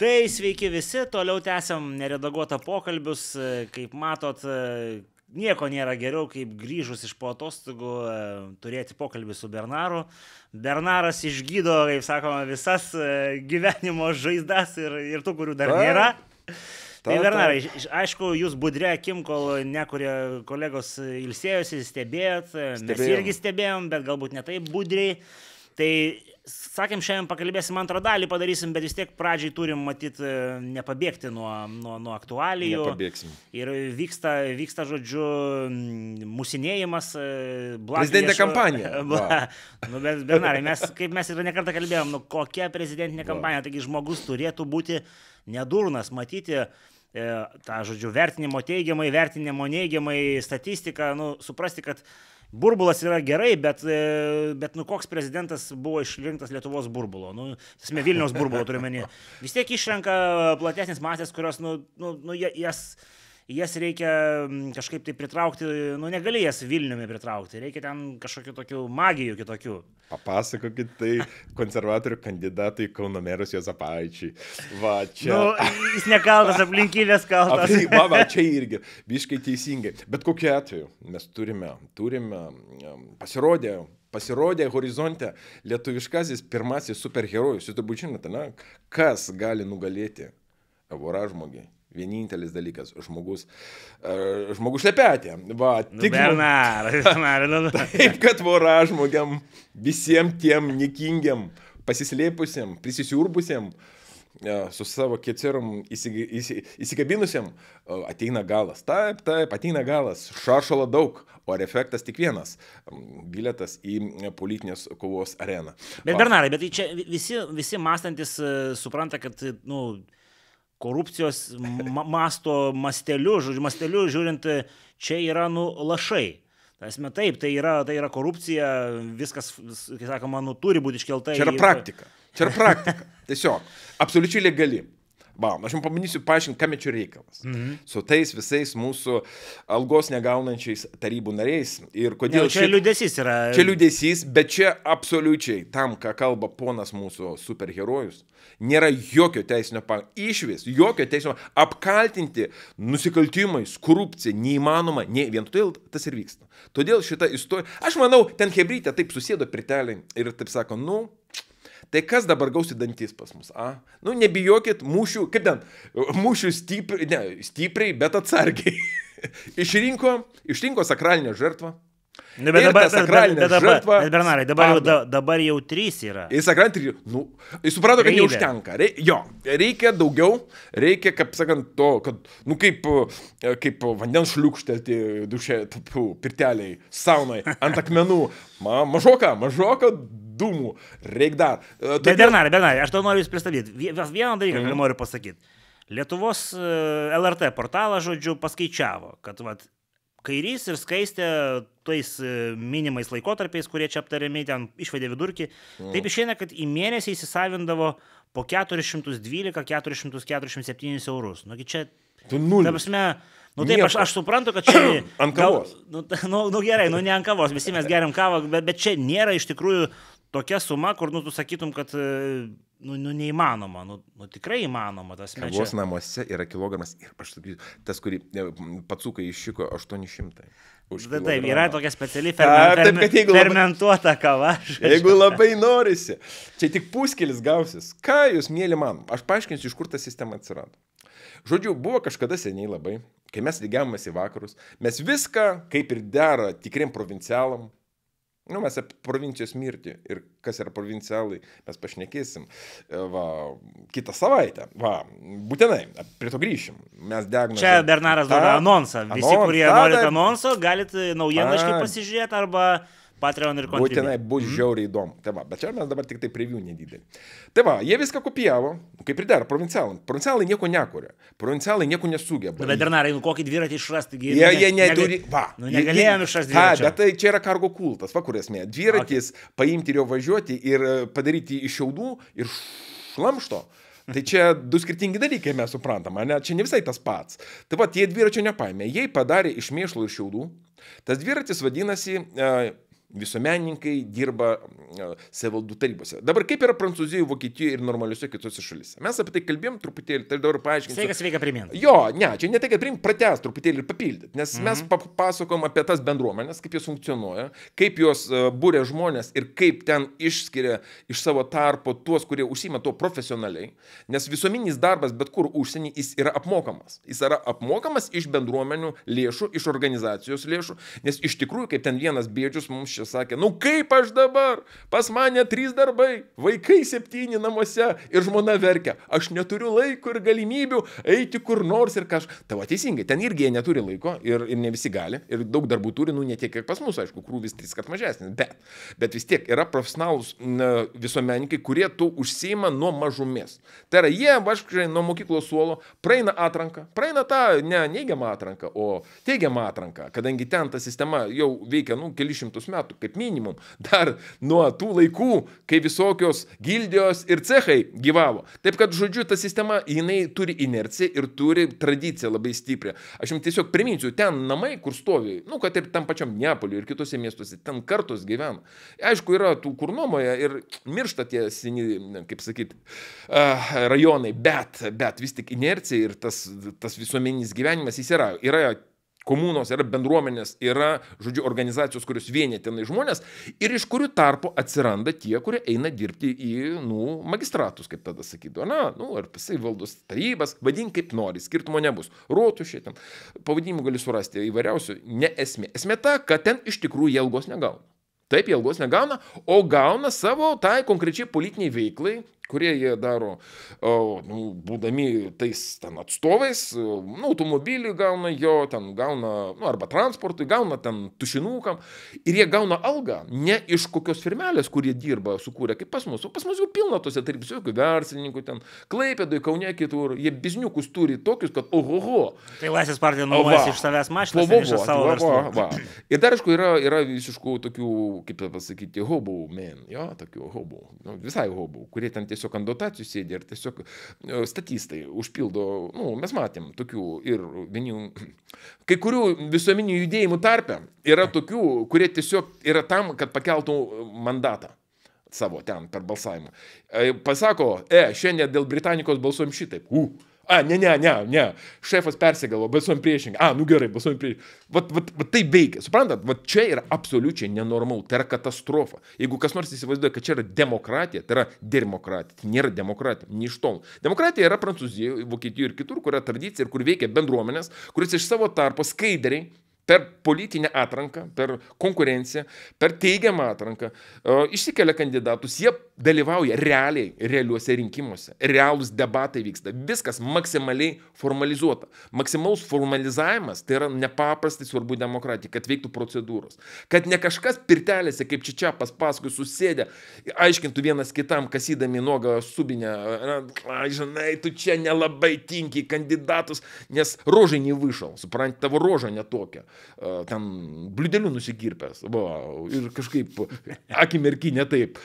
Tai sveiki visi, toliau tęsiam neredaguotą pokalbius. E, kaip matot, e, nieko nėra geriau, kaip grįžus iš po atostogų e, turėti pokalbį su Bernaru. Bernaras išgydo, kaip sakoma, visas gyvenimo žaizdas ir, ir tų, kurių dar nėra. Ta, tai ta. Tai Bernarai, aišku, jūs budrė akim, kol nekurie kolegos ilsėjosi, stebėjot, stebėjom. mes irgi stebėjom, bet galbūt ne taip budriai. Tai sakėm, šiandien pakalbėsim antrą dalį, padarysim, bet vis tiek pradžiai turim matyti e, nepabėgti nuo, nuo, nuo aktualijų. Nepabėgsim. Ir vyksta, vyksta žodžiu, musinėjimas. E, Prezidentė viešo... kampanija. nu, bet, Bernarai, mes, kaip mes ir nekartą kalbėjom, nu, kokia prezidentinė kampanija, taigi žmogus turėtų būti nedurnas, matyti e, tą, žodžiu, vertinimo teigiamai, vertinimo neigiamai, statistiką, nu, suprasti, kad burbulas yra gerai, bet, e, bet nu koks prezidentas buvo išrinktas Lietuvos burbulo, nu, esmė Vilniaus burbulo turiu menį. Vis tiek išrenka platesnės masės, kurios, nu, nu, nu jas... Yes, jas reikia mm, kažkaip tai pritraukti, nu negali jas Vilniumi pritraukti, reikia ten kažkokių tokių magijų kitokių. Papasakokit tai konservatorių kandidatui Kaunomerus Jozapaičiui. Va čia. Nu, jis nekaltas, aplinkybės kaltas. Apsi, va, va, čia irgi, biškai teisingai. Bet kokiu atveju mes turime, turime mm, pasirodę pasirodė horizonte lietuviškasis pirmasis superherojus. Jūs turbūt žinote, na, kas gali nugalėti Evoražmogiai? Vienintelis dalykas - žmogus. E, žmogus šlepetė. Va, nu, tik. Bernaras, Bernaras. Nu, nu. Taip, kad vora žmogiam, visiems tiem nikingiam, pasislėpusiam, prisisiurbusiam, e, su savo kecerum įsikabinusiam, e, ateina galas. Taip, taip, ateina galas. Šašalo daug, o efektas tik vienas mm, - biletas į politinės kovos areną. Bet Bernarai, bet tai čia visi, visi mąstantis supranta, kad, na, nu, korupcijos ma masto masteliu, žodžiu, masteliu žiūrint, čia yra nu lašai. Esmė taip, tai yra, tai yra korupcija, viskas, kaip sakoma, nu, turi būti iškelta. Čia yra į... praktika. Čia yra praktika. Tiesiog. Absoliučiai legali baum. Aš jums pabandysiu paaiškinti, kam čia reikalas. Mm -hmm. Su tais visais mūsų algos negaunančiais tarybų nariais ir kodėl... Ne, čia šit... liūdėsys yra. Čia liūdėsys, bet čia absoliučiai tam, ką kalba ponas mūsų superherojus, nėra jokio teisinio pagrindo. Iš vis, jokio teisinio apkaltinti nusikaltimais, korupcija neįmanoma, ne, vien todėl tas ir vyksta. Todėl šita istorija... Aš manau, ten hebrytė taip susėdo pritelį ir taip sako, nu, Tai kas dabar gausi dantis pas mus? A? Nu, nebijokit mūšių, kaip ten, mūšių stipriai, ne, stipriai, bet atsargiai. išrinko, išrinko sakralinę žertvą, Nu, bet, dabar, sakralinė bet, bet, bet, žartva, bet Bernarai, dabar, jau, da, dabar jau trys yra. Jis sakrant, nu, jis suprato, kad Reibė. neužtenka. Re, jo, reikia daugiau, reikia, kaip sakant, to, kad, nu, kaip, e, kaip vandens šliukštelti dušė, tapu, pirteliai, saunai, ant akmenų. Ma, mažoka, mažoka dūmų. Reikia dar. E, todėl... Bet Bernarai, Bernarai, aš to noriu jūs pristatyti. Vieną dalyką mm. noriu pasakyti. Lietuvos e, LRT portalas, žodžiu, paskaičiavo, kad vat, Kairys ir skaistė tais e, minimais laikotarpiais, kurie čia aptariami, ten išvedė vidurkį. Mm. Taip išeina, kad į mėnesį įsisavindavo po 412-447 eurus. Nugi čia... Tu nulį. Ta prasme, Nu taip, aš, aš suprantu, kad čia... ant kavos. Gal, nu, nu, nu gerai, nu ne ant kavos, visi mes geriam kavą, bet, bet čia nėra iš tikrųjų tokia suma, kur, nu, tu sakytum, kad, e, nu, nu neįmanoma, nu, nu, tikrai įmanoma tas medis. Kavos namuose yra kilogramas ir, aš sakysiu, tas, kurį patsukai iššiko 800. Taip, taip, yra tokia speciali fermen, A, taip, fermen, fermentuota labai, kava. Žodžiu. Jeigu labai norisi, čia tik puskelis gausis. Ką jūs, mėly man, aš paaiškinsiu, iš kur ta sistema atsirado. Žodžiu, buvo kažkada seniai labai, kai mes lygiavomės į vakarus, mes viską, kaip ir dera tikriem provincialam, Nu, mes apie provincijos mirtį ir kas yra provincialai, mes pašnekėsim e, va, kitą savaitę. Va, būtinai, prie to grįšim. Mes degname. Čia Bernaras duoda anonsą. Visi, anons, kurie ta, norit anonso, galite naujienlaiškai pasižiūrėti arba uh, Patreon ir kontribui. Būtinai bus mhm. žiauriai įdomu. Tai va, bet čia mes dabar tik tai preview nedidelį. Tai va, jie viską kopijavo, kaip ir dar, provincialai. Provincialai nieko nekuria, provincialai nieko nesugeba. Nu, bet veterinarai, nu kokį dviratį išrasti, jie, nu, jie, jie neturi. Va, nu, negalėjom išrasti dviratį. Bet tai čia yra kargo kultas, va kur esmė. Dviratis okay. paimti ir jo važiuoti ir e, padaryti iš šiaudų ir šlamšto. Tai čia du skirtingi dalykai mes suprantam, ne? čia ne visai tas pats. Tai va, jie dviračio nepaėmė, jie padarė iš mėšlų ir šiaudų. Tas dviratis vadinasi uh, visuomenininkai dirba e, savivaldų tarybose. Dabar kaip yra Prancūzijoje, Vokietijoje ir normaliuose kitose šalise. Mes apie tai kalbėjom truputėlį, tai dabar paaiškinsiu. Sveikas, reikia priminti. Jo, ne, čia ne tai, kad priminti, pratęs truputėlį ir papildyti, nes mhm. mes papasakom apie tas bendruomenės, kaip jos funkcionuoja, kaip jos e, būrė žmonės ir kaip ten išskiria iš savo tarpo tuos, kurie užsima to profesionaliai, nes visuomeninis darbas bet kur užsienį jis yra apmokamas. Jis yra apmokamas iš bendruomenių lėšų, iš organizacijos lėšų, nes iš tikrųjų, kaip ten vienas bėdžius mums čia sakė, nu kaip aš dabar, pas mane trys darbai, vaikai septyni namuose ir žmona verkia, aš neturiu laiko ir galimybių eiti kur nors ir kažką. Tavo teisingai, ten irgi jie neturi laiko ir, ir ne visi gali, ir daug darbų turi, nu ne tiek, kiek pas mus, aišku, krūvis tris kart mažesnis, bet, bet vis tiek yra profesionalus visuomeninkai, kurie tu užsima nuo mažumės. Tai yra, jie, vaškai, nuo mokyklos suolo praeina atranką, praeina tą ne neigiamą atranką, o teigiamą atranką, kadangi ten ta sistema jau veikia, nu, kelišimtus metų metų, kaip minimum, dar nuo tų laikų, kai visokios gildijos ir cechai gyvavo. Taip kad, žodžiu, ta sistema, jinai turi inerciją ir turi tradiciją labai stiprią. Aš jums tiesiog priminsiu, ten namai, kur stovi, nu, kad ir tam pačiam Neapoliu ir kitose miestuose, ten kartos gyvena. Aišku, yra tų, kur nuomoja ir miršta tie seni, kaip sakyti, uh, ah, rajonai, bet, bet vis tik inercija ir tas, tas visuomeninis gyvenimas jis yra. Yra komunos, yra bendruomenės, yra, žodžiu, organizacijos, kurios vienė tenai žmonės ir iš kurių tarpo atsiranda tie, kurie eina dirbti į, nu, magistratus, kaip tada sakydavo, na, nu, ar savivaldos tarybas, vadink kaip nori, skirtumo nebus. Rotušė ten, pavadinimų gali surasti įvairiausių, ne esmė. Esmė ta, kad ten iš tikrųjų jie ilgos negauna. Taip, jie ilgos negauna, o gauna savo tai konkrečiai politiniai veiklai, kurie jie daro, nu, būdami tais ten atstovais, e, nu, automobilį gauna jo, ten gauna, nu, arba transportui, gauna ten tušinukam ir jie gauna algą ne iš kokios firmelės, kurie dirba, sukūrė, kaip pas mus, o pas mus jau pilna tose tarpsių, jokių verslininkų ten, Klaipėdai, Kaune, kitur, jie bizniukus turi tokius, kad ohoho. Tai Laisvės partija nuomojasi iš savęs mašiną, iš savo va, va, va. Ir dar, aišku, yra, yra visiškų tokių, kaip pasakyti, hobų men, jo, tokių hobų, nu, visai hobų, kurie ten tiesiog tiesiog ant dotacijų sėdi ir tiesiog e, statistai užpildo, nu, mes matėm tokių ir vienių, kai kurių visuomeninių judėjimų tarpe yra tokių, kurie tiesiog yra tam, kad pakeltų mandatą savo ten per balsavimą. E, pasako, e, šiandien dėl Britanikos balsuojam šitaip. Uh A, ne, ne, ne, ne, šefas persigalvo, balsuojam priešingai. A, nu gerai, balsuojam priešingai. Vat, vat, vat tai veikia. Suprantat, vat čia yra absoliučiai nenormalu, tai yra katastrofa. Jeigu kas nors įsivaizduoja, kad čia yra demokratija, tai yra demokratija, tai nėra demokratija, nei iš tol. Demokratija yra Prancūzijoje, Vokietijoje ir kitur, kur yra tradicija ir kur veikia bendruomenės, kuris iš savo tarpo skaidriai per politinę atranką, per konkurenciją, per teigiamą atranką e, išsikelia kandidatus, jie dalyvauja realiai, realiuose rinkimuose, realūs debatai vyksta, viskas maksimaliai formalizuota. Maksimalus formalizavimas tai yra nepaprastai svarbu demokratijai, kad veiktų procedūros. Kad ne kažkas pirtelėse, kaip čia čia pas paskui susėdė, aiškintų vienas kitam, kasydami nuogą subinę, e, žinai, tu čia nelabai tinkiai kandidatus, nes rožai nevyšal, suprant, tavo rožą netokia ten bliudelių nusigirpęs buvo ir kažkaip akimirkį ne taip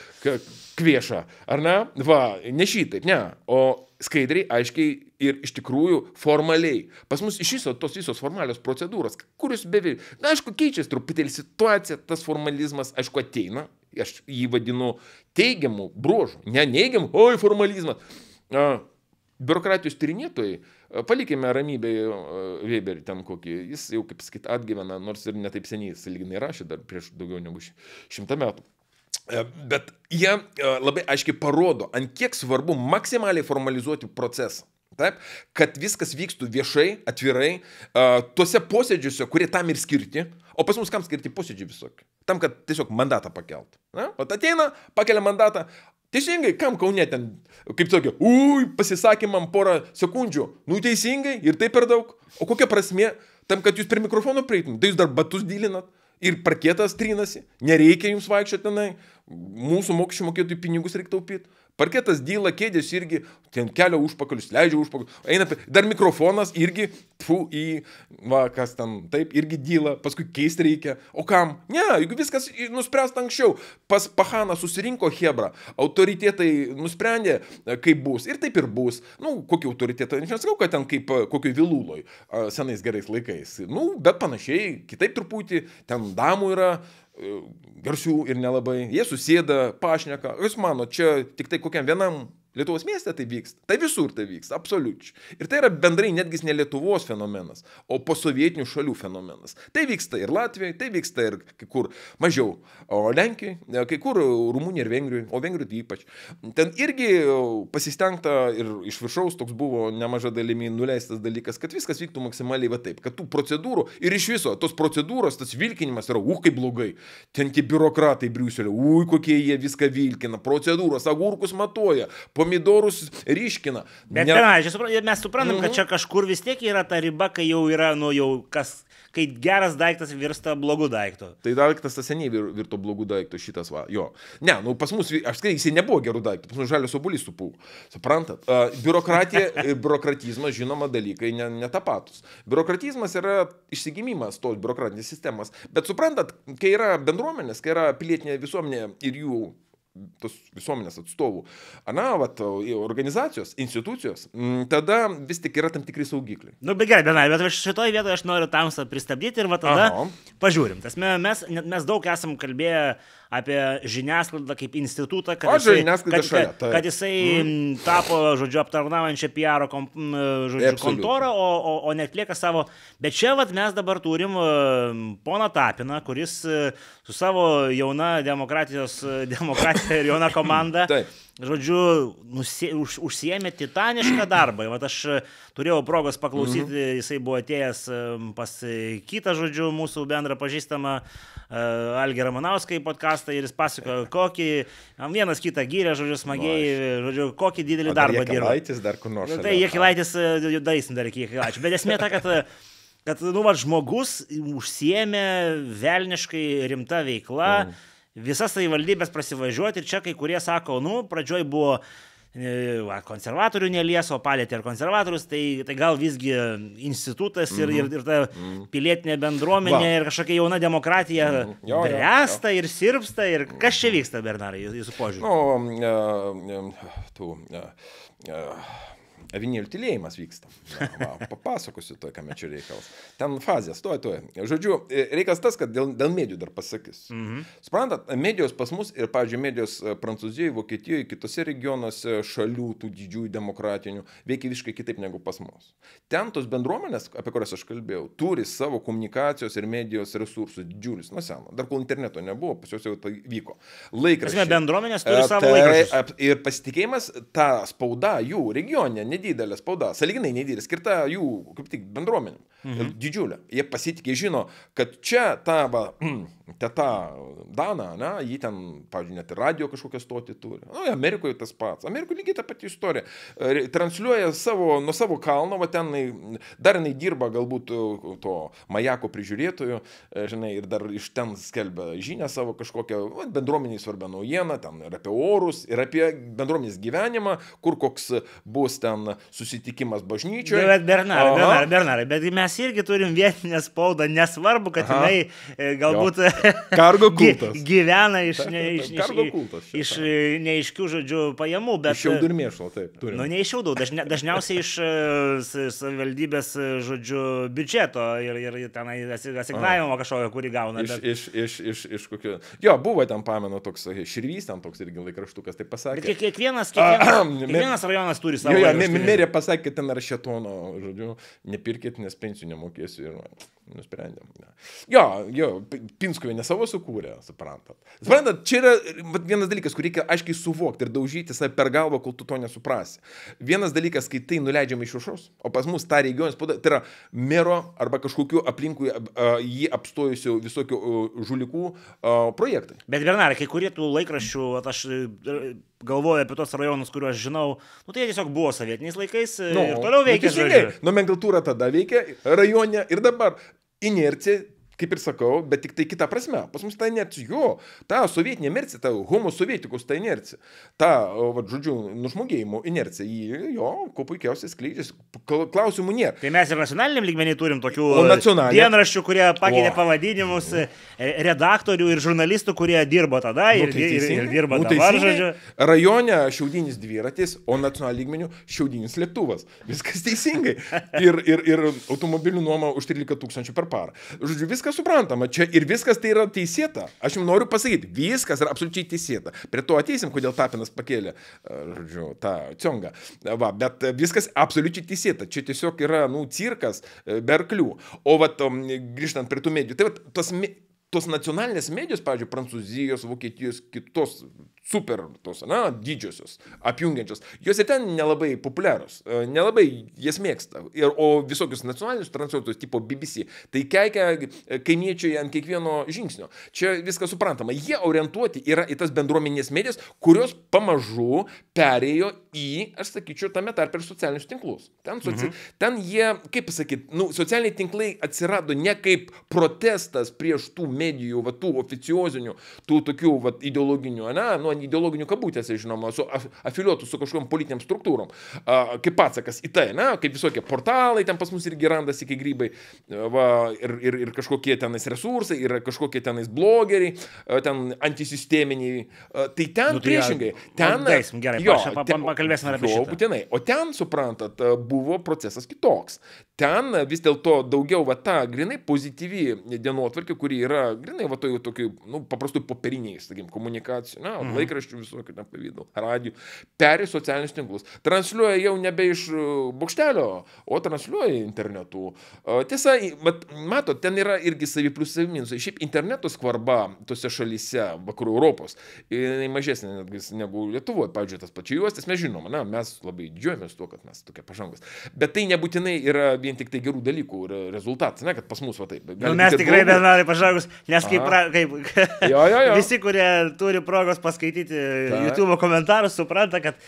kvieša, ar ne? Va, ne šitaip, ne, o skaidriai, aiškiai ir iš tikrųjų formaliai. Pas mus iš viso tos visos formalios procedūros, kuris beveik, na aišku, keičiasi truputėlį situacija, tas formalizmas, aišku, ateina, aš jį vadinu teigiamų bruožų, ne neigiamų, oi formalizmas. Biurokratijos tyrinėtojai Palikime ramybėje Weberį ten kokį, jis jau kaip sakyt atgyvena, nors ir netaip seniai, saliginai rašė dar prieš daugiau negu šimtą metų. E, bet jie e, labai aiškiai parodo, ant kiek svarbu maksimaliai formalizuoti procesą. Taip, kad viskas vykstų viešai, atvirai, e, tuose posėdžiuose, kurie tam ir skirti, o pas mus kam skirti posėdžiai visokie. Tam, kad tiesiog mandatą pakelt. Na? O ateina, pakelia mandatą, Teisingai, kam Kaune ten, kaip sakė, ui, pasisakė man porą sekundžių. Nu teisingai, ir tai per daug. O kokia prasme, tam, kad jūs prie mikrofono prieitumėte, tai jūs dar batus dylinat ir parkėtas trinasi, nereikia jums vaikščioti tenai, mūsų mokesčių mokėtojų pinigus reikia taupyti. Parketas dyla, kėdės irgi, ten kelia užpakalius, leidžia užpakalius, eina, dar mikrofonas irgi, pfu, į, va, kas ten, taip, irgi dyla, paskui keisti reikia. O kam? Ne, juk viskas nuspręsta anksčiau. Pas Pahaną susirinko Hebra, autoritetai nusprendė, kaip bus. Ir taip ir bus. Nu, kokie autoritetai, aš nesakau, kad ten kaip kokio vilūloj senais gerais laikais. Nu, bet panašiai, kitaip truputį, ten damų yra, E, garsių ir nelabai. Jie susėda, pašneka, jūs mano, čia tik tai kokiam vienam Lietuvos mieste tai vyksta, tai visur tai vyksta, absoliučiai. Ir tai yra bendrai netgi ne Lietuvos fenomenas, o posovietinių šalių fenomenas. Tai vyksta ir Latvijoje, tai vyksta ir kai kur mažiau, o Lenkijoje, kai kur Rumunijoje ir Vengrijoje, o Vengrijoje tai ypač. Ten irgi pasistengta ir iš viršaus toks buvo nemaža dalimi nuleistas dalykas, kad viskas vyktų maksimaliai va taip, kad tų procedūrų ir iš viso tos procedūros, tas vilkinimas yra, u, kaip blogai. Ten tie biurokratai Briuselio, u, kokie jie viską vilkina, procedūros, agurkus matuoja. Po pomidorus ryškina. Bet ne... na, supra... mes suprantam, mhm. kad čia kažkur vis tiek yra ta riba, kai jau yra, nu jau kas, kai geras daiktas virsta blogu daiktu. Tai daiktas tas seniai vir, virto blogu daiktu šitas va, jo. Ne, nu pas mus, aš skaitai, jisai nebuvo gerų daiktų, pas mus žalios obulys supūvo. Suprantat? Uh, biurokratija ir biurokratizmas, žinoma, dalykai netapatus. Ne biurokratizmas yra išsigimimas tos biurokratinės sistemas, bet suprantat, kai yra bendruomenės, kai yra pilietinė visuomenė ir jų tos visuomenės atstovų, ana, vat, organizacijos, institucijos, mm, tada vis tik yra tam tikri saugikliai. Na, nu, bet gerai, benai, bet šitoje vietoje aš noriu tamsą pristabdyti ir va tada Aha. pažiūrim. Tas mes, mes, mes daug esam kalbėję apie žiniasklaidą kaip institutą, kad o, jisai, kad, šalia, tai. kad jisai mm. tapo, žodžiu, aptarnaujančią PR kom, žodžiu, Absolute. kontorą, o, o, o netlieka savo. Bet čia vat, mes dabar turim e, poną Tapiną, kuris e, su savo jauna demokratijos, e, demokratija ir jauna komanda. Taip žodžiu, nusie, už, užsiemė titanišką darbą. Vat aš e, turėjau progos paklausyti, mhm. Mm jisai buvo atėjęs pas e, kitą, žodžiu, mūsų bendrą pažįstamą uh, e, Algerą Manauską į podcastą ir jis pasakojo, kokį, vienas kitą gyrė, žodžiu, smagiai, žodžiu, kokį didelį o darbą dirbo. Jekilaitis dar kur nors. Nu, tai Jekilaitis, daisim dar iki Jekilaičio. Bet esmė ta, kad kad, nu, va, žmogus užsiemė velniškai rimta veikla. Mm visas savivaldybės prasivažiuoti ir čia kai kurie sako, nu, pradžioj buvo e, konservatorių nelies, o palėtė ir konservatorius, tai, tai gal visgi institutas ir, mm -hmm. ir, ir ta mhm. pilietinė bendruomenė Va. ir kažkokia jauna demokratija mm -hmm. jo, bręsta jo, jo. ir sirpsta ir kas čia vyksta, Bernarai, jūsų požiūriu? Nu, no, uh, um, tų, uh, uh, avinėlių tylėjimas vyksta. Na, va, papasakosiu to, kam čia reikalas. Ten fazės, to, to. Žodžiu, e, reikalas tas, kad dėl, dėl medijų dar pasakys. Mhm. Suprantat, medijos pas mus ir, pavyzdžiui, medijos e, Prancūzijoje, Vokietijoje, kitose regionuose, šalių, tų didžiųjų demokratinių, veikia visiškai kitaip negu pas mus. Ten tos bendruomenės, apie kurias aš kalbėjau, turi savo komunikacijos ir medijos resursus didžiulius nuo seno. Dar kol interneto nebuvo, pas juos jau tai vyko. Laikraščiai. Bendruomenės turi e, savo tai laikraščius. Ir pasitikėjimas, ta spauda jų regione, nedidėja nedidelė spauda, saliginai nedidelė, skirta jų kaip tik bendruomenėm. Mhm. Didžiulė. Jie pasitikė, žino, kad čia ta, va, teta Dana, ne, jį ten, pavyzdžiui, net ir radio kažkokią stotį turi. Na, Amerikoje tas pats. Amerikoje lygiai ta pati istorija. Transliuoja savo, nuo savo kalno, va ten dar jinai dirba galbūt to majako prižiūrėtojų, žinai, ir dar iš ten skelbia žinią savo kažkokią, va, bendruomeniai svarbę naujieną, ten ir apie orus, ir apie bendruomenės gyvenimą, kur koks bus ten susitikimas bažnyčioje. Bet Bernarai, Bernarai, Bernarai, bet mes mes irgi turim vietinę spaudą, nesvarbu, kad Aha. jinai e, galbūt kargo kultas. gyvena iš, ne, iš, kargo kultas iš, iš neaiškių žodžių pajamų, bet... Iš jaudų ir mėšlo, taip, turime. Nu, ne iš jaudų, dažnia, dažniausiai iš e, savivaldybės, e, žodžiu, biudžeto ir, ir tenai asignavimo kažkokio, kurį gauna. Bet... Iš, iš, iš, iš, iš kokio... Jo, buvo ten, pamenu, toks širvys, ten toks irgi laikraštukas, tai pasakė. Bet kiekvienas, kiekvienas, kiekvienas rajonas turi savo... Jo, jo, merė pasakė, ten ar šetono, žodžiu, nepirkit, nes pensijų mokesčių nemokėsiu ir man. Nusprendėm. Ne. Jo, jo, Pinskuvė ne savo sukūrė, suprantat. Suprantat, čia yra vienas dalykas, kurį reikia aiškiai suvokti ir daužyti save per galvą, kol tu to nesuprasi. Vienas dalykas, kai tai nuleidžiama iš viršaus, o pas mus ta regionis, tai yra mero arba kažkokiu aplinkui jį apstojusių visokių žulikų projektai. Bet Bernarai, kai kurie tų laikraščių, aš e, galvoju apie tos rajonus, kuriuos žinau, nu, tai jie tiesiog buvo sovietiniais laikais e, nu, ir toliau nu, veikia. Teisingai, nomenklatūra tada veikia, rajonė ir dabar. inerție kaip ir sakau, bet tik tai kitą prasme. Pas mus ta inercija, jo, ta sovietinė inercija, ta homo sovietikus ta inercija, ta, vad, žodžiu, nužmogėjimo inercija, jo, kuo puikiausiai skleidžiasi, klausimų nėra. Tai mes ir nacionaliniam lygmenį turim tokių dienraščių, kurie pakeitė o. pavadinimus, e, redaktorių ir žurnalistų, kurie dirbo tada nu, tai ir, ir, ir dirba nu, dabar, žodžiu. Rajone šiaudinis dviratis, o nacionaliniam lygmeniu šiaudinis lėktuvas. Viskas teisingai. Ir, ir, ir automobilių nuoma už 13 tūkstančių per parą. Žodžiu, viskas viskas suprantama, čia ir viskas tai yra teisėta. Aš jums noriu pasakyti, viskas yra absoliučiai teisėta. Prie to ateisim, kodėl Tapinas pakėlė, e, žodžiu, tą ciongą. E, va, bet e, viskas absoliučiai teisėta. Čia tiesiog yra, nu, cirkas, berklių. O vat, grįžtant prie tų medijų, tai vat, tas tos nacionalinės medijos, pavyzdžiui, Prancūzijos, Vokietijos, kitos super, tos, na, didžiosios, apjungiančios, jos ir ten nelabai populiarios, e, nelabai jas mėgsta. Ir, o visokius nacionalinius transliuotojus tipo BBC, tai keikia e, kaimiečiai ant kiekvieno žingsnio. Čia viskas suprantama. Jie orientuoti yra į tas bendruomenės medijas, kurios pamažu perėjo į, aš sakyčiau, tame tarp ir socialinius tinklus. Ten, soci... mhm. ten jie, kaip pasakyti, nu, socialiniai tinklai atsirado ne kaip protestas prieš tų medijų, va, tų oficiozinių, tų tokių va, ideologinių, ne, nu, ideologinių kabutėse, žinoma, su afiliuotų su kažkokiam politiniam struktūrom, a, kaip atsakas į tai, ne, kaip visokie portalai, ten pas mus irgi randas iki grybai, va, ir, ir, ir kažkokie tenais resursai, ir kažkokie tenais blogeriai, ten antisisteminiai, a, tai ten nu, tai priešingai, nu, ten... Daisim, tai gerai, jo, ten, pakalbėsime apie tai. Būtinai, o ten, suprantat, buvo procesas kitoks. Ten vis dėlto daugiau va ta grinai pozityvi dienotvarkė, kuri yra grinai, va, to jau tokių, nu, paprastų popieriniai, sakykim, komunikacijų, na, mhm. laikraščių visokių, na, pavydų, radijų, peri socialinius tinklus. Transliuoja jau nebe iš bokštelio, o transliuoja internetu. Tiesa, bet matot, ten yra irgi savi pliusai minusai. Šiaip interneto skvarba tose šalyse, vakarų Europos, jinai mažesnė netgi negu Lietuvoje, pavyzdžiui, tas pačiu juostas, mes žinoma, na, mes labai didžiuojamės tuo, kad mes tokie pažangus. Bet tai nebūtinai yra vien tik tai gerų dalykų rezultatas, ne, kad pas mus va taip. Gal nu, mes tikrai nedarome pažangus, Nes kaip, pra, kaip jo, jo, jo. visi, kurie turi progos paskaityti Ta. YouTube komentarus, supranta, kad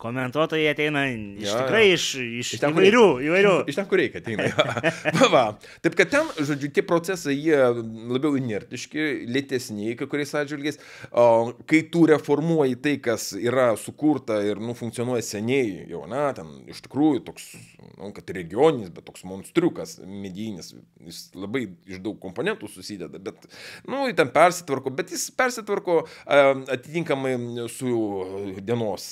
Komentuotojai ateina iš, jo, tikrai jo. iš, iš, iš ten, įvairių, įvairių. Iš ten, kur reikia, ateina. Va, va. Taip, kad ten, žodžiu, tie procesai, jie labiau inertiški, lėtesni, kai kuriais atžvilgiais. Kai tu reformuoji tai, kas yra sukurta ir, nu, funkcionuoja seniai, jau, na, ten iš tikrųjų toks, nu, kad regioninis, bet toks monstriukas, medijinis, jis labai iš daug komponentų susideda, bet, nu, ten persitvarko, bet jis persitvarko atitinkamai su dienos,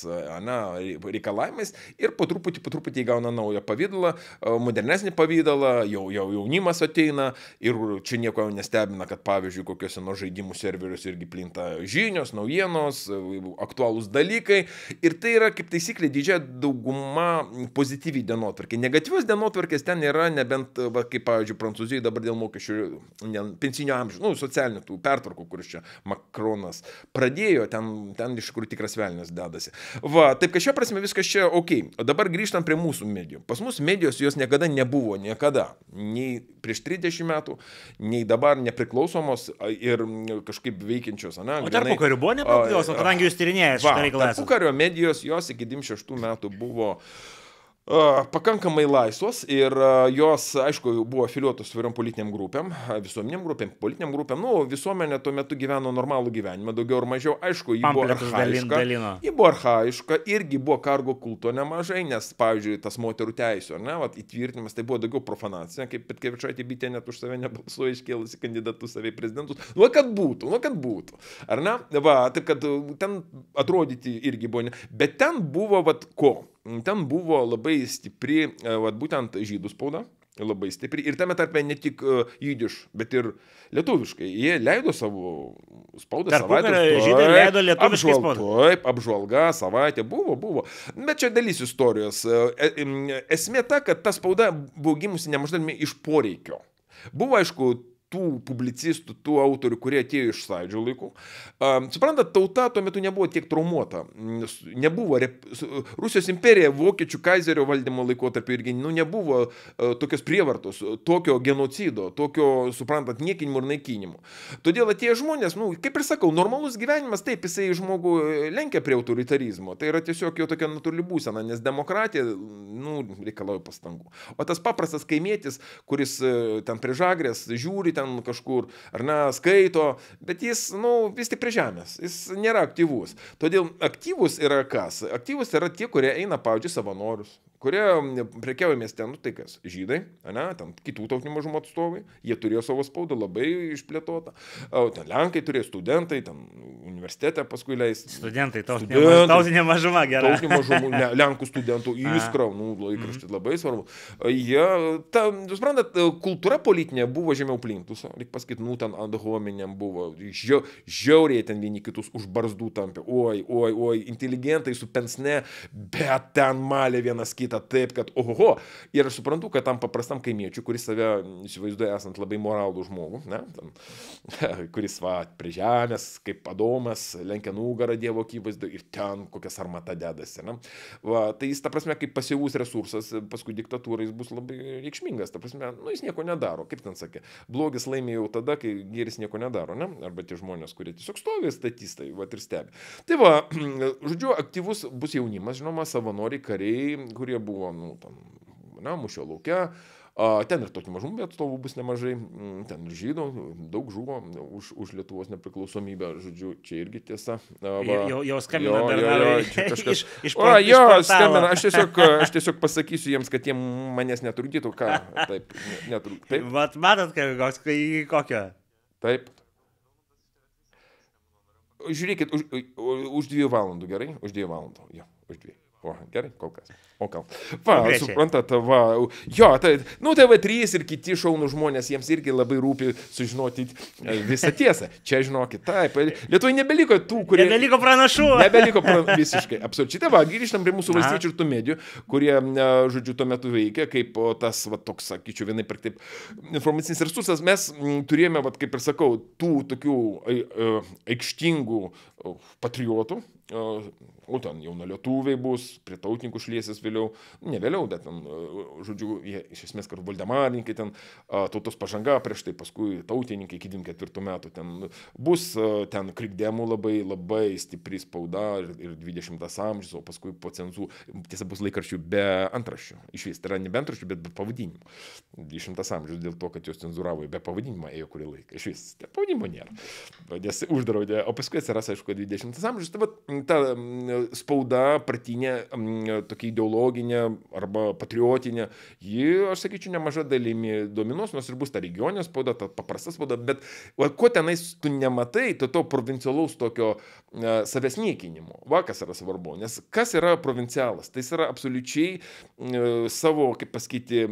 na, reikalavimais ir po truputį, po truputį įgauna naują pavydalą, e, modernesnį pavydalą, jau, jau jaunimas ateina ir čia nieko jau nestebina, kad pavyzdžiui, kokiuose nuo žaidimų serveriuose irgi plinta žinios, naujienos, e, aktualūs dalykai ir tai yra kaip taisyklė didžia dauguma pozityviai dienotvarkė. Negatyvios dienotvarkės ten yra, nebent, e, va, kaip pavyzdžiui, Prancūzijoje dabar dėl mokesčių, pensinio amžiaus, nu, socialinių tų pertvarkų, kuris čia Makronas pradėjo, ten, ten iš kur tikras velnės dedasi. Va, taip kažkaip šia prasme viskas čia ok. O dabar grįžtam prie mūsų medijų. Pas mus medijos jos niekada nebuvo, niekada. Nei prieš 30 metų, nei dabar nepriklausomos ir kažkaip veikiančios. Na, o tarp karių buvo nepriklausomos, kadangi jūs tyrinėjate šitą reikalą. Tarp kario medijos jos iki 96 metų buvo uh, pakankamai laisvos ir jos, aišku, buvo afiliuotos įvairiom politiniam grupėm, visuomeniniam grupėm, politiniam grupėm. Nu, visuomenė tuo metu gyveno normalų gyvenimą, daugiau ar mažiau. Aišku, ji buvo arhaiška. Ji buvo arhaiška, irgi buvo kargo kulto nemažai, nes, pavyzdžiui, tas moterų teisų, ne, vat, įtvirtinimas tai buvo daugiau profanacija, kaip Petkevičaitė bitė net už save nebalsuoja iškėlusi kandidatus save į prezidentus. Nu, kad būtų, nu, kad būtų. Ar ne? Va, taip kad ten atrodyti irgi buvo, ne... bet ten buvo, vad, ko? ten buvo labai stipri, e, vad būtent žydų spauda, labai stipri. Ir tame tarpe ne tik e, jidiš, bet ir lietuviškai. Jie leido savo spaudą Tarp savaitę. Taip, žydai leido lietuviškai apžvalg, spaudą. Taip, apžvalga savaitė buvo, buvo. Bet čia dalis istorijos. E, esmė ta, kad ta spauda buvo gimusi nemaždami iš poreikio. Buvo aišku, tų publicistų, tų autorių, kurie atėjo iš sąjūdžio laikų. Um, suprantat, tauta tuo metu nebuvo tiek traumuota. Nebuvo, rep... Rusijos imperija vokiečių kaizerio valdymo laikotarpiu irgi nu, nebuvo uh, tokios prievartos, tokio genocido, tokio, suprantat, niekinimo ir naikinimo. Todėl atėjo žmonės, nu, kaip ir sakau, normalus gyvenimas, taip, jisai žmogų e, lenkia prie autoritarizmo. Tai yra tiesiog jo tokia natūrali būsena, nes demokratija, nu, reikalauja pastangų. O tas paprastas kaimėtis, kuris uh, ten prie žagrės žiūri, ten kažkur, ar ne, skaito, bet jis, na, nu, vis tik prie žemės, jis nėra aktyvus. Todėl aktyvus yra kas? Aktyvus yra tie, kurie eina, pavyzdžiui, savanorius, kurie mm, prekiauja mieste, nu tai kas, žydai, ne, ten kitų tautinių mažumų atstovai, jie turėjo savo spaudą labai išplėtotą, o ten lenkai turėjo studentai, ten universitete paskui leis. Studentai, tautinė, studentai, tautinė mažuma, gerai. Tautinė mažuma, le, lenkų studentų įskrau, nu, laikraštį mm -hmm. labai svarbu. Jie, ta, jūs suprantat, e, kultūra politinė buvo žemiau plintuso, reikia pasakyti, nu, ten ad hominem buvo, žia, žiauriai ten vieni kitus už barzdų tampė, oi, oi, oi, inteligentai su pensne, bet ten malė vienas kitas padaryta taip, kad ohoho. Ir aš suprantu, kad tam paprastam kaimiečiui, kuris save įsivaizduoja esant labai moralų žmogų, ne, tam, kuris va prie žemės, kaip padomas, lenkia nugarą Dievo akivaizdu ir ten kokias armata dedasi. Ne. Va, tai jis, ta prasme, kaip pasivūs resursas, paskui diktatūrai jis bus labai reikšmingas, ta prasme, nu, jis nieko nedaro, kaip ten sakė. Blogis laimė jau tada, kai gėris nieko nedaro, ne? arba tie žmonės, kurie tiesiog stovi statistai, va ir stebi. Tai va, žodžiu, aktyvus bus jaunimas, žinoma, savanoriai, kariai, kurie kurie buvo, nu, tam, ne, mušio laukia. Ten ir tokių mažumų atstovų bus nemažai, mm, ten ir žydų, daug žuvo už, už Lietuvos nepriklausomybę, žodžiu, čia irgi tiesa. Va, jau, jau skambina Bernarai. Kažkas... Iš, iš o, jo, skambina, aš tiesiog, aš tiesiog pasakysiu jiems, kad jie manęs netrukdytų, ką. Taip, netruk, taip. Vat matot, koks, kokią. Taip. Žiūrėkit, už, už dviejų valandų, gerai? Už dviejų valandų, jo, už dviejų. O, gerai, kol kas. O gal. Va, Grečiai. suprantat, va. Jo, tai, nu, TV3 ir kiti šaunų žmonės, jiems irgi labai rūpi sužinoti e, visą tiesą. Čia, žinokit, taip. E, Lietuvai nebeliko tų, kurie. Nebeliko pranašų. Nebeliko pranašų. Visiškai. Absoliučiai. Tai va, grįžtam prie mūsų valstiečių ir tų medijų, kurie, e, žodžiu, tuo metu veikė, kaip tas, va, toks, sakyčiau, vienai per taip, informacinis resursas. Mes turėjome, va, kaip ir sakau, tų tokių aikštingų patriotų o ten jaunalietuviai bus, prie tautininkų šliesis vėliau, ne vėliau, bet ten, e, žodžiu, jie iš esmės kartu valdemarininkai, ten tautos pažanga, prieš tai paskui tautininkai iki 24 metų, ten bus e, ten krikdemų labai, labai stipri spauda ir, ir 20 amžius, o paskui po cenzų, tiesa, bus laikraščių be antraščių, iš vis, tai yra ne be antraščių, bet be pavadinimų. 20 amžius dėl to, kad juos cenzūravo be pavadinimo, ėjo kurį laiką, iš vis, pavadinimo nėra, nes uždraudė, o paskui atsiras, aišku, 20 amžius, tai va, ta spauda, partinė, mm, tokia ideologinė arba patriotinė, ji, aš sakyčiau, nemaža dalimi dominuos, nors ir bus ta regioninė spauda, ta paprasta spauda, bet va, ko tenais tu nematai, tai to provincialaus tokio e, savęs niekinimo. Vakas yra svarbu, nes kas yra provincialas? Tai jis yra absoliučiai e, savo, kaip pasakyti,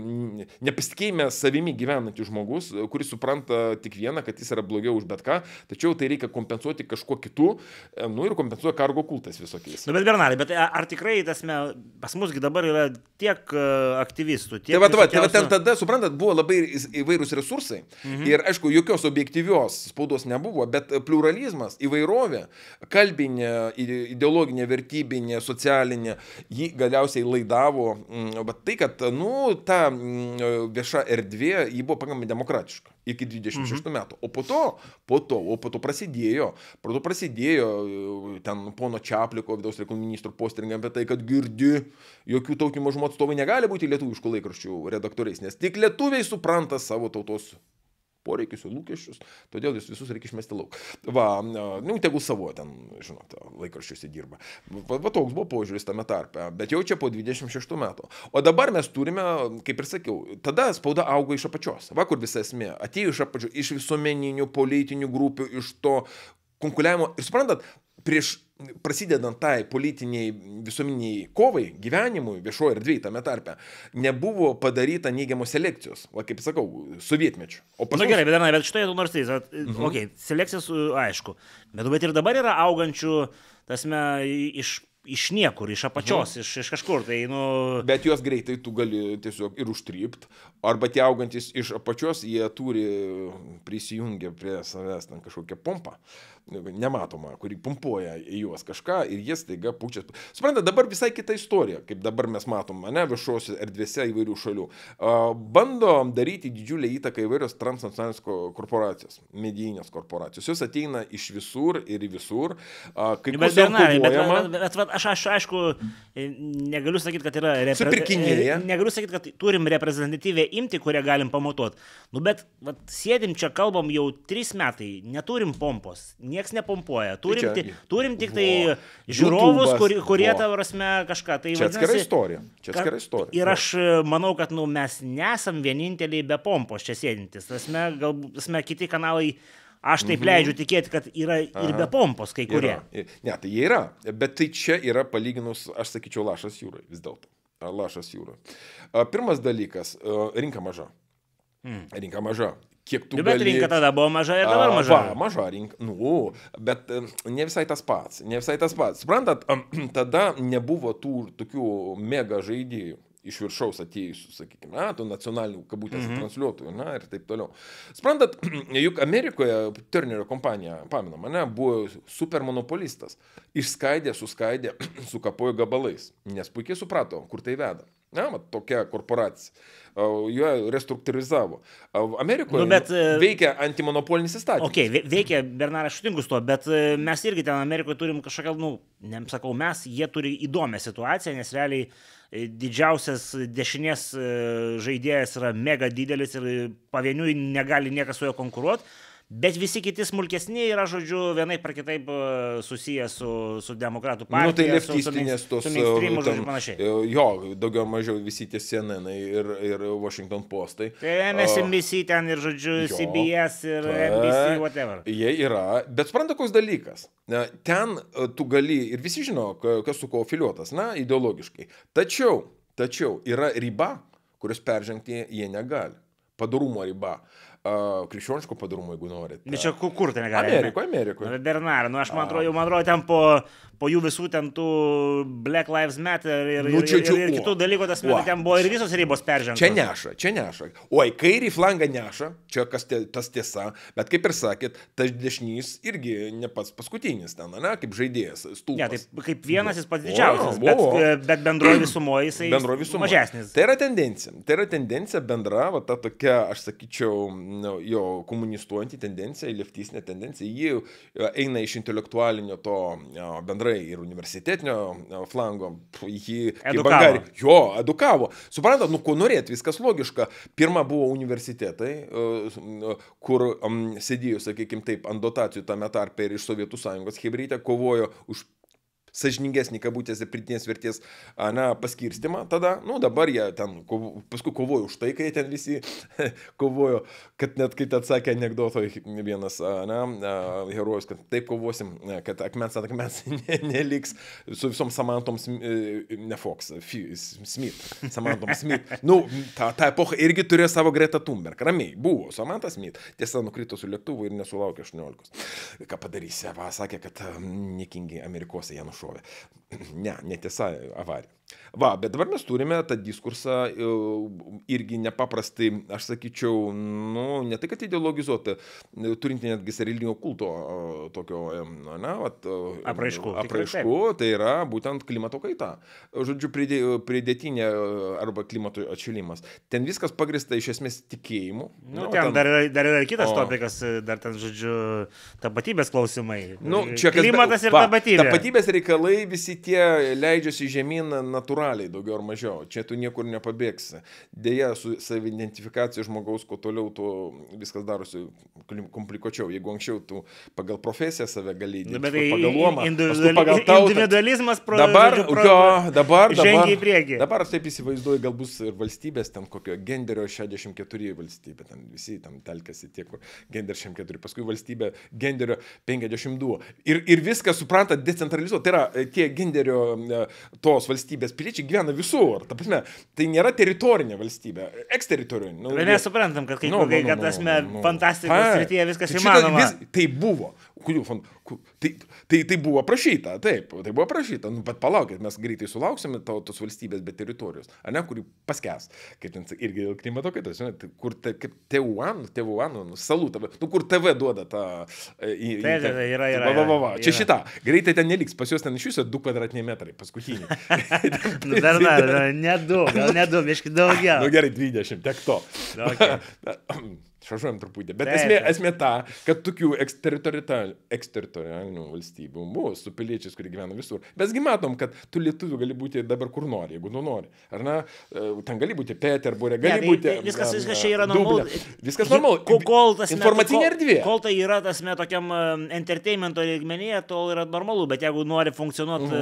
nepasitikėjime savimi gyvenantis žmogus, kuris supranta tik vieną, kad jis yra blogiau už bet ką, tačiau tai reikia kompensuoti kažkuo kitu, e, nu ir kompensuoja kargo kultas visokiais padarys. Nu, bet Bernardai, bet e, ar tikrai, tasme, pas musgi dabar yra tiek e, aktyvistų, tiek... Tai va, tai va, tai va, ten tada, suprantat, buvo labai įvairūs resursai. Mhm. Ir, aišku, jokios objektyvios spaudos nebuvo, bet pluralizmas, įvairovė, kalbinė, ideologinė, vertybinė, socialinė, ji galiausiai laidavo. Bet mm, tai, kad, nu, ta mm, vieša erdvė, ji buvo pakankamai demokratiška iki 26 mhm. metų. O po to, po to, o po to prasidėjo, po to prasidėjo e, ten pono Čiapliko vidaus reikalų ministrų postringą apie tai, kad girdi, jokių tautinių mažumų atstovai negali būti lietuviškų laikraščių redaktoriais, nes tik lietuviai supranta savo tautos poreikius, jų lūkesčius, todėl jūs visus reikia išmesti lauk. Va, nu, tegul savo ten, žinot, laikraščiuose dirba. Va, va toks buvo požiūris tame tarpe, bet jau čia po 26 metų. O dabar mes turime, kaip ir sakiau, tada spauda augo iš apačios. Va kur visa esmė, atėjo iš apačios, iš visuomeninių, politinių grupių, iš to konkuliavimo. Ir suprantat, prieš prasidedant tai politiniai visuomeniai kovai, gyvenimui, viešoje erdvėje tame tarpe, nebuvo padaryta neigiamos selekcijos, va kaip sakau, sovietmečių. O paskui... Na nu, gerai, bet, na, bet štai tu nors tai, bet, mhm. Uh -huh. okay, selekcijas e, aišku, bet, bet ir dabar yra augančių, tasme, iš iš niekur, iš apačios, mhm. iš, iš kažkur. Tai, nu... Bet juos greitai tu gali tiesiog ir užtrypt, arba tie augantis iš apačios, jie turi prisijungę prie savęs ten kažkokią pompą. Uh, nematomą, kuri pumpuoja į juos kažką ir jie staiga pučia. Suprantate, dabar visai kita istorija, kaip dabar mes matom, ne, viešuose erdvėse įvairių šalių. Bando daryti didžiulę įtaką įvairios transnacionalinės korporacijos, medijinės korporacijos. Jos ateina iš visur ir į visur. Kai bet, bet, bet, bet, bet, bet, bet aš, aš aišku, e, negaliu sakyti, kad yra reprezentatyvi. Negaliu sakyti, kad turim reprezentatyvę imti, kurią galim pamatuoti. Nu, bet vat, sėdim čia, kalbam jau trys metai, neturim pompos. Ne niekas nepompuoja. Tai turim, ti, turim tik tai Vo. žiūrovus, kur, kurie Vo. tavo prasme kažką. Tai čia vadinasi, atskira istorija. Čia atskira istorija. Ir aš e, manau, kad nu, mes nesam vieninteliai be pompos čia sėdintis. Tasme, galbūt, tasme, kiti kanalai Aš taip mm -hmm. leidžiu tikėti, kad yra ir Aha. be pompos kai kurie. Yra. Ne, tai jie yra, bet tai čia yra palyginus, aš sakyčiau, lašas jūrai vis dėlto. Lašas jūrai. Pirmas dalykas e, - rinka maža. Mm. Rinka maža kiek tu. Nu, bet gali... rinka tada buvo maža ir dabar maža. Va, maža rinka, nu, bet ne visai tas pats, ne visai tas pats. Suprantat, tada nebuvo tų tokių mega žaidėjų iš viršaus atėjusių, sakykime, na, tų nacionalinių kabutėse mm -hmm. transliuotojų, na ir taip toliau. Sprendat, juk Amerikoje Turnerio kompanija, pamenu mane, buvo supermonopolistas. Išskaidė, suskaidė, sukapojo gabalais, nes puikiai suprato, kur tai veda. Ne, mat, tokia korporacija. Juo restruktūrizavo. Amerikoje nu, bet, e, veikia antimonopolinis įstatymas. Ok, veikia, Bernaras Šutingus to, bet e, mes irgi ten Amerikoje turim kažkokią, nu, nesakau mes, jie turi įdomią situaciją, nes realiai e, didžiausias dešinės žaidėjas yra mega didelis ir pavieniui negali niekas su juo konkuruoti Bet visi kiti smulkesni yra, žodžiu, vienaip ar kitaip e, susiję su, su demokratų partija. Na, nu, tai leftistinės tos... Su e, mainstreamu, žodžiu, panašiai. E, jo, daugiau mažiau visi tie CNN ir, ir Washington Postai. Tai MSNBC uh, ten ir, žodžiu, jo, CBS ir ta, NBC, whatever. Jie yra, bet supranta, koks dalykas. Ten tu gali, ir visi žino, kas su ko filiuotas, na, ideologiškai. Tačiau, tačiau yra riba, kurios peržengti jie negali. Padarumo riba. Uh, Uh, krikščioniško padarumo, jeigu norite. Bet nu, čia kur, kur tai negali? Amerikoje, Amerikoje. Bet nu, Bernarė, nu aš man atrodo, jau man atrodo, ten po, po jų visų ten tų Black Lives Matter ir, nu, čia, čia, ir, ir, ir kitų dalykų, tas metas ten buvo ir visos ribos peržengtos. Čia neša, čia neša. Oi, kairį flangą neša, čia kas tie, tas tiesa, bet kaip ir sakėt, tas dešinys irgi ne pats paskutinis ten, ne, kaip žaidėjas. Stulpas. Ne, tai kaip vienas jis pats didžiausias, o, o, e, o. bet, bet bendroji visumoje jisai bendro visumo. mažesnis. Tai yra tendencija, tai yra tendencija bendra, va ta tokia, aš sakyčiau, Nu, jo komunistuojanti tendencija, leftistinė tendencija, ji e, eina iš intelektualinio to e, bendrai ir universitetinio e, flango, ji edukavo. Jo, edukavo. Suprantat, nu ko norėt, viskas logiška. Pirma buvo universitetai, kur sėdėjo, sakykime taip, ant dotacijų tame tarpe ir iš Sovietų sąjungos hebrytė kovojo už sažiningesnį kabutėse pridinės vertės na, paskirstimą. Tada, nu, dabar jie ten, kovo, paskui kovojo už tai, kai ten visi kovojo, kad net kaip atsakė anegdoto vienas na, herojus, kad taip kovosim, kad akmens ant akmens neliks su visom samantoms, ne Fox, Smith, samantom Smith. Nu, ta, ta epocha irgi turėjo savo Greta Thunberg, ramiai, buvo samantas Smith, tiesa, nukrito su lėktuvu ir nesulaukė 18. Ką padarysi, va, sakė, kad nikingi amerikosai ją nušovė. człowiek. Ne, netiesa, avarija. Va, bet dabar mes turime tą diskursą e, irgi nepaprastai, aš sakyčiau, nu, ne tai, kad ideologizuoti, e, turinti netgi serialinio kulto e, tokio, na, vat, apraiškų. Apraiškų, tai yra būtent klimato kaita. Žodžiu, pridėtinė arba klimato atšilimas. Ten viskas pagrista iš esmės tikėjimu. Nu, nu, ten, ten dar, yra, dar yra kitas o. topikas, dar ten, žodžiu, tapatybės klausimai. Nu, čia, Klimatas kas, ir va, tapatybė. Tapatybės reikalai visi visi tie leidžiasi žemyn natūraliai, daugiau ar mažiau. Čia tu niekur nepabėgsi. Deja, su savidentifikacija žmogaus, kuo toliau, tuo viskas darosi komplikuočiau. Jeigu anksčiau tu pagal profesiją save gali identifikuoti, pagal luomą, individuali, pagal tautą. Individualizmas pradeda. Dabar, pro, jo, dabar, dabar, į priekį. Dabar aš taip įsivaizduoju, gal bus ir valstybės, ten kokio genderio 64 valstybė, ten visi ten telkasi tie, kur gender 64, paskui valstybė genderio 52. Ir, ir viską supranta decentralizuoti. Tai yra e, tie genderio Tinderio tos valstybės piliečiai gyvena visur. Ta prasme, tai nėra teritorinė valstybė, eksteritorinė. Nu, nesuprantam, kad kai nu, nu, nu, nu, nu, nu, fantastikos nu, srityje viskas tai įmanoma. Vis, tai buvo. Kurių fondų? Tai, tai, tai buvo prašyta, taip, tai buvo prašyta, nu, bet palaukit, mes greitai sulauksime to, tos valstybės, bet teritorijos, ne, kuri paskęs, kaip ten irgi dėl klimato kaitos, žinai, kur te, kaip Teuan, Teuan, nu, salų, tave, nu, kur TV duoda tą... E, į, į, tai, tai, tai yra, yra. Va, va, va, čia yra. šita, greitai ten neliks, pas juos ten iš jūsų 2 kvadratiniai metrai, paskutinį. nu, dar, dar, ne 2, gal ne 2, biškai daugiau. Na nu, gerai, 20, tiek to. Okay. šažuojam truputį. Bet esmė, esmė ta, kad tokių eksteritorialinių valstybių bus, su piliečiais, kurie gyvena visur. Besgi matom, kad tu lietuvių gali būti dabar kur nori, jeigu nu nori. Ar na, e, ten gali būti Peterburgė, gali ne, tai būti. Tai viskas, na, viskas čia e, yra normalu. Viskas normalu. Kol, kol tas informacinė erdvė. Kol, kol tai yra tas met tokiam e, entertainmento lygmenyje, tol yra normalu. Bet jeigu nori funkcionuoti mhm.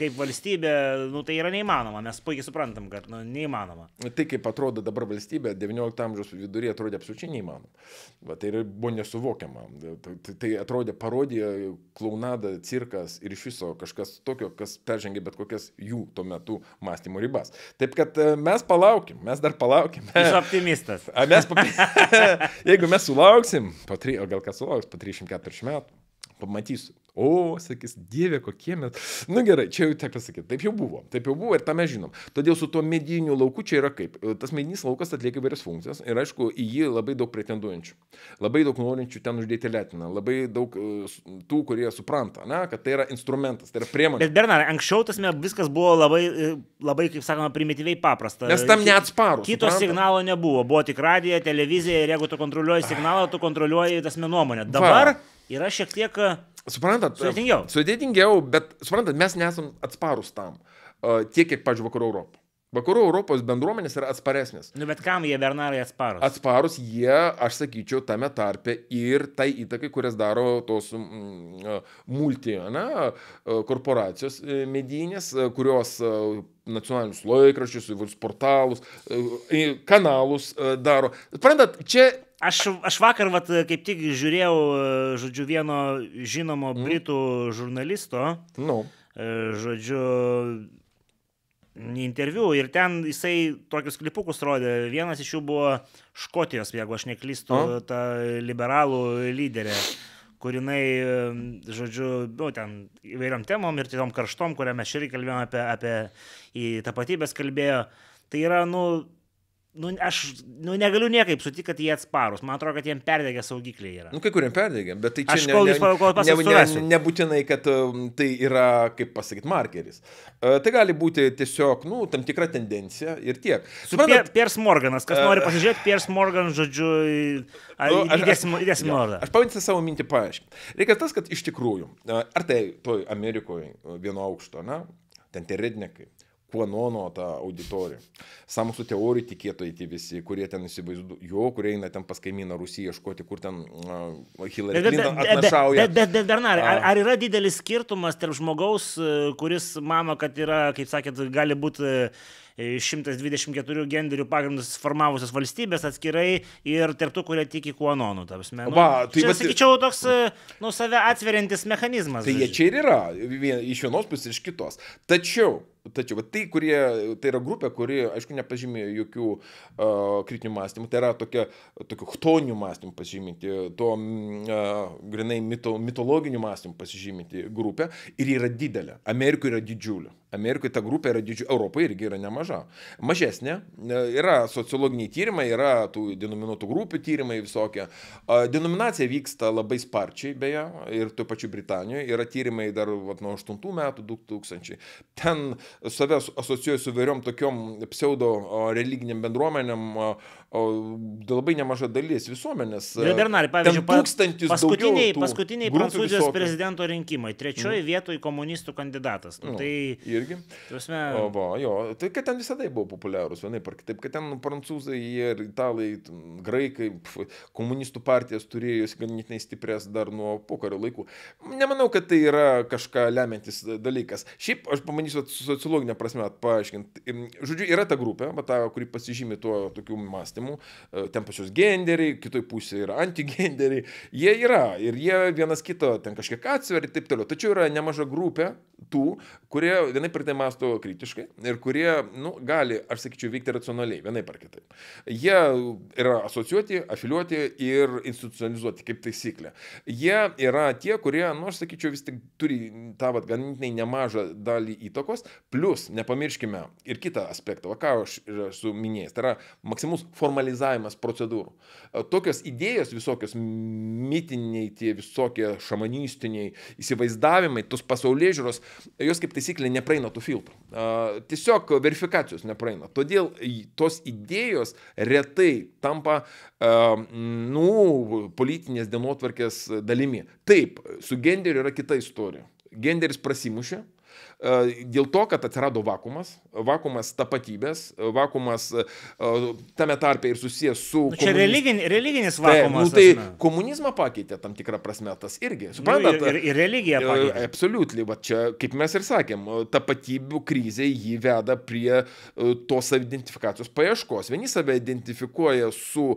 kaip valstybė, nu, tai yra neįmanoma. Mes puikiai suprantam, kad nu, neįmanoma. Tai kaip atrodo dabar valstybė, 19 amžiaus viduryje atrodė absoliučiai neįmanoma neįmanoma. Va, tai buvo nesuvokiama. Tai, tai, tai atrodė parodija, klaunada, cirkas ir iš viso kažkas tokio, kas peržengė bet kokias jų tuo metu mąstymo ribas. Taip kad e, mes palaukim, mes dar palaukim. Aš optimistas. A, mes pap... Jeigu mes sulauksim, po tri... o gal kas sulauks po 340 metų, pamatysiu. O, sakys, dieve, kokie met. Na nu, gerai, čia jau teko sakyti, taip jau buvo, taip jau buvo ir tą mes žinom. Todėl su tuo mediniu lauku čia yra kaip. E, tas medinis laukas atlieka įvairias funkcijas ir aišku, į jį labai daug pretenduojančių, labai daug norinčių ten uždėti lėtiną, labai daug e, tų, kurie supranta, na, kad tai yra instrumentas, tai yra priemonė. Bet Bernarai, anksčiau tas mes viskas buvo labai, e, labai, kaip sakoma, primityviai paprasta. Nes tam neatsparus. Kito supranta? signalo nebuvo, buvo tik radija, televizija ir jeigu tu kontroliuoji ah. signalą, tu kontroliuoji tas nuomonę. Dabar Va. yra šiek tiek Suprantat, sudėtingiau. Sudėtingiau, bet suprantat, mes nesam atsparus tam, tiek kiek, pažiūrėjau, vakarų Europą. Vakarų Europos bendruomenės yra atsparesnės. Nu, bet kam jie Bernarai atsparus? Atsparus jie, aš sakyčiau, tame tarpe ir tai įtakai, kurias daro tos mm, multi, na, korporacijos e, medinės, kurios nacionalinius laikraščius, įvairius portalus, e, kanalus e, daro. Suprantat, čia Aš, aš vakar, vat, kaip tik žiūrėjau, e, žodžiu, vieno žinomo mm. britų žurnalisto, no. Nu. E, žodžiu, interviu ir ten jisai tokius klipukus rodė. Vienas iš jų buvo Škotijos, jeigu aš neklystu, mm. Oh. ta liberalų lyderė kur jinai, e, žodžiu, nu, ten įvairiom temom ir tom karštom, kurią mes šiandien kalbėjome apie, apie tapatybės kalbėjo. Tai yra, nu, Nu, aš nu, negaliu niekaip sutikti, kad jie atsparus. Man atrodo, kad jiem perdegę saugikliai yra. Nu, kai kuriem perdegę, bet tai čia aš, kol ne, ne, kol ne, ne, ne, nebūtinai, kad um, tai yra, kaip pasakyti, markeris. E, tai gali būti tiesiog, nu, tam tikra tendencija ir tiek. Suprantat, Piers Morganas, kas e, nori pasižiūrėti, Piers Morgan, žodžiu, įdėsim nuorodą. Aš, aš pavadinsiu savo mintį paaiškinti. Reikia tas, kad iš tikrųjų, e, ar tai toj Amerikoje vieno aukšto, na, ten tie rednekai, kuanono tą auditoriją. Samusų teorijų tikėtojai tie visi, kurie ten įsivaizduoja, kurie eina ten pas kaimyną Rusiją ieškoti, kur ten uh, Hillary Clinton atnašauja. Bet, bet, bet Bernarė, ar, ar yra didelis skirtumas tarp žmogaus, kuris mano, kad yra, kaip sakėt, gali būti 124 genderių pagrindus formavusios valstybės atskirai ir tarp tų, kurie tiki kuanonu. Nu, Va, tai čia, bet... sakyčiau, toks nu, save atveriantis mechanizmas. Tai jie čia ir yra, iš vienos pusės, iš kitos. Tačiau Tačiau tai, kurie, tai yra grupė, kuri, aišku, nepažymė jokių uh, kritinių mąstymų, tai yra tokia, tokių chtonių mąstymų pasižyminti, to uh, grinai mito, mitologinių mąstymų pasižyminti grupė ir yra didelė. Amerikoje yra didžiulė. Amerikoje ta grupė yra didžiulė, Europoje irgi yra nemaža. Mažesnė, e, yra sociologiniai tyrimai, yra tų denominuotų grupių tyrimai visokie. Denominacija vyksta labai sparčiai, beje, ir tuo pačiu Britanijoje yra tyrimai dar vat, nuo 8 metų 2000. Ten uh, save asocijuoju su vairiom tokiom pseudo religinėm bendruomenėm, o labai nemaža dalis visuomenės. Ir e, Bernarė, pavyzdžiui, tūkstantis paskutiniai, paskutiniai prancūzijos visokių. prezidento rinkimai. Trečioji mm. Nu. vietoje komunistų kandidatas. Nu, nu, tai, irgi. Prasme... O, va, jo, tai kad ten visada buvo populiarūs, vienaip ar kitaip, kad ten prancūzai ir italai, graikai, pf, komunistų partijas turėjo ganėtinai stiprias dar nuo pokario laikų. Nemanau, kad tai yra kažką lemantis dalykas. Šiaip aš pamanysiu sociologinę prasme paaiškinti. Žodžiu, yra ta grupė, ta, kuri pasižymi tuo tokiu mąstymu mąstymų, e, ten pačios genderiai, kitoj pusėje yra antigenderiai, jie yra ir jie vienas kito ten kažkiek atsveria ir taip toliau. Tačiau yra nemaža grupė tų, kurie vienai per tai mąsto kritiškai ir kurie, nu, gali, aš sakyčiau, veikti racionaliai, vienai per kitaip. Jie yra asociuoti, afiliuoti ir institucionalizuoti kaip taisyklė. Jie yra tie, kurie, nu, aš sakyčiau, vis tik turi tą, vad, ganėtinai nemažą dalį įtakos, plus nepamirškime ir kitą aspektą, va, ką aš esu minėjęs, tai yra maksimus formavimas formalizavimas procedūrų. E, tokios idėjos, visokios mitiniai, tie visokie šamanistiniai įsivaizdavimai, tos pasaulio žiūros, e, jos kaip taisyklė nepraeina tų filtrų. E, tiesiog verifikacijos nepraeina. Todėl tos idėjos retai tampa, nu, politinės dienotvarkės dalimi. Taip, su genderiu yra kita istorija. Genderis prasimušė, uh, dėl to, kad atsirado vakumas, vakumas tapatybės, vakumas e, e, tame tarpe ir susijęs su... Nu, čia komunizm... religinis, religinis nu, vakumas. Tai, nu, tai komunizmą pakeitė tam tikrą prasme tas irgi. Nu, suprantat? Nu, ir, ir, ir religija pakeitė. Absoliučiai, va čia, kaip mes ir sakėm, tapatybių krizė jį veda prie e, tos savidentifikacijos paieškos. Vieni save identifikuoja su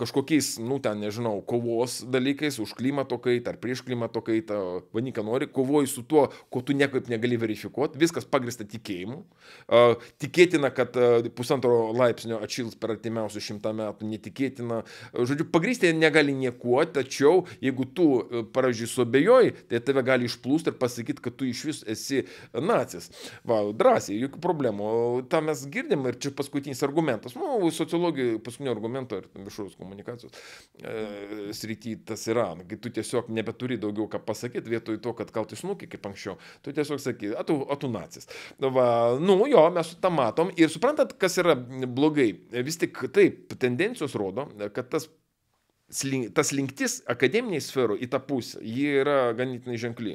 kažkokiais, nu ten, nežinau, kovos dalykais, už klimato kaitą ar prieš klimato kaitą, vanyką nori, kovoji su tuo, ko tu niekaip negali vertinti verifikuoti, viskas pagrista tikėjimu. Tikėtina, kad pusantro laipsnio atšils per artimiausius šimtą metų, netikėtina. Žodžiu, pagristi negali niekuo, tačiau jeigu tu, pavyzdžiui, suabejoji, tai tave gali išplūsti ir pasakyti, kad tu iš vis esi nacis. Va, drąsiai, jokių problemų. Ta mes girdim ir čia paskutinis argumentas. Nu, sociologijai paskutinio argumento ir viešos komunikacijos e, srityje tas yra, kai tu tiesiog nebeturi daugiau ką pasakyti, vietoj to, kad kaltis nukiai kaip anksčiau, tu tiesiog sakai, o tu, o tu nacis. Va, nu jo, mes tą matom ir suprantat, kas yra blogai. Vis tik taip, tendencijos rodo, kad tas tas linktis akademiniai sferų į tą pusę, ji yra ganėtinai ženkli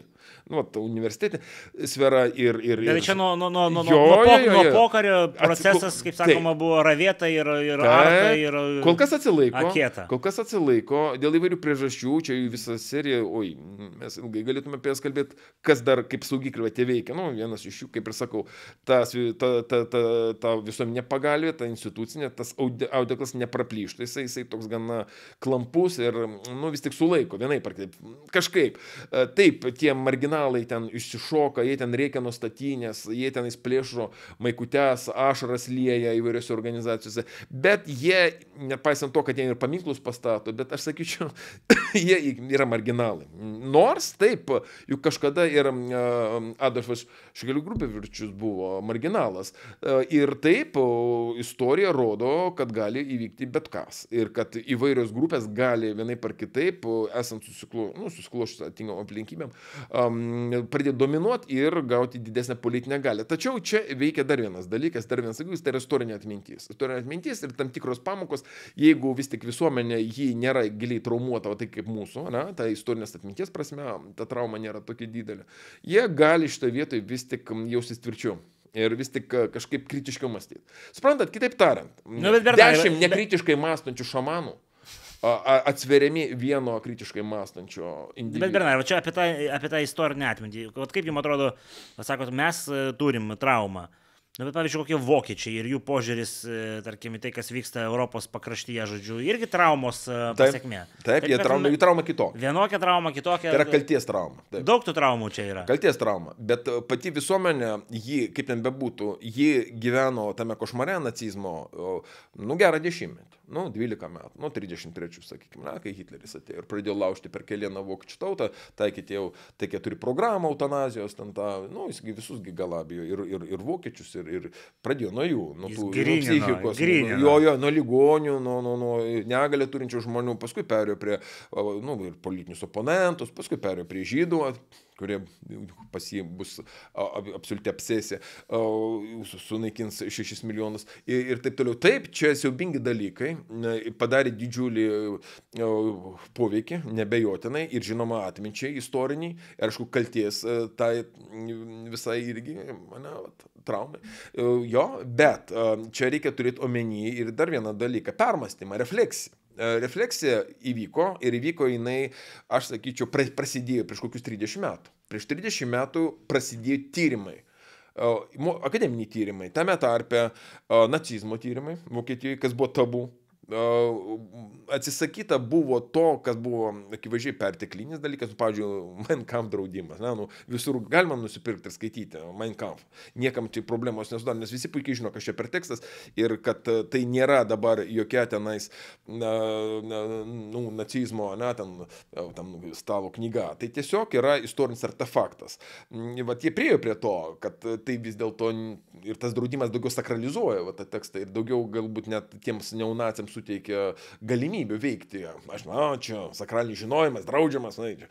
nu, ta universitetė sfera ir... ir, ir... Tai čia nuo, nuo, nuo, nuo, jo, nuo, po, jo, jo. nuo pokario procesas, Atsi... kaip sakoma, tai. buvo ravėta ir, ir tai. arta ir... Kol kas atsilaiko. Akėta. Kol kas atsilaiko dėl įvairių priežasčių, čia jų visa serija, oi, mes ilgai galėtume apie jas kalbėti, kas dar kaip saugikliuotė veikia. Nu, vienas iš jų, kaip ir sakau, ta, ta, ta, ta, ta visuomenė pagalvė, ta institucinė, tas audeklas nepraplyšta, jisai, jisai toks gana klampus ir nu, vis tik sulaiko vienai par kitaip. Kažkaip. E, taip, tie marginaliai marginalai ten išsišoka, jie ten reikia nuo statinės, jie ten įsplėšo maikutes, ašaras lieja įvairiose organizacijose. Bet jie, nepaisant to, kad jie ir paminklus pastato, bet aš sakyčiau, jie yra marginalai. Nors taip, juk kažkada ir Adolfas Škelių Grubevičius buvo marginalas. Ir taip, istorija rodo, kad gali įvykti bet kas. Ir kad įvairios grupės gali vienaip ar kitaip, esant susiklo, nu, susiklošus atingom aplinkybėm, pradėti dominuoti ir gauti didesnę politinę galią. Tačiau čia veikia dar vienas dalykas, dar vienas dalykas, tai yra istorinė atmintis. Istorinė atmintis ir tam tikros pamokos, jeigu vis tik visuomenė jį nėra giliai traumuota, o tai kaip mūsų, na, ta istorinės atminties prasme, ta trauma nėra tokia didelė, jie gali šitoje vietoje vis tik jausis tvirčiau ir vis tik e, kažkaip kritiškiau mąstyti. Suprantat, kitaip tariant, nu, bet, bet, dešimt nekritiškai mąstančių šamanų atsveriami vieno kritiškai mąstančio individo. Bet Bernai, čia apie tą, apie tą istorinę atmintį. Vat kaip jums atrodo, sakot, mes e, turim traumą. Na, nu, bet pavyzdžiui, kokie vokiečiai ir jų požiūris, e, tarkim, į tai, kas vyksta Europos pakraštyje, žodžiu, irgi traumos pasiekmė. Taip, taip, taip jie trauma, nu, jų trauma kitokia. Vienokia trauma kitokia. Tai yra kalties trauma. Taip. Daug tų traumų čia yra. Kalties trauma. Bet e, pati visuomenė, ji, kaip ten bebūtų, ji gyveno tame košmare nacizmo, nu, gerą dešimtmetį nu, 12 metų, nu, 33, sakykime, ne, kai Hitleris atėjo ir pradėjo laužti per kelieną vokiečių tautą, taikyti jau, tai keturi programą eutanazijos, ten tą, nu, jisgi visus galabijo ir, ir, ir vokiečius, ir, ir pradėjo nuo jų, nuo tų grinino, psichikos, grinino. jo, jo, nuo ligonių, nuo, nuo, nuo negalė turinčių žmonių, paskui perėjo prie, nu, ir politinius oponentus, paskui perėjo prie žydų. At, kurie pas jį bus absoliuti obsesija, sunaikins 6 milijonus ir, ir taip toliau. Taip, čia siaubingi dalykai padarė didžiulį poveikį, nebejotinai, ir žinoma atminčiai istoriniai, ir aišku, kalties tai visai irgi, mane, traumai. Jo, bet čia reikia turėti omeny ir dar vieną dalyką - permastymą, refleksiją. E, refleksija įvyko ir įvyko jinai, aš sakyčiau, prasidėjo prieš kokius 30 metų. Prieš 30 metų prasidėjo tyrimai. E, akademiniai tyrimai, tame tarpe e, nacizmo tyrimai Vokietijoje, kas buvo tabu, atsisakyta buvo to, kas buvo akivaizdžiai perteklinis dalykas, nu, pavyzdžiui, Minecraft draudimas. Ne, nu, visur galima nusipirkti ir skaityti Minecraft. Niekam čia problemos nesudaro, nes visi puikiai žino, kas čia per tekstas ir kad e, tai nėra dabar jokia tenais na, na, nu, nacizmo, ne, ten, e, ten stalo knyga. Tai tiesiog yra istorinis artefaktas. Mm, vat jie priejo prie to, kad e, tai vis dėlto ir tas draudimas daugiau sakralizuoja va, tą tekstą ir daugiau galbūt net tiems neonaciams suteikia galimybių veikti. Aš, na, čia sakralinis žinojimas, draudžiamas, na, čia.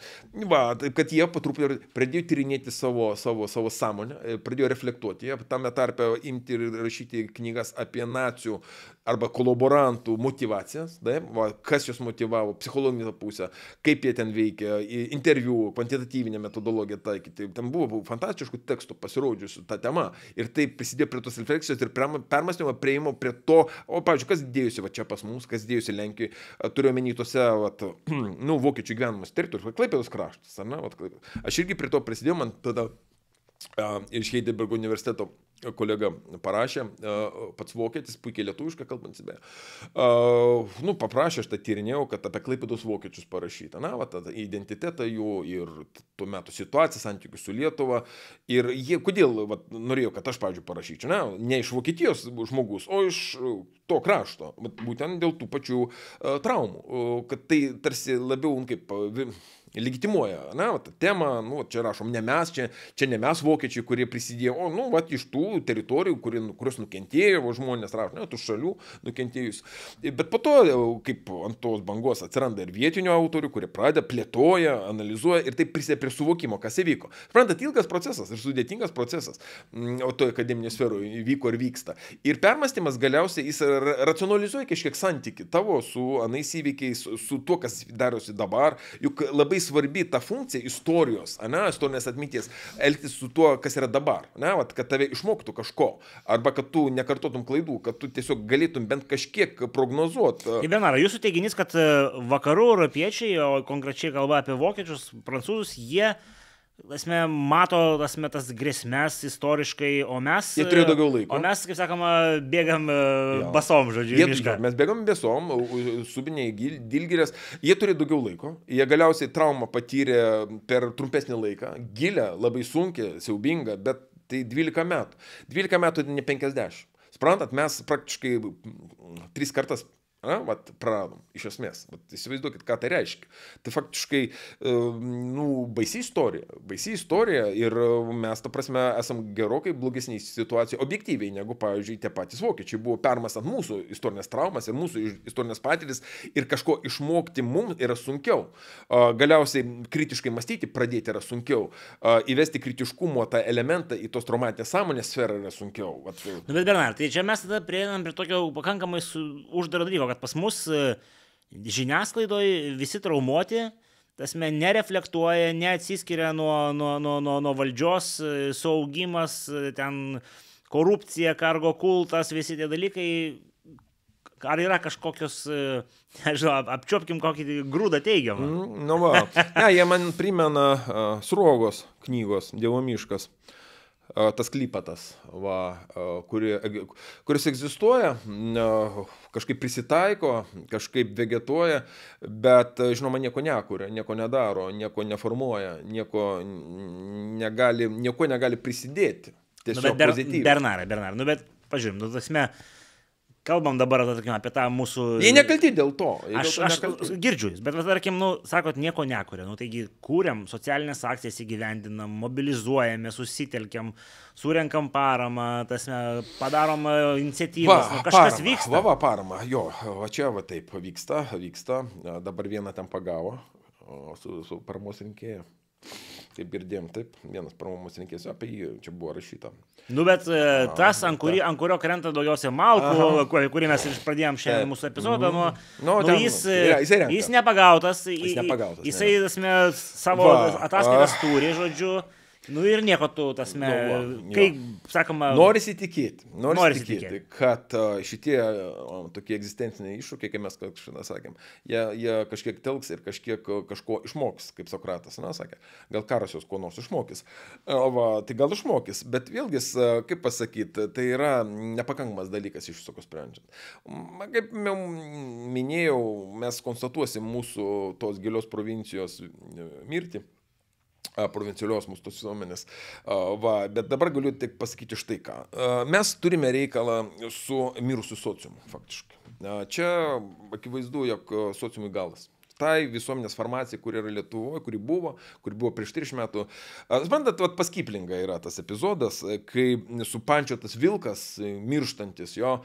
Va, taip, kad jie patruputį pradėjo tyrinėti savo, savo, savo sąmonę, e, pradėjo reflektuoti, jie tame tarpe imti ir rašyti knygas apie nacijų arba kolaborantų motivacijas, da, va, kas juos motivavo, psichologinę pusę, kaip jie ten veikia, interviu, kvantitatyvinę metodologiją taikyti. Ten buvo fantastiškų tekstų pasirodžiusių tą temą ir tai prisidėjo prie tos refleksijos ir permastymo prieimo prie to, o, pavyzdžiui, kas dėjusi va čia pas mus, kas dėjusi Lenkijoje, turiu omeny tose, va, nu, vokiečių gyvenimas teritorijos, Klaipėdos kraštas, ar ne, va, Klaipėdos. Aš irgi prie to prisidėjau, man tada uh, iš Heidelbergo universiteto kolega parašė, e, pats vokietis, puikiai lietuviškai kalbantis beje, e, nu, paprašė, aš tą tyrinėjau, kad apie Klaipėdos vokiečius parašyta, na, va, tada identitetą jų ir tuo metu situaciją, santykius su Lietuva. Ir jie, kodėl va, norėjo, kad aš, pavyzdžiui, parašyčiau, na, ne iš Vokietijos žmogus, o iš e, to krašto, būtent dėl tų pačių traumų, kad tai tarsi labiau nu, kaip legitimuoja, na, vat, temą, nu, vat, čia rašom, ne mes, čia, čia ne mes vokiečiai, kurie prisidėjo, o, nu, vat, iš tų teritorijų, kuri, kurios nukentėjo, žmonės rašo, ne, tų šalių nukentėjus. Bet po to, kaip ant tos bangos atsiranda ir vietinių autorių, kurie pradeda, plėtoja, analizuoja ir taip prisideda prie suvokimo, kas įvyko. Suprantat, ilgas procesas ir sudėtingas procesas, o toje akademinėje sferoje vyko ir vyksta. Ir permastymas galiausiai jis racionalizuoja kažkiek santyki tavo su anais įvykiais, su tuo, kas darosi dabar, juk labai svarbi ta funkcija istorijos, ne, istorinės atminties, elgtis su tuo, kas yra dabar, ne, vat, kad tave išmoktų kažko, arba kad tu nekartotum klaidų, kad tu tiesiog galėtum bent kažkiek prognozuoti. E. Įbenara, jūsų teiginys, kad e, vakarų europiečiai, o konkrečiai kalba apie vokiečius, prancūzus, jie uh, Lasme, mato lasme, tas grėsmės istoriškai, o mes... Jie turėjo daugiau e, laiko. O mes, kaip sakoma, bėgam e, jo. basom, žodžiu. Jie, mišką. mes bėgam basom, subiniai dilgirės. Jie turi daugiau laiko. Jie galiausiai traumą patyrė per trumpesnį laiką. Gilę, labai sunkia, siaubinga, bet tai 12 metų. 12 metų tai ne 50. Sprantat, mes praktiškai tris kartas A, vat, praradom, iš esmės. Vat, įsivaizduokit, ką tai reiškia. Tai faktiškai, nu, baisi istorija. Baisi istorija ir mes, ta prasme, esam gerokai blogesniai situacijai objektyviai, negu, pavyzdžiui, tie patys vokiečiai buvo permastant mūsų istorinės traumas ir mūsų istorinės patirtis ir kažko išmokti mums yra sunkiau. Galiausiai kritiškai mąstyti pradėti yra sunkiau. Įvesti kritiškumo tą elementą į tos traumatinės sąmonės sferą yra sunkiau. Vat. Nu, bet Bernard, tai čia mes tada prieinam prie tokio pakankamai uždaro dalyko, kad pas mus e, žiniasklaidoje visi traumuoti, tasme, nereflektuoja, neatsiskiria nuo, nuo, nuo, nuo, nuo valdžios, e, saugimas, e, ten korupcija, kargo kultas, visi tie dalykai. Ar yra kažkokios, nežinau, apčiopkim kokį tai grūdą teigiamą? Mm, nu, va. Ne, jie man primena uh, srogos knygos, Dievo miškas. Uh, tas klypatas, va, kuri, kuris egzistuoja, kažkaip prisitaiko, kažkaip vegetuoja, bet žinoma nieko nekuria, nieko nedaro, nieko neformuoja, nieko negali, nieko negali prisidėti. Tiesiog nu, bet Ber, Bernarai, Bernarai, nu bet pažiūrėjom, nu tasme. Mes kalbam dabar, tarkim, apie tą mūsų... Jie nekalti dėl to. Jie aš, dėl to aš girdžiu, bet, tarkim, nu, sakot, nieko nekuria. Nu, taigi, kūriam socialinės akcijas įgyvendinam, mobilizuojame, susitelkiam, surenkam paramą, tasme, padarom e, iniciatyvas. Va, nu, kažkas parama, vyksta. Va, va, parama. Jo, va čia va taip vyksta, vyksta. Dabar vieną ten pagavo su, su paramos rinkėju kaip girdėjom, taip, vienas pramumas rinkėjas, apie jį čia buvo rašyta. Nu, bet e, tas, ant, kurį, ant kurio krenta daugiausiai malkų, kurį, kurį mes ir pradėjom šią taip. mūsų epizodą, mm -hmm. nu, nu, ten, jis, yra, jis, renka. jis nepagautas, jis nepagautas jisai ne. savo ataskaitas ah. turi, žodžiu. Nu ir nieko tu, tas mes, no, nu, kaip sakoma. Norisi tikėti, norisi, norisi tikėti, tikėti, kad šitie o, tokie egzistenciniai iššūkiai, kaip mes kažkada sakėm, jie, jie kažkiek telks ir kažkiek kažko išmoks, kaip Sokratas, na, sakė, gal karas jos ko nors išmokys. O, va, tai gal išmokys, bet vėlgi, kaip pasakyti, tai yra nepakankamas dalykas iššūkius sprendžiant. Kaip minėjau, mes konstatuosim mūsų tos gilios provincijos e, mirtį provincialios mūsų visuomenės. Va, bet dabar galiu tik pasakyti štai ką. Mes turime reikalą su mirusiu sociumu, faktiškai. Čia akivaizdu, jog sociumui galas. Tai visuomenės farmacija, kur yra Lietuvoje, kuri buvo, kuri buvo prieš 30 metų. Suprantat, paskiplinga yra tas epizodas, kai supančiotas vilkas, mirštantis, jo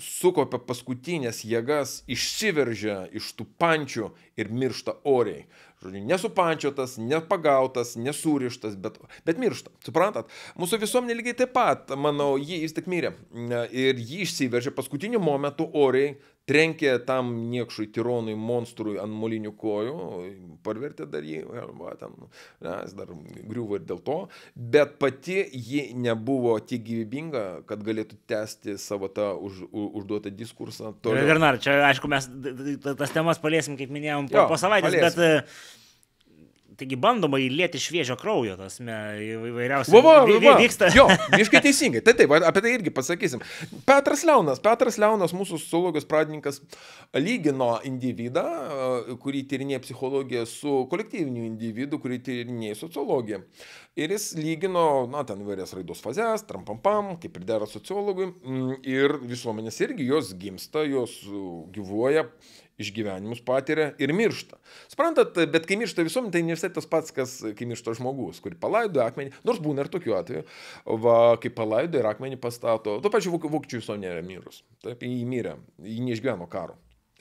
sukopia paskutinės jėgas, išsiveržia iš tų pančių ir miršta oriai. Žodžiu, nesupančiotas, nepagautas, nesurištas, bet, bet miršta. Suprantat? Mūsų visuomenė lygiai taip pat, manau, jį jis tik mirė. E, ir jį išsiveržė paskutiniu momentu oriai trenkė tam niekšui, tironui, monstrui ant molinių kojų, parvertė dar jį, arba ten, ne, jis dar griuvo ir dėl to, bet pati ji nebuvo tiek gyvybinga, kad galėtų tęsti savo tą už, užduotą diskursą. Toliau. Bernard, čia aišku, mes tas temas paliesim, kaip minėjom, po, jo, po savaitės, paliesim. bet Taigi bandoma įlėti šviežio kraujo, tas įvairiausių dalykų vyksta. Jo, visiškai teisingai. Tai taip, apie tai irgi pasakysim. Petras Leonas, Petras Leonas, mūsų zoologijos pradininkas, lygino individą, e, kurį tyrinėja psichologija, su kolektyviniu individu, kurį tyrinėja sociologija. Ir jis lygino, na, ten įvairias raidos fazes, trampampam, kaip ir dera sociologui. Mm, ir visuomenės irgi jos gimsta, jos gyvuoja išgyvenimus patiria ir miršta. Sprantat, bet kai miršta visuomenė, tai ne visai tas pats, kas kai miršta žmogus, kur palaidoja akmenį, nors būna ir tokių atvejų, va, kai palaidoja ir akmenį pastato, to pačiu vokiečių visuomenė yra mirus, taip, jį mirė, jį neišgyveno karo.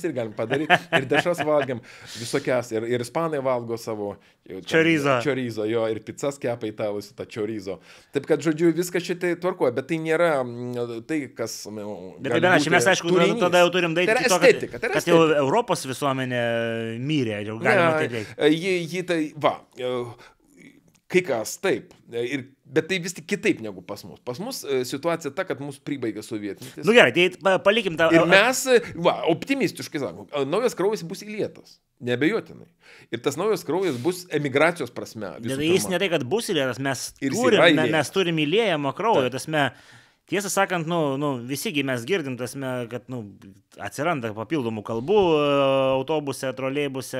mes ir galim padaryti. Ir dešas valgiam visokias, ir, ir ispanai valgo savo. Čioryzo. Čioryzo, jo, ir pizzas kepa italus, tą čioryzo. Taip kad, žodžiu, viskas šitai tvarkoja, bet tai nėra mm, tai, kas... Mm, bet taip, būti, mes, aišku, nu, turinys. tada jau turim daryti. Tai yra estetika. To, kad, tai yra estetika. kad jau Europos visuomenė mirė, jau galima ja, tai daryti. Ji, ji tai, va, e, kai kas taip. E, ir Bet tai vis tik kitaip negu pas mus. Pas mus e, situacija ta, kad mus pribaigė sovietinis. Nu gerai, tai palikim tą. Ir mes, e, va, optimistiškai sakom, naujas kraujas bus įlietas. Nebejotinai. Ir tas naujas kraujas bus emigracijos prasme. Bet tai jis pirma. ne tai, kad bus įlietas, mes, turim, mes turim įliejamo kraujo. Ta. Tasme, Tiesą sakant, nu, nu, visigi mes girdim, tasme, kad nu, atsiranda papildomų kalbų e, autobuse, troleibuse,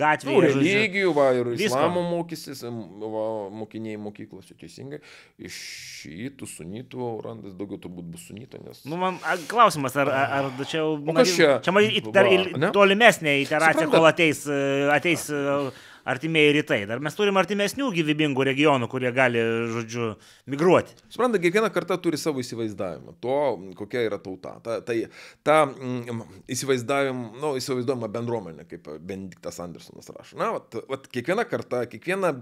gatvėje. Nu, religijų, va, ir islamo mokysis, va, mokiniai mokyklose, teisingai. Iš šitų sunytų randas daugiau turbūt bus sunytų, nes... Nu, man klausimas, ar, ar čia jau... Čia, čia man dar tolimesnė iteracija, kol ateis... E, ateis va e, artimieji rytai. Dar mes turim artimesnių gyvybingų regionų, kurie gali, žodžiu, migruoti. Suprantate, kiekviena karta turi savo įsivaizdavimą, to, kokia yra tauta. Ta, tai ta mm, įsivaizdavim, nu, įsivaizduojama bendruomenė, kaip Benediktas Andersonas rašo. Na, vat, vat, kiekviena karta, kiekviena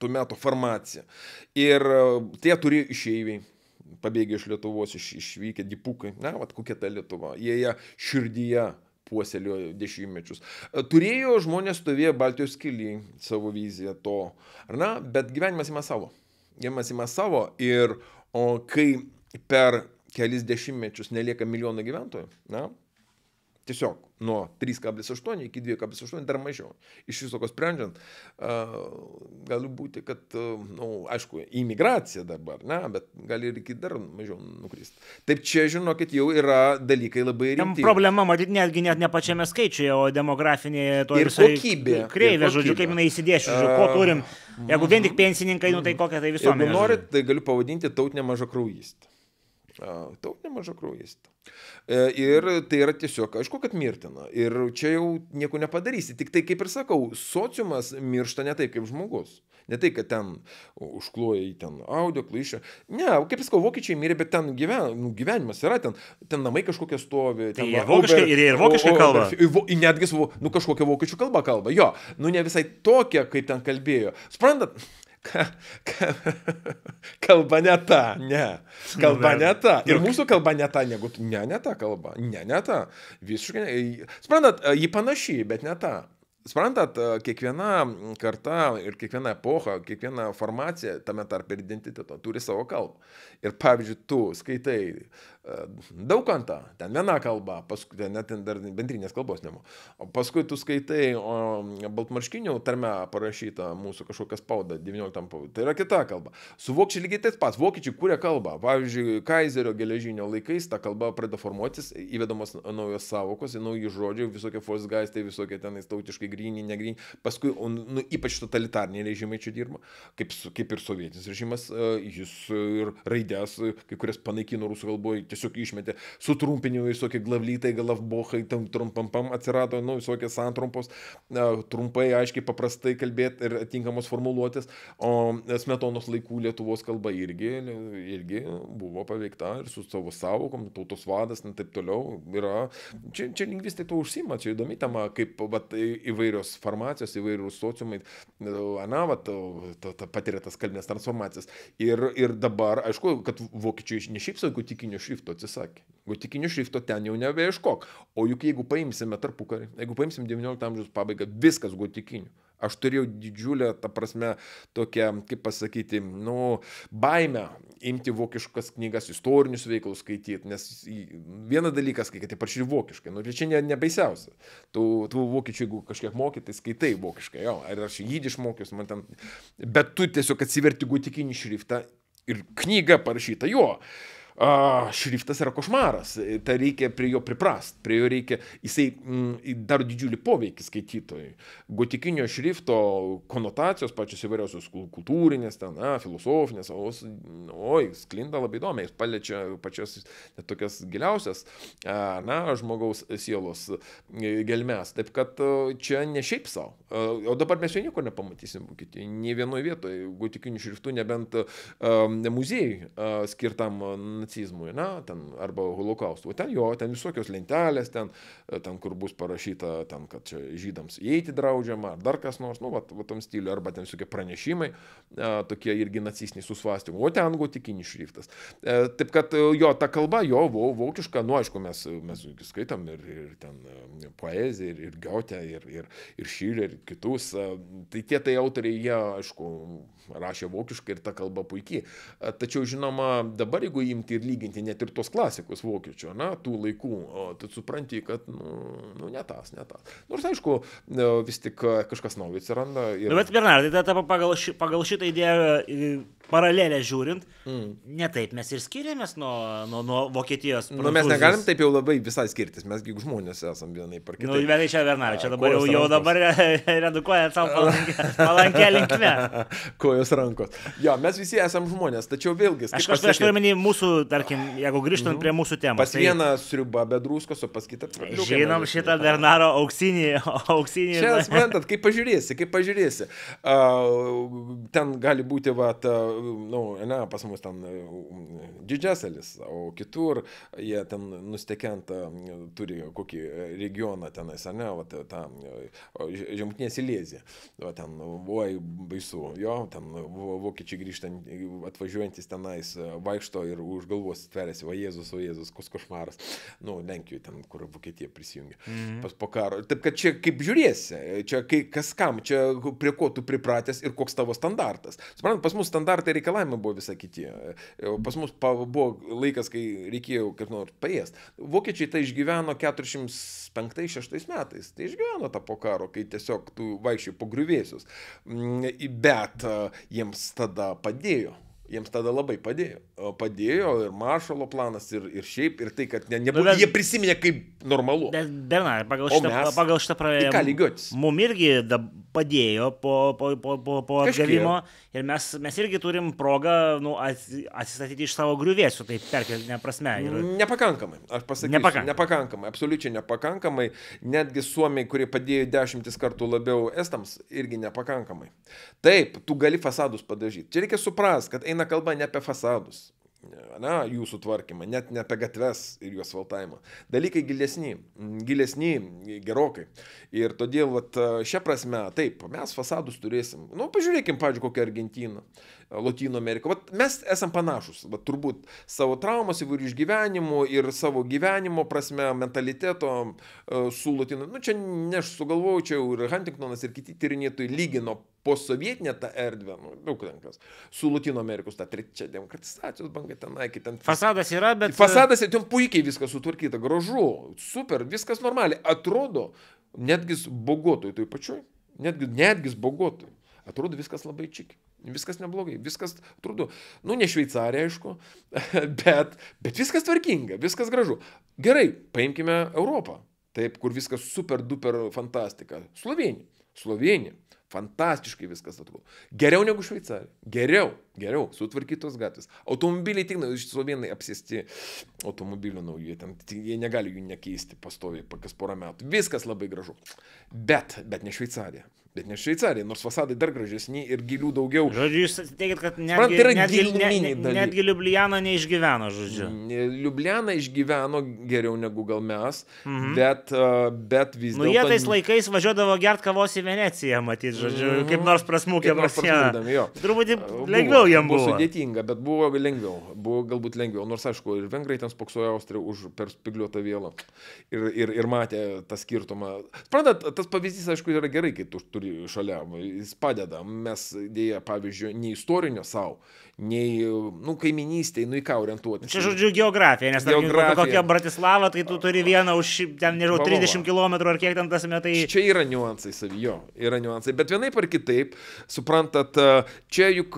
tų metų formacija. Ir e, tie turi išeiviai pabėgę iš Lietuvos, iš, išvykę dipukai, na, vat kokia ta Lietuva, jie ją širdyje puoselėjo dešimtmečius. Turėjo žmonės stovėjo Baltijos kely savo viziją to, ar ne, bet gyvenimas ima savo. Gyvenimas ima savo ir o, kai per kelis dešimtmečius nelieka milijono gyventojų, na, Tiesiog nuo 3,8 iki 2,8 dar mažiau. Iš viso ko sprendžiant, gali būti, kad, na, nu, aišku, imigracija dabar, ne, bet gali ir iki dar mažiau nukristi. Taip čia, žinokit, jau yra dalykai labai rimti. Tam problema, matyt, netgi net ne pačiame skaičiuje, o demografinėje to ir kokybė. Kreivė, žodžiu, kaip jinai įsidėšiu, ko turim. Jeigu vien tik mhm. pensininkai, nu, tai kokia tai visuomenė. Jeigu norit, tai galiu pavadinti tautinę mažą kraujystę. Tautinė maža kraujista. E, ir tai yra tiesiog, aišku, kad mirtina. Ir čia jau nieko nepadarysi. Tik tai, kaip ir sakau, sociumas miršta ne taip kaip žmogus. Ne tai, kad ten užkloja į ten audio plyšę. Ne, kaip sakau, vokiečiai mirė, bet ten gyven, nu, gyvenimas yra, ten, ten namai kažkokie stovi. Tai ten, tai jie vokiškai, ir jie ir vokiškai kalba. Netgi, nu, kažkokia vokiečių kalba kalba. Jo, nu ne visai tokia, kaip ten kalbėjo. Sprendat, ka, ka, kalba ne ta, ne. Kalba ne ta. Ir mūsų kalba ne ta, negu ne, ne ta kalba. Ne, ne ta. Visiškai. Ne. Sprendat, e, ji panaši, bet ne ta. Sprendat, e, kiekviena karta ir kiekviena epocha, kiekviena formacija, tame tarp ir identiteto, turi savo kalbą. Ir pavyzdžiui, tu skaitai e, Daugantą, ten viena kalba, paskui, ten net ten dar bendrinės kalbos nemo. O paskui tu skaitai o, Baltmarškinių tarme parašyta mūsų kažkokia spauda 19 pavadė. Tai yra kita kalba. Su vokiečiai lygiai tas pats. Vokiečiai kūrė kalbą. Pavyzdžiui, Kaiserio geležinio laikais ta kalba pradeda formuotis, įvedamos naujos savokos, nauji žodžiai, visokie fosgaistai, visokie tenais tautiškai grinį, negrinį. Paskui, nu, ypač totalitariniai režimai čia dirba, kaip, kaip ir sovietinis režimas, e, jis ir raidė raides, kai kurias panaikino rusų kalboje, tiesiog išmetė, sutrumpinimo visokie glavlytai, galavbohai, tam trumpampam atsirado, nu, visokie santrumpos, trumpai, aiškiai, paprastai kalbėti ir tinkamos formuluotės, o smetonos laikų Lietuvos kalba irgi, irgi buvo paveikta ir su savo savokom, tautos vadas, ir taip toliau. Yra. Čia, čia lingvistai to užsima, čia įdomi tema, kaip vat, įvairios farmacijos, įvairūs sociumai, ana, vat, ta, ta, patiria tas kalbinės transformacijas. Ir, ir dabar, aišku, kad vokiečiai ne šiaip savo gotikinio šrifto atsisakė. Gotikinio šrifto ten jau nebeieškok. O juk jeigu paimsime tarpukarį, jeigu paimsim 19 amžiaus pabaigą, viskas gotikiniu. Aš turėjau didžiulę, ta prasme, tokią, kaip pasakyti, nu, baimę imti vokiškas knygas, istorinius veikalus skaityti, nes vieną dalyką skaityti, ypač ir vokiškai, nu, čia ne, nebaisiausia. Tu, tu vokiečių, jeigu kažkiek mokai, tai skaitai vokiškai, jo, ar aš jį išmokius, man ten, bet tu tiesiog atsiverti gutikinį šriftą, ir knyga parašyta jo a, šriftas yra košmaras, tai reikia prie jo priprast, prie jo reikia, jisai m, mm, daro didžiulį poveikį skaitytojui. Gotikinio šrifto konotacijos, pačios įvairiausios kultūrinės, ten, na, filosofinės, o, o jis klinda labai įdomiai, jis paliečia pačias net tokias giliausias, a, na, žmogaus sielos e, gelmes. Taip kad e, čia ne šiaip savo. O dabar mes jo nieko nepamatysim, Vokietijoje, nei vienoje vietoje, gotikinių šriftų, nebent a, muziejui a, skirtam nacizmui, na, ten, arba holokaustui. Ten jo, ten visokios lentelės, ten, e, ten, kur bus parašyta, ten, kad čia žydams įeiti draudžiama, ar dar kas nors, nu, va, va tam stiliu, arba ten visokie pranešimai, a, e, tokie irgi nacistiniai susvastymu, o ten gotikinis šriftas. E, taip kad e, jo, ta kalba, jo, vokiška, nu, aišku, mes, mes skaitam ir, ir ten poeziją, ir, ir Gautę, ir, ir, ir Šylį, ir kitus. Tai tie tai autoriai, jie, aišku, rašė vokiškai ir ta kalba puikiai. Tačiau, žinoma, dabar jeigu imti vertinti ir lyginti net ir tos klasikus vokiečių, na, tų laikų, o, tu supranti, kad, nu, nu, ne tas, ne tas. Nors, aišku, e, vis tik e, kažkas naujo atsiranda. Ir... Nu, bet, Bernardai, tada pagal, ši, pagal šitą idėją paralelę žiūrint, mm. ne taip mes ir skiriamės nuo, nuo, nuo Vokietijos. Na, nu, mes negalim taip jau labai visai skirtis, mes juk žmonės esame vienai par kitą. Na, nu, vienai čia Bernardai, čia dabar jau, jau dabar redukuoja savo palankę linkme. Kojos rankos. Jo, mes visi esame žmonės, tačiau vėlgi. Aš kažkaip turiu menį mūsų būtų, tarkim, jeigu grįžtant mhm. prie mūsų temos. Pas tai... vieną sriuba be druskos, o pas kitą. Žinom šitą Bernaro auksinį. auksinį Čia, suprantat, kaip pažiūrėsi, kaip pažiūrėsi. Uh, ten gali būti, va, uh, nu, ne, pas mus ten uh, e, didžiasalis, o kitur jie ten nustekiant uh, turi kokį regioną tenais, ar ne, va, tą uh, e, žemutinė silėzija. Va, ten, oi, baisu, jo, ten vokiečiai grįžtant, atvažiuojantis tenais e, vaikšto ir už galvos tveriasi, va Jėzus, o Jėzus, kus košmaras. Nu, Lenkijoje ten, kur Vokietija prisijungia. Mm -hmm. Po karo. Taip, kad čia kaip žiūrėsi, čia kai, kas kam, čia prie ko tu pripratęs ir koks tavo standartas. Suprant, pas mus standartai reikalavimai buvo visai kiti. Pas mus buvo laikas, kai reikėjo kaip nors paėsti. Vokiečiai tai išgyveno 45-6 metais. Tai išgyveno tą po karo, kai tiesiog tu vaikščiai pogrįvėsius. Mm, bet jiems tada padėjo jiems tada labai padėjo. Padėjo ir maršalo planas, ir, ir šiaip, ir tai, kad ne, nebuvo, nu, bet, jie prisiminė kaip normalu. Bet, Bernai, pagal šitą, mes, pagal šitą praėjimą. Ką lygiuotis? Mums irgi padėjo po, po, po, po, po atgavimo ir mes, mes irgi turim progą nu, atsistatyti iš savo griuvėsių, tai perkeltinė prasme. Ir... Nepakankamai, aš pasakysiu. Nepakankamai. nepakankamai, absoliučiai nepakankamai, netgi suomiai, kurie padėjo dešimtis kartų labiau estams, irgi nepakankamai. Taip, tu gali fasadus padažyti. Čia reikia suprasti, kad eina eina kalba ne apie fasadus, na, jų sutvarkymą, net ne apie gatves ir jų asfaltavimą. Dalykai gilesni, gilesni gerokai. Ir todėl, vat, šią prasme, taip, mes fasadus turėsim. Nu, pažiūrėkim, pavyzdžiui, kokią Argentiną. Latino Amerika. Vat mes esam panašus, vat turbūt savo traumas įvairių išgyvenimų ir savo gyvenimo prasme, mentaliteto e, su Latino. Nu, čia ne aš sugalvojau, čia ir Huntingtonas, ir kiti tyrinėtojai lygino posovietinę tą erdvę, nu, daug tenkas, su Latino Amerikos, ta trečia demokratizacijos banga tenai, kaip ten. Fasadas yra, bet. Fasadas, ten puikiai viskas sutvarkyta, gražu, super, viskas normaliai, atrodo, netgi bogotojų toj pačioj, netgi, netgi bogotojų, atrodo viskas labai čiki. Viskas neblogai, viskas trūdu. Nu, ne Šveicarija, aišku, bet, bet viskas tvarkinga, viskas gražu. Gerai, paimkime Europą, taip, kur viskas super duper fantastika. Slovenija. Slovenija. Fantastiškai viskas atrodo. Geriau negu Šveicarija. Geriau, geriau, sutvarkytos gatvės. Automobiliai tik, slovenai apsėsti automobilių naujų, ten, jie negali jų nekeisti pastoviai, kas porą metų. Viskas labai gražu. Bet, bet ne Šveicarija. Bet ne Šveicarija, nors fasadai dar gražesni ir gilių daugiau. Žodžiu, jūs teikit, kad netgi, tai netgi, ne, ne, netgi Ljubljana neišgyveno, žodžiu. Ljubljana išgyveno geriau negu gal mes, mhm. bet, bet vis dėlto... Nu, jie tais laikais važiuodavo gert kavos į Veneciją, matyt, žodžiu, mhm. kaip nors prasmukė Marsiją. Truputį lengviau jam buvo. Buvo sudėtinga, bet buvo lengviau. Buvo galbūt lengviau. Nors, aišku, ir vengrai ten spoksojo Austriją už perspigliuotą vėlą. Ir, ir, ir matė tą skirtumą. Suprantat, tas pavyzdys, aišku, yra gerai, kai tu turi turi šalia, jis padeda. Mes dėja, pavyzdžiui, nei istorinio savo, nei nu, kaiminystėje, nu į ką orientuoti. Čia žodžiu geografija, nes geografija. Tarkim, kokia Bratislava, tai tu turi vieną už, ten, nežinau, 30 km ar kiek ten tas metai. Čia yra niuansai savijo, yra niuansai, bet vienaip ar kitaip, suprantat, čia juk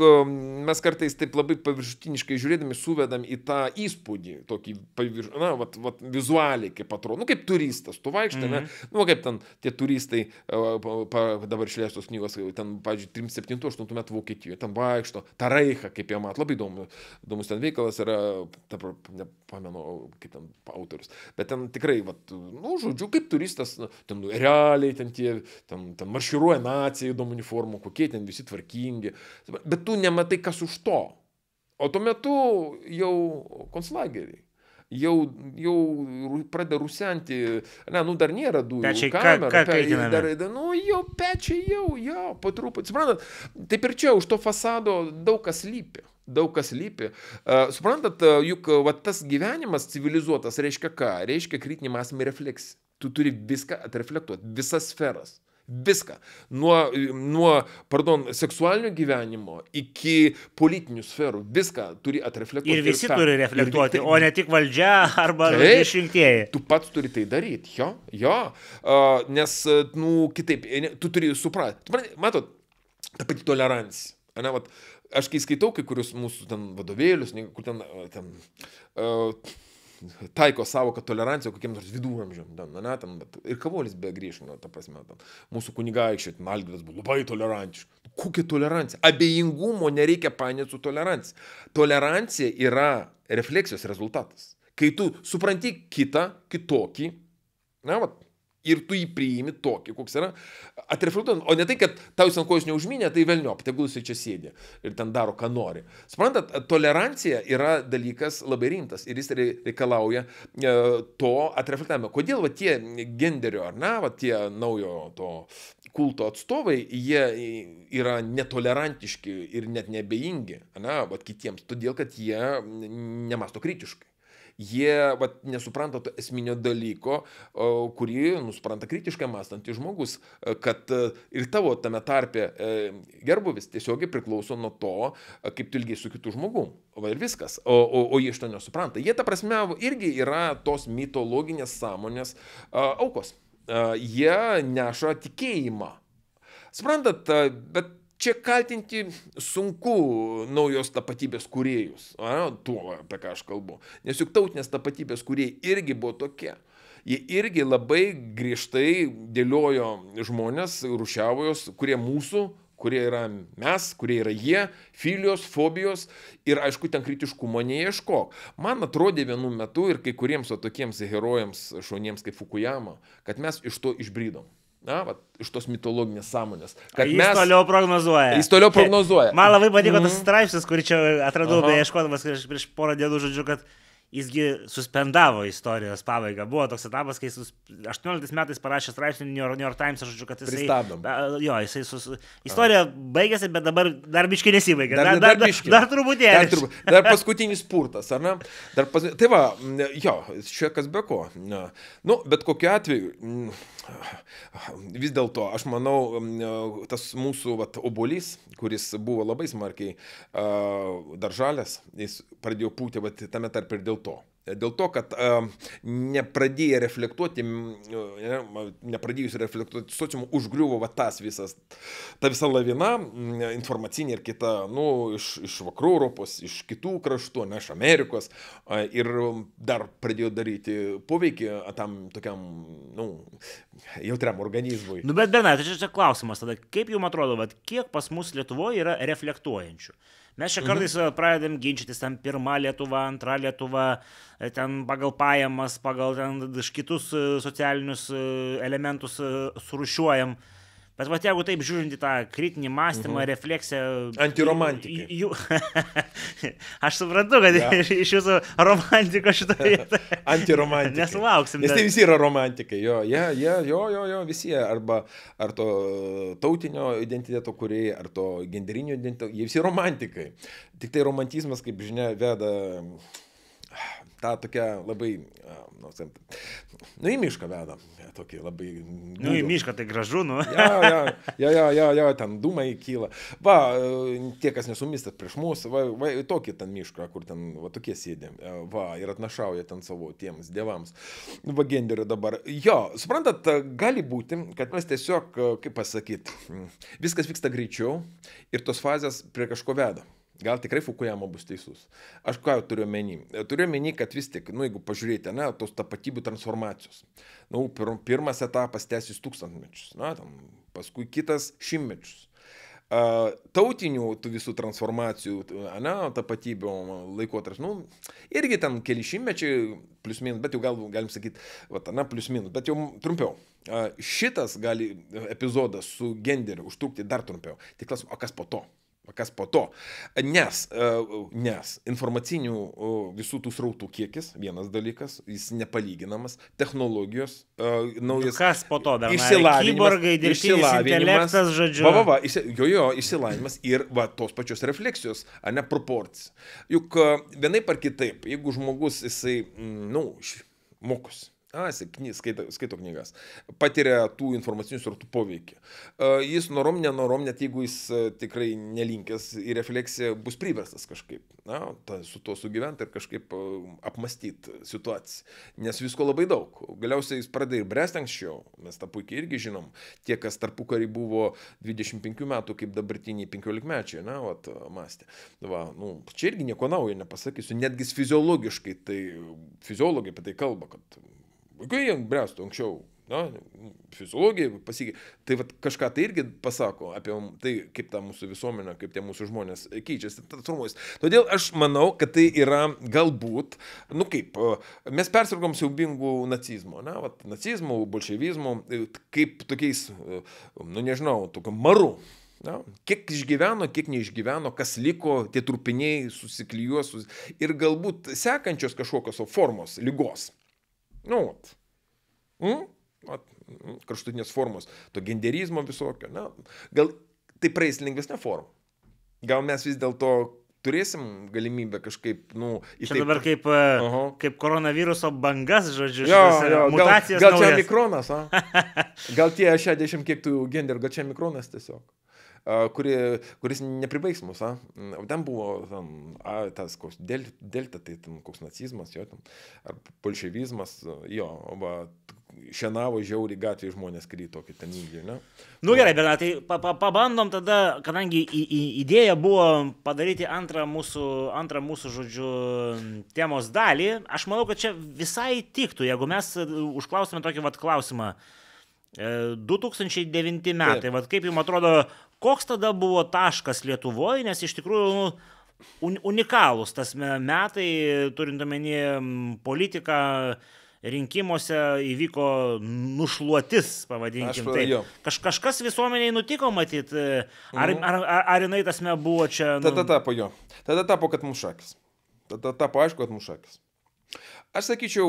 mes kartais taip labai paviršutiniškai žiūrėdami suvedam į tą įspūdį, tokį, pavirš... na, vat, vat, vizualiai kaip atrodo, nu kaip turistas, tu vaikštai, mm -hmm. ne, mhm. nu kaip ten tie turistai, e, pa, pa, dabar išleistos knygos, ten, pavyzdžiui, 37-8 metų Vokietijoje, ten vaikšto, taraiha, kaip turėjo, man labai įdomu, įdomus ten veikalas yra, ta, nepamenu, kaip ten autorius, bet ten tikrai, vat, nu, žodžiu, kaip turistas, ten nu, realiai, ten tie, ten, ten marširuoja nacija įdomu uniformų, kokie ten visi tvarkingi, bet tu nematai, kas už to. O tuo metu jau konslageriai jau, jau pradeda rusenti, na, nu dar nėra dujų. Pečiai, kamera, ką, ką pe, dar, nu jau pečiai, jau, jau, po truputį. Suprantat, taip ir čia už to fasado daug kas lypi. Daug kas lypi. Uh, suprantat, juk va, tas gyvenimas civilizuotas reiškia ką? Reiškia kritinį mąstymą ir refleksiją. Tu turi viską atreflektuoti, visas sferas. Uh, Viską. Nuo, nuo pardon, seksualinio gyvenimo iki politinių sferų. Viską turi atreflektuoti. Ir visi ir turi reflektuoti, ir, tai, o ne tik valdžia arba tai, išrinktieji. Tu pats turi tai daryti, jo, jo. Uh, nes, nu, kitaip, tu turi suprasti. Matot, ta pati tolerancija. Ane, vat, aš kai skaitau kai kurius mūsų ten vadovėlius, kur ten... ten uh, taiko savo, kad tolerancija kokiem nors viduramžiam, ne, ten, bet ir kavolis be grįžimo, ta prasme, ten. mūsų kunigaikščiai, Algirdas buvo labai tolerantiškas. Nu, kokia tolerancija? Abejingumo nereikia painėti su tolerancija. Tolerancija yra refleksijos rezultatas. Kai tu supranti kitą, kitokį, na, va, ir tu jį priimi tokį, koks yra, atreflektuojant, o ne tai, kad tau jis ant kojos neužminė, tai velniop, tegul jisai čia sėdi ir ten daro, ką nori. Suprantat, tolerancija yra dalykas labai rimtas ir jis reikalauja e, to atreflektavimo. Kodėl va tie genderio ar ne, va tie naujo to kulto atstovai, jie yra netolerantiški ir net nebeingi, na, va kitiems, todėl kad jie nemasto kritiškai jie vat, nesupranta to esminio dalyko, kurį nuspranta kritiškai mąstantis žmogus, e, kad e, ir tavo tame tarpe e, gerbuvis tiesiogiai priklauso nuo to, kaip tu ilgiai su kitu žmogumu. Ir viskas. O, o, o jie iš to nesupranta. Jie, ta prasme, irgi yra tos mitologinės sąmonės aukos. Jie neša tikėjimą. Suprantat, bet čia kaltinti sunku naujos tapatybės kuriejus, a, tuo, apie ką aš kalbu. Nes juk tautinės tapatybės kuriejai irgi buvo tokie. Jie irgi labai griežtai dėliojo žmonės, rušiavo juos, kurie mūsų, kurie yra mes, kurie yra jie, filijos, fobijos ir aišku, ten kritiškumo neieško. Man atrodė vienu metu ir kai kuriems tokiems herojams, šauniems kaip Fukujama, kad mes iš to išbrydom. Na, va, iš tos mitologinės sąmonės. Kad jis mes... toliau prognozuoja. Jis toliau prognozuoja. Man labai patiko mm -hmm. tas mhm. straipsnis, kurį čia atradau, beje, ieškodamas prieš porą dienų žodžiu, kad uh, jisgi suspendavo istorijos pabaigą. Buvo toks etapas, kai jis 18 metais parašė straipsnį New York, New York Times, žodžiu, kad jisai... Pristabdom. Jo, jisai sus... Istorija A. baigėsi, bet dabar dar biškai nesibaigė. Dar, dar, dar, dar, dar, dar truputėlį. Dar, trup... dar paskutinis spurtas, ar ne? Dar pas... Tai va, jo, čia kas be ko. Na, nu, bet kokiu atveju, vis dėlto, aš manau, tas mūsų vat, obolys, kuris buvo labai smaržintas, smarkiai uh, dar žalias, jis pradėjo pūti vat, tame tarp ir dėl to. Dėl to, kad nepradėję reflektuoti, nepradėjus reflektuoti sociumų, užgriuvo va tas visas, ta visa lavina, informacinė ir kita, nu, iš, iš vakarų Europos, iš kitų kraštų, ne iš Amerikos, ir dar pradėjo daryti poveikį tam tokiam, nu, jautriam organizmui. Nu, bet, Benai, tai čia klausimas tada, kaip jums atrodo, va, kiek pas mus Lietuvoje yra reflektuojančių? Mes čia mhm. kartais mhm. pradedam ginčytis, ten pirma Lietuva, antra Lietuva, e, ten pagal pajamas, pagal ten kitus e, socialinius e, elementus surušiuojam. Mhm Bet va, jeigu taip žiūrint į tą kritinį mąstymą, mhm. refleksiją. Antiromantiką. Jų... Aš suprantu, kad ja. iš jūsų romantiko šitoje vietoje. Antiromantiką. Nesulauksim. Nes tai visi yra romantikai, jo, jie, jie, jo, jo, jo, visi. Arba ar to tautinio identiteto kuriejai, ar to genderinio identiteto, jie visi romantikai. Tik tai romantizmas, kaip žinia, veda tą tokią labai, nu, nu į mišką veda, e, tokį labai... Gūdų. Nu, į mišką tai gražu, nu. ja, ja, ja, ja, ja, ja, ten dūmai kyla. Va, e, tie, kas nesumistas prieš mus, va, va, tokį ten mišką, kur ten, va, tokie sėdė, e, va, ir atnašauja ten savo tiems dievams. Va, genderiu dabar. Jo, suprantat, gali būti, kad mes tiesiog, kaip pasakyti, viskas vyksta greičiau ir tos fazės prie kažko veda. Gal tikrai Fukujama bus teisus. Aš ką turiu menį? Turiu menį, kad vis tik, nu, jeigu pažiūrėti, na, tos tapatybių transformacijos. Na, nu, pirmas etapas tęsis tūkstantmečius, na, tam, paskui kitas šimmečius. Tautinių tų visų transformacijų, na, tapatybių laikotarpis, nu, irgi ten keli šimmečiai, plus minus, bet jau gal, galim sakyti, va, na, plus minus, bet jau trumpiau. Šitas gali epizodas su genderiu užtrukti dar trumpiau. Tik klausimas, o kas po to? Kas po to? Nes, e, nes informacinių visų tų srautų kiekis, vienas dalykas, jis nepalyginamas, technologijos, e, naujas. Kas po to dar? Išsilavinimas. Išsilavinimas. Žodžiu. Va, va, va, išsi, jo, jo, išsilavinimas ir va, tos pačios refleksijos, o ne proporcija. Juk e, vienaip ar kitaip, jeigu žmogus, jisai, na, mm, nu, mokosi A, jis skaito, skaito knygas, patiria tų informacinių srautų poveikį. Jis norom, nenorom, net jeigu jis tikrai nelinkęs į refleksiją, bus priverstas kažkaip na, ta, su tuo sugyventi ir kažkaip apmastyti situaciją. Nes visko labai daug. Galiausiai jis pradeda ir bręsti anksčiau, mes tą puikiai irgi žinom. Tie, kas tarpu kariai buvo 25 metų, kaip dabartiniai 15 mečiai, na, vat, mąstė. Va, nu, čia irgi nieko naujo nepasakysiu, netgi fiziologiškai, tai fiziologai apie tai kalba, kad Vaikai jie bręstų anksčiau, na, fiziologija pasikeitė. Tai vat, kažką tai irgi pasako apie tai, kaip ta mūsų visuomenė, kaip tie mūsų žmonės keičiasi, transformuojasi. Todėl aš manau, kad tai yra galbūt, nu kaip, e, mes persirgom siaubingų nacizmo, na, vat, nacizmo, bolševizmo, tai kaip tokiais, e, nu nežinau, tokio maru. Na, kiek išgyveno, kiek neišgyveno, kas liko, tie trupiniai susiklyjuos sus... ir galbūt sekančios kažkokios formos, lygos Nu, vat. Mm? Vat, mm, kraštutinės formos, to genderizmo visokio. Na, gal tai praeis lengvesnė forma. Gal mes vis dėlto turėsim galimybę kažkaip, nu, iš tikrųjų. Dabar kaip, uh e, -huh. kaip koronaviruso bangas, žodžiu, jo, šitas, e, jo, mutacijas. Gal, gal naujas. čia mikronas, a? Gal tie 60 kiek tų gender, gal čia mikronas tiesiog kuri, kuris nepribaigs mus. A? O ten buvo ten, a, tas koks del, delta, tai ten koks nacizmas, jo, ten, ar bolševizmas, jo, va, šienavo žiaurį gatvį žmonės kryto, tokį ten įgį, ne? Nu gerai, bet tai pa, pa, pabandom tada, kadangi į, į, idėja buvo padaryti antrą mūsų, antrą mūsų, žodžiu, temos dalį, aš manau, kad čia visai tiktų, jeigu mes e, užklausime tokį vat klausimą. 2009 e, metai, Taip. vat kaip jums atrodo koks tada buvo taškas Lietuvoje, nes iš tikrųjų nu, unikalus tas metai, turint omeny politiką, rinkimuose įvyko nušluotis, pavadinkim. Tai kaž, kažkas visuomeniai nutiko, matyt, e, ar, mhm. ar, ar, ar jinai tasme buvo čia. Nu... Tada tapo jo. Tada tapo, kad mušakis. Tada tapo aišku, kad mušakis. Aš sakyčiau,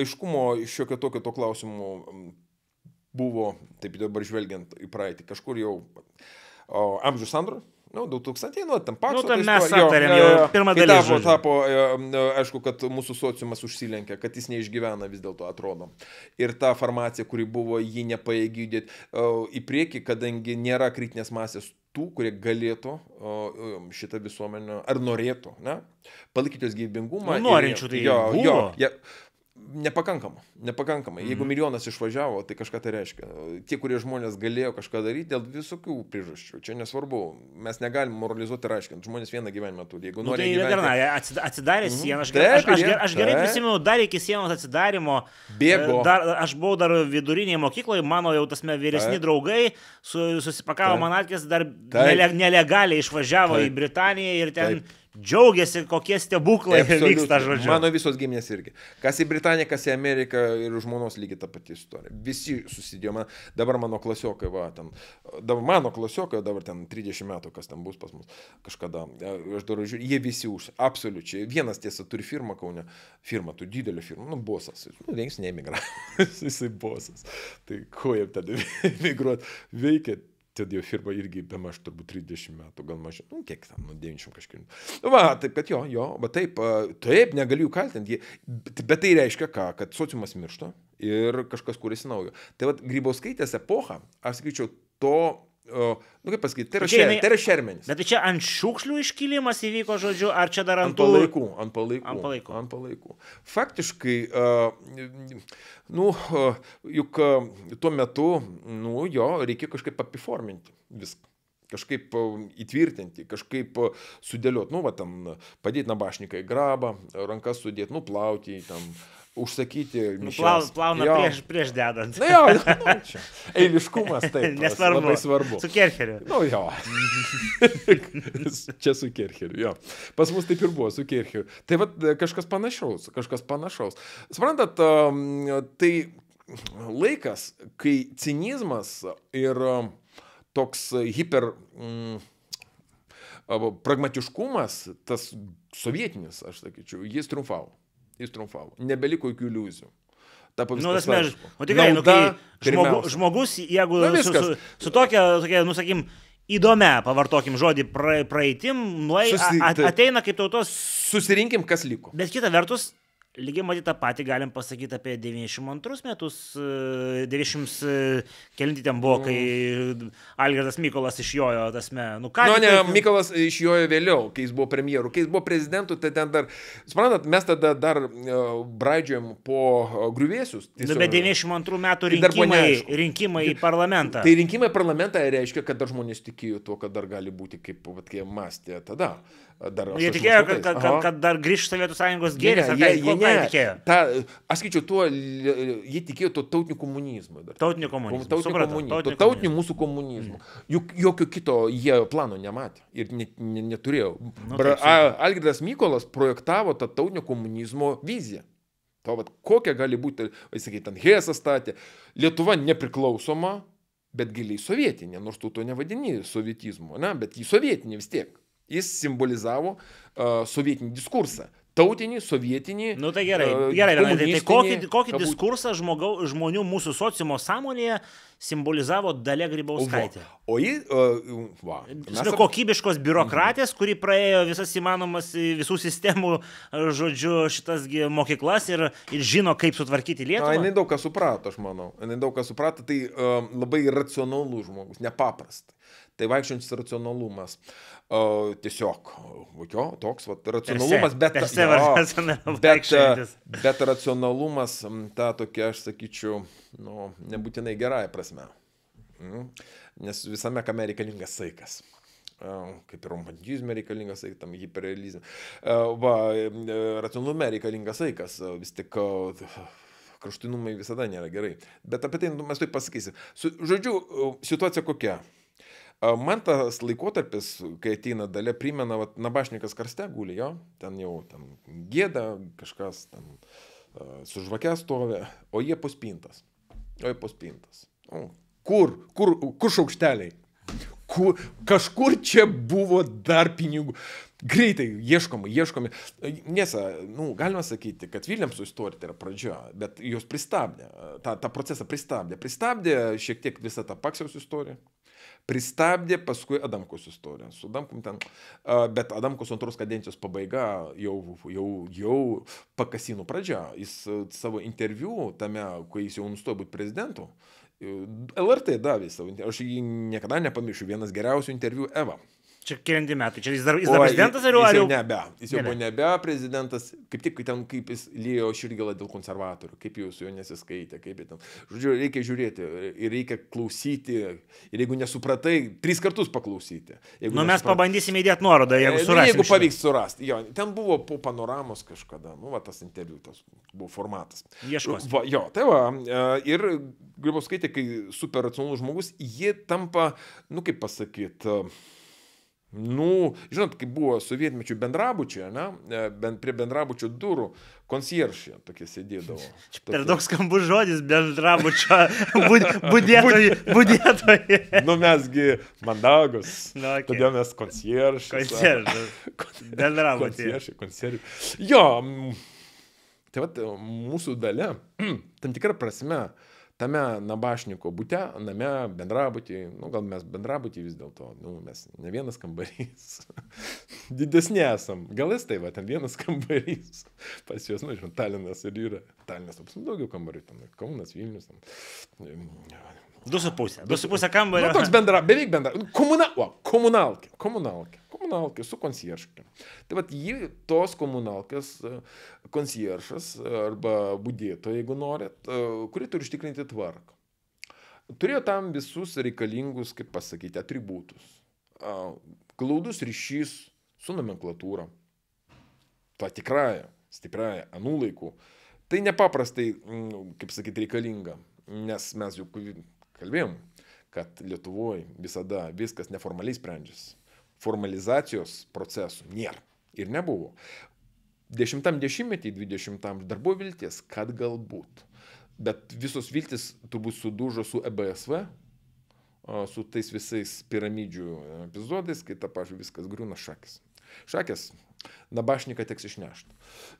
aiškumo šiokio tokio to klausimu buvo, taip dabar žvelgiant į praeitį, kažkur jau o, amžių sandro, nu, 2000, nu, ten paksas. Nu, ten mes tai, aptarėm jau, jau pirmą dalį. Tapo, tapo, aišku, kad mūsų sociumas užsilenkia, kad jis neišgyvena vis dėlto, atrodo. Ir ta farmacija, kuri buvo, ji nepaėgi judėti į priekį, kadangi nėra kritinės masės tų, kurie galėtų šitą visuomenę, ar norėtų, ne? Palaikyti jos gyvybingumą. Nu, norinčių tai jo, buvo. jo. Jie, Nepakankama, nepakankama. Mm. Jeigu mhm. milijonas išvažiavo, tai kažką tai reiškia. Tie, kurie žmonės galėjo kažką daryti dėl visokių priežasčių, čia nesvarbu, mes negalim moralizuoti ir aiškinti, žmonės vieną gyvenimą turi. Jeigu nu, nori... Nu, tai gyventi... Darna, atsidarė mm. sieną, aš, taip, aš, aš, gerai, aš gerai prisimenu, dar iki sienos atsidarimo. Bėgo. E, dar, aš buvau dar vidurinėje mokykloje, mano jau tasme vyresni taip. draugai su, susipakavo taip. manatkės, dar taip. nelegaliai išvažiavo taip. į Britaniją ir ten... Taip džiaugiasi, kokie stebuklai Absoliut. vyksta, žodžiu. Mano visos giminės irgi. Kas į Britaniją, kas į Ameriką ir žmonos lygiai ta pati istorija. Visi susidėjome, dabar mano klasiokai, va, ten, dabar mano klasiokai, dabar ten 30 metų, kas ten bus pas mus kažkada, aš dar žiūriu, jie visi už, absoliučiai. Vienas tiesa turi firmą Kaune, firmą, tu didelį firmą, nu, bosas, nu, links neimigrantas, jisai bosas. Tai ko jam tada migruoti? Veikia tada jau firma irgi be maž turbūt 30 metų, gal mažiau, nu, kiek ten, nu, 90 kažkiek. Nu, va, taip, kad jo, jo, va taip, taip, negaliu jų kaltinti, bet tai reiškia ką, kad sociumas miršta ir kažkas kūrėsi naujo. Tai vad, grybauskaitės epocha, aš sakyčiau, to nu kaip pasakyti, tai yra, šer, jinai, tai yra šermenis. Bet tai čia ant šiukšlių iškilimas įvyko, žodžiu, ar čia dar ant, ant palaikų? Ant palaikų. Ant palaikų. Ant palaikų. Faktiškai, uh, nu, uh, juk uh, tuo metu, nu, jo reikia kažkaip apiforminti viską kažkaip įtvirtinti, kažkaip sudėlioti, nu, va, ten padėti nabašniką į grabą, rankas sudėti, nuplauti, tam uh, užsakyti. Nu, plauna, plauna jo. prieš, prieš dedant. Na nu jo, nu, nu, čia. Eiliškumas taip. Nesvarbu. Labai svarbu. Su Kercheriu. Nu jo. čia su Kercheriu, jo. Pas mus taip ir buvo, su Kercheriu. Tai va e, kažkas panašaus, kažkas panašaus. Suprantat, tai laikas, kai cinizmas ir toks hiper... Mm, pragmatiškumas, tas sovietinis, aš sakyčiau, jis triumfavo ir triumfavo. Nebeliko jokių iliuzijų. Tapo nu, tas mes, o nu, tikrai, nu, kai žmogu, žmogus, jeigu Na, nu, viskas. su, su, su tokia, tokia, nusakim, įdomia, pavartokim žodį, pra, praeitim, nuai, Susi... ateina kaip tautos. Susirinkim, kas liko. Bet kita vertus, Lygiai matyti tą patį galim pasakyti apie 92 metus, 90 e, e, kelinti ten buvo, kai mhm. Algirdas Mykolas išjojo, tasme, nu ką. Nu, ne, tai... Mykolas išjojo vėliau, kai jis buvo premjeru, kai jis buvo prezidentu, tai ten dar, suprantat, mes tada dar uh, e, braidžiam po griuvėsius. Nu, bet 92 metų tai rinkimai, tai rinkimai į tai- parlamentą. Tai rinkimai į parlamentą reiškia, kad dar žmonės tikėjo tuo, kad dar gali būti kaip, vat, kai mąstė tada dar. Jie tikėjo, kad, kad, kad, kad dar grįžtų Sovietų sąjungos gėris, ne, jie, jie netikėjo. Ta, aš skaičiu, tuo, jie tikėjo to tautiniu komunizmu. Dar. Tautiniu komunizmu. Tautiniu, Supratau, komunizmu, tautiniu, tautiniu mūsų komunizmu. Mm. Juk jokio kito jie plano nematė ir ne, ne, neturėjo. Nu, Bra, a, Algirdas Mykolas projektavo tą tautinio komunizmo viziją. To, vat, kokia gali būti, sakyt, ten Hesas statė, Lietuva nepriklausoma, bet giliai sovietinė, nors tu to nevadini sovietizmu, na, bet į sovietinį vis tiek. Jis simbolizavo uh, sovietinį diskursą tautinį, sovietinį. Na nu, tai gerai, gerai, uh, tai, tai kokį, kokį kabut... diskursą žmogau, žmonių mūsų sociumo sąmonėje simbolizavo Dalia Grybauskaitė? O, o ji, uh, va. Mes... Ar... Kokybiškos biurokratės, mhm. kuri praėjo visas įmanomas e, visų sistemų, žodžiu, šitas mokyklas ir, ir žino, kaip sutvarkyti Lietuvą. Na, jinai daug ką suprato, aš manau. Jinai daug ką suprato, tai uh, labai racionalus žmogus, nepaprastai. Tai vaikščiantis racionalumas. Uh, tiesiog, jo, toks vat, racionalumas, bet, perse, jo, racionalumas bet, e, bet racionalumas, ta tokia, aš sakyčiau, nu, nebūtinai gerąją prasme. Mm. Nes visame kame reikalingas saikas. Uh, kaip ir romantizme reikalingas saikas, tam hiperrealizme. Uh, va, racionalume reikalingas saikas, vis tik kraštinumai visada nėra gerai. Bet apie tai nu, mes tai pasakysim. Su, žodžiu, situacija kokia? Man tas laikotarpis, kai ateina dalė, primena, va, nabašnikas karste guli jo, ten jau ten gėda, kažkas ten su žvake stovi, o jie puspintas. O jie puspintas. O, kur, kur, kur šaukšteliai? Kur, kažkur čia buvo dar pinigų. Greitai ieškomi, ieškomi. Nesa, nu, galima sakyti, kad Viljamsų istorija tai yra pradžia, bet jos pristabdė, tą, tą procesą pristabdė. Pristabdė šiek tiek visą tą Paksiaus istoriją, pristabdė paskui Adamkus istoriją. Su Adamkum ten, bet Adamkus antros kadencijos pabaiga jau, jau, jau pakasinų pradžia. Jis savo interviu tame, kai jis jau nustojo būti prezidentu, LRT davė savo interviu. Aš jį niekada nepamiršiu. Vienas geriausių interviu Eva. Čia kelianti metai. Čia jis dar jis o, dar prezidentas ar jau? Jis jau nebe. Jis jau nebe. buvo nebe prezidentas. Kaip tik ten, kaip jis lėjo širgilą dėl konservatorių, kaip jūs su juo nesiskaitė, kaip ten. Žodžiu, reikia žiūrėti ir reikia klausyti. Ir jeigu nesupratai, tris kartus paklausyti. Jeigu nu, mes nesuprat... pabandysime įdėti nuorodą, jeigu e, nu, surasime. Jeigu pavyks surasti. Jo, ten buvo po panoramos kažkada, nu, va, tas interviu, tas buvo formatas. Ieškos. Va, jo, tai va. E, ir gribos skaitė, kai super racionalus žmogus, ji tampa, nu, kaip pasakyti, uh, Nu, žinot, kaip buvo sovietmečių bendrabučiai, ne? Bent prie bendrabučių durų konsieršė tokie sėdėdavo. Tokie. Per daug skambus žodis bendrabučio budėtojai. budėtojai. nu mesgi mandagus. Na, nu, okay. Todėl mes konsieršė. Konsieršė. Bendrabučiai. Konsieršė, konsieršė. Jo, tai va, mūsų dalė, tam tikrą prasme, uh, tame nabašnyko bute, name bendrabutį, nu gal mes bendrabutį vis dėlto, nu mes ne vienas kambarys, didesnė esam, gal jis tai va, ten vienas kambarys, pas juos, nu, žinot, Talinas ir yra, Talinas apsim daugiau kambarių, ten Kaunas, Vilnius, ten. Du su pusė, du su nu, pusė kambario. Nu, toks bendra, beveik bendra, komunal, komunalkė, komunalkė komunalkė, su koncierškė. Tai vad jį tos komunalkės koncieršas arba budėtoja, jeigu norit, kuri turi užtikrinti tvarką. Turėjo tam visus reikalingus, kaip pasakyti, atributus. Glaudus ryšys su nomenklatūra. Ta tikrąją, stipriąją, anų laikų. Tai nepaprastai, kaip sakyti, reikalinga, nes mes juk kalbėjom, kad Lietuvoje visada viskas neformaliai sprendžiasi formalizacijos procesų nėra ir nebuvo. Dešimtam dešimtmetį, dvidešimtam dar buvo viltis, kad galbūt. Bet visos viltis turbūt sudužo su EBSV, su tais visais piramidžių epizodais, kai ta pažiūrė viskas grūna šakis. Šakės Nabašniką teks išnešti.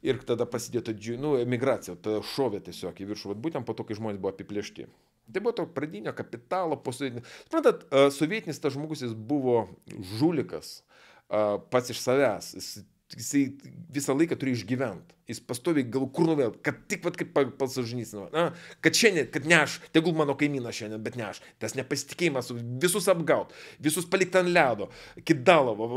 Ir tada prasidėjo ta nu, emigracija, ta šovė tiesiog į viršų, bet būtent po to, kai žmonės buvo apiplėšti. Tai buvo to pradinio kapitalo, posovietinio. Suprantat, e, sovietinis tas žmogus jis buvo žulikas e, pats iš savęs. Jis jisai visą laiką turi išgyventi. Jis pastovi gal kur nuvėl, kad tik pat kaip pats sužinysina. Na, kad šiandien, kad ne aš, tegul mano kaimynas šiandien, bet ne aš. Tas nepasitikėjimas, visus apgaut, visus palikti ant ledo, kidalovo,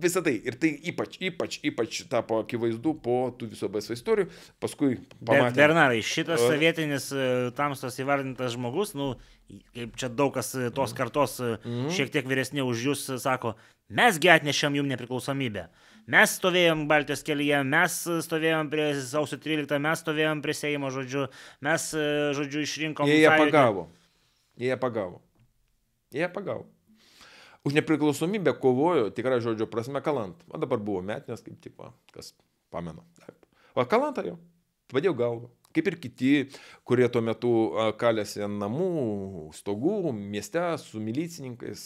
visą tai. Ir tai ypač, ypač, ypač tapo akivaizdu po tų visų BSV istorijų. Paskui pamatė. Bernarai, šitas uh, sovietinis e, tamstos įvardintas žmogus, nu, kaip čia daug kas e, tos mhm. kartos, mm. šiek tiek vyresni už jūs, sako, mesgi atnešėm jum nepriklausomybę mes stovėjom Baltijos kelyje, mes e, stovėjom prie sausio 13, mes stovėjom prie Seimo, žodžiu, mes, e, žodžiu, išrinkom. Jie ją pagavo. Jie ją pagavo. Jie ją pagavo. Už nepriklausomybę kovojo, tikrai žodžio prasme, kalant. O dabar buvo metinės, kaip tik, va, kas pamenu. Taip. O kalantą jau, padėjau galvą. Kaip ir kiti, kurie tuo metu kalėsi ant namų, stogų, mieste su milicininkais,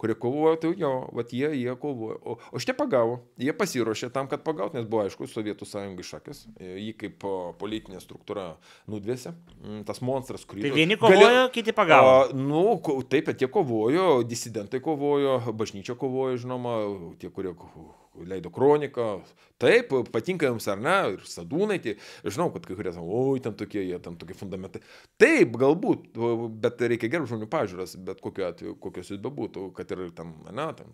kurie kovojo, tai jo, vat jie, jie kovojo. O, o šitie pagavo, jie pasiruošė tam, kad pagaut, nes buvo aišku, Sovietų sąjungai šakės, e, jį kaip politinė struktūra nudvėsi, mm, tas monstras, kurį... Tai vieni kovojo, Galė... kiti pagavo. A, nu, taip, bet jie kovojo, disidentai kovojo, bažnyčia kovojo, žinoma, tie, kurie kovojo leido kroniką, taip, patinka jums ar ne, ir sadūnai, tai žinau, kad kai kurie sako, oi, ten tokie, jie ten tokie fundamentai. Taip, galbūt, bet reikia gerų žmonių pažiūros, bet kokiu atveju, kokios jis bebūtų, kad ir ten, na, ten,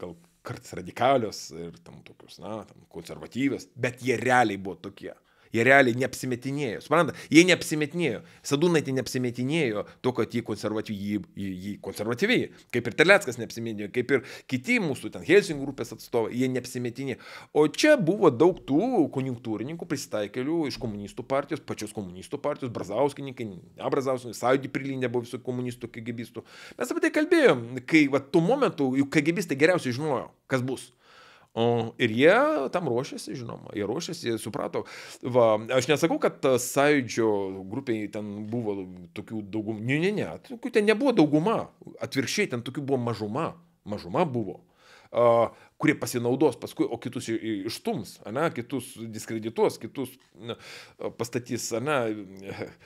gal kartais radikalios ir tam tokius, na, tam konservatyvės, bet jie realiai buvo tokie. Jie realiai neapsimetinėjo. Suprantate, jie neapsimetinėjo. Sadūnaitė tai neapsimetinėjo to, kad jį konservatyviai, jį, jį konservatyviai. Kaip ir Teleckas neapsimetinėjo, kaip ir kiti mūsų ten Helsingų grupės atstovai, jie neapsimetinėjo. O čia buvo daug tų konjunktūrininkų, pristaikelių iš komunistų partijos, pačios komunistų partijos, Brazauskininkai, ne Brazauskininkai, Saudi prilindė buvo visų komunistų, kagibistų. Mes apie tai kalbėjom, kai va, tuo momentu juk kagibistai geriausiai žinojo, kas bus. O, ir jie tam ruošiasi, žinoma, jie ruošiasi, jie suprato. Va, aš nesakau, kad sąjūdžio grupiai ten buvo tokių daugumų, ne, ne, ne, tokių ten nebuvo dauguma, atvirkščiai ten tokių buvo mažuma, mažuma buvo kurie pasinaudos paskui, o kitus ištums, ane, kitus diskredituos, kitus ne, pastatys ane,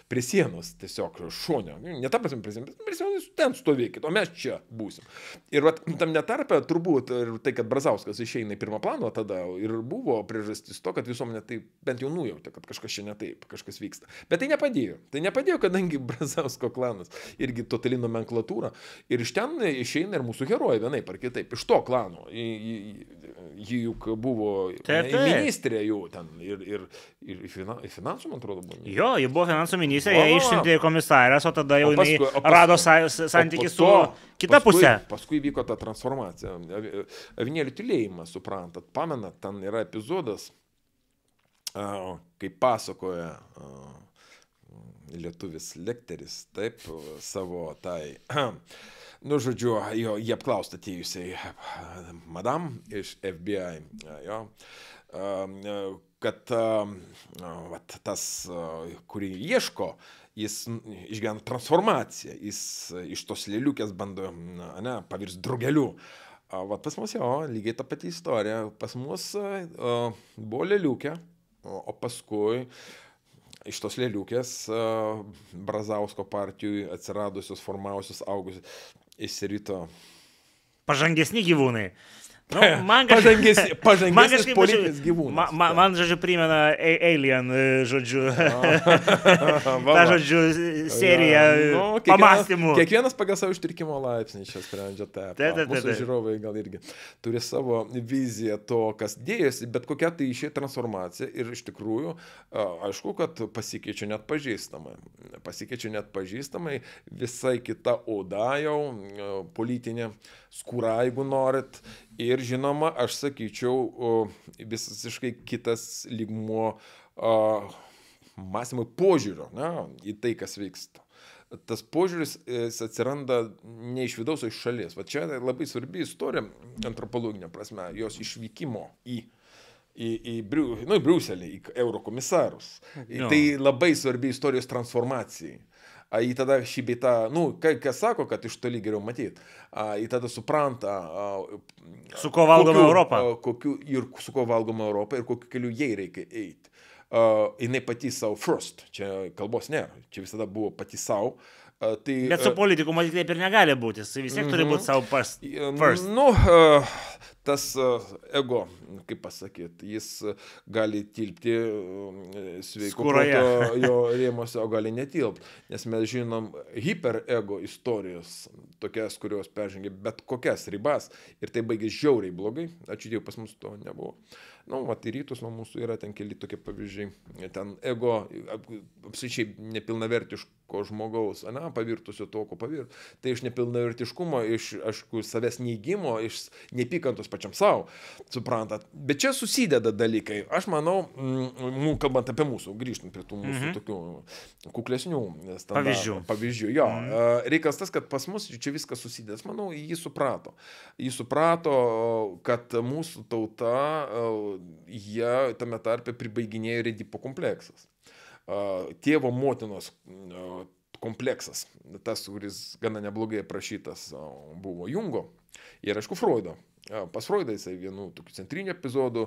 prie sienos tiesiog šonio. Ne ta prasme, prie sienos, prie sienos ten stovėkit, o mes čia būsim. Ir vat, tam netarpe turbūt ir tai, kad Brazauskas išeina į pirmą planą tada ir buvo priežastis to, kad visuomenė tai bent jau nujautė, kad kažkas čia ne taip, kažkas vyksta. Bet tai nepadėjo. Tai nepadėjo, kadangi Brazausko klanas irgi totali nomenklatūra. Ir iš ten išeina ir mūsų herojai vienaip ar kitaip. Iš to klano Maidanų. Ji juk buvo taip, taip. ministrė jau ten ir, ir, ir finansų, man atrodo, buvo. Jo, ji buvo finansų ministrė, jie išsiuntė į komisarės, o tada jau o paskui, o paskui, rado sa santykių su kita paskui, pusė. Paskui vyko ta transformacija. Avinėlių tylėjimas, suprantat, pamenat, ten yra epizodas, kaip pasakoja lietuvis lekteris, taip, savo tai Nu, žodžiu, jo, jie apklausta atėjusiai eh, madam iš FBI, eh, jo, eh, kad vat, tas, kurį ieško, jis išgyvena transformaciją, jis iš tos lėliukės bando, ne, pavirs drugeliu. Vat pas mus jo, lygiai ta pati istorija. Pas mus buvo lėliukė, o paskui iš tos lėliukės Brazausko partijų atsiradusios, formavusios, augusios išsirito. Pažangesni gyvūnai. Nu, man kažkaip pažangesnis politinis gyvūnas. Ma, ma, man, žodžiu, primena Alien, žodžiu. Ta, žodžiu, serija ja, nu, kiekvienas, pamastymų. Kiekvienas pagal savo ištirkimo laipsnį čia sprendžia tą. Mūsų žiūrovai gal irgi turi savo viziją to, kas dėjosi, bet kokia tai išėjo transformacija ir iš tikrųjų, aišku, kad pasikeičia net pažįstamai. Pasikeičia net pažįstamai, visai kita oda jau, politinė skūra, jeigu norit. Ir žinoma, aš sakyčiau, visiškai kitas lygmuo mąstymo požiūrio na, į tai, kas vyksta. Tas požiūris atsiranda ne iš vidaus, o iš šalies. Va čia labai svarbi istorija antropologinė prasme, jos išvykimo į, į, į, Briu, nu, į Briuselį, į eurokomisarus. Jo. Tai labai svarbi istorijos transformacijai į tada šį beitą, nu, kas sako, kad iš toli geriau matyti, į tada supranta, su ko valgoma kokiu, Europą. Kokiu, ir su ko valgoma Europą ir kokiu keliu jai reikia eiti. Uh, jinai pati savo first, čia kalbos nėra, čia visada buvo pati savo, uh, Tai, Bet su politiku, matyt, taip ir negali būti, jis vis tiek turi būti savo first. first. Nu, tas ego, kaip pasakyti, jis gali tilpti sveiko proto jo rėmose, o gali netilpti. Nes mes žinom hiperego istorijos, tokias, kurios peržengia bet kokias ribas ir tai baigė žiauriai blogai. Ačiū Dievui, pas mus to nebuvo. Uh, Na, nu, mat, į rytus nuo mūsų yra ten keli tokie pavyzdžiai. Ten ego, apsičiai nepilnavertiško žmogaus, na, pavirtusio to, ko pavirt. Tai iš nepilnavertiškumo, iš, aišku, savęs neįgymo, iš nepykantos pačiam savo, suprantat. Bet čia susideda dalykai. Aš manau, m, mm, nu, kalbant apie mūsų, grįžtant prie tų mūsų mhm. tokių kuklesnių standartų. Pavyzdžių. Pavyzdžių, jo. Mhm. Reikas tas, kad pas mus čia viskas susidės. Manau, jį suprato. Jį suprato, kad mūsų tauta jie tame tarpe pribaiginėjo ir Edipo kompleksas. Tėvo motinos kompleksas, tas, kuris gana neblogai aprašytas buvo Jungo ir aišku Freudo. Pas Freudą jisai vienu tokiu centriniu epizodu,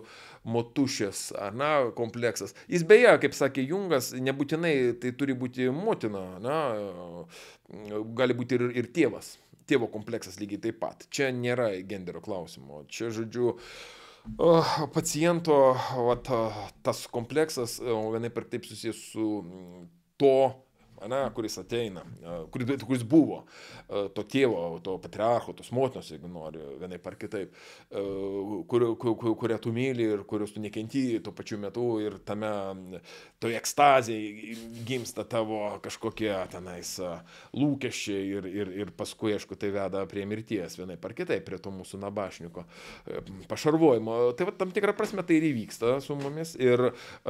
motušės, na, kompleksas. Jis beje, kaip sakė Jungas, nebūtinai tai turi būti motina, na, gali būti ir, ir tėvas. Tėvo kompleksas lygiai taip pat. Čia nėra genderio klausimo. Čia, žodžiu, uh, paciento vat, tas kompleksas vienai per taip susijęs su mm, to ane, kuris ateina, kuris, kuris buvo to tėvo, to patriarcho, tos motinos, jeigu nori, vienai par kitaip, kur, kur, kur, kurią tu myli ir kurios tu nekentėjai tuo pačiu metu ir tame, toje ekstazėje gimsta tavo kažkokie tenais lūkesčiai ir, ir, ir paskui, aišku, tai veda prie mirties, vienai par kitaip, prie to mūsų nabašniko e, pašarvojimo. Tai va, tam tikrą prasme tai ir įvyksta su mumis ir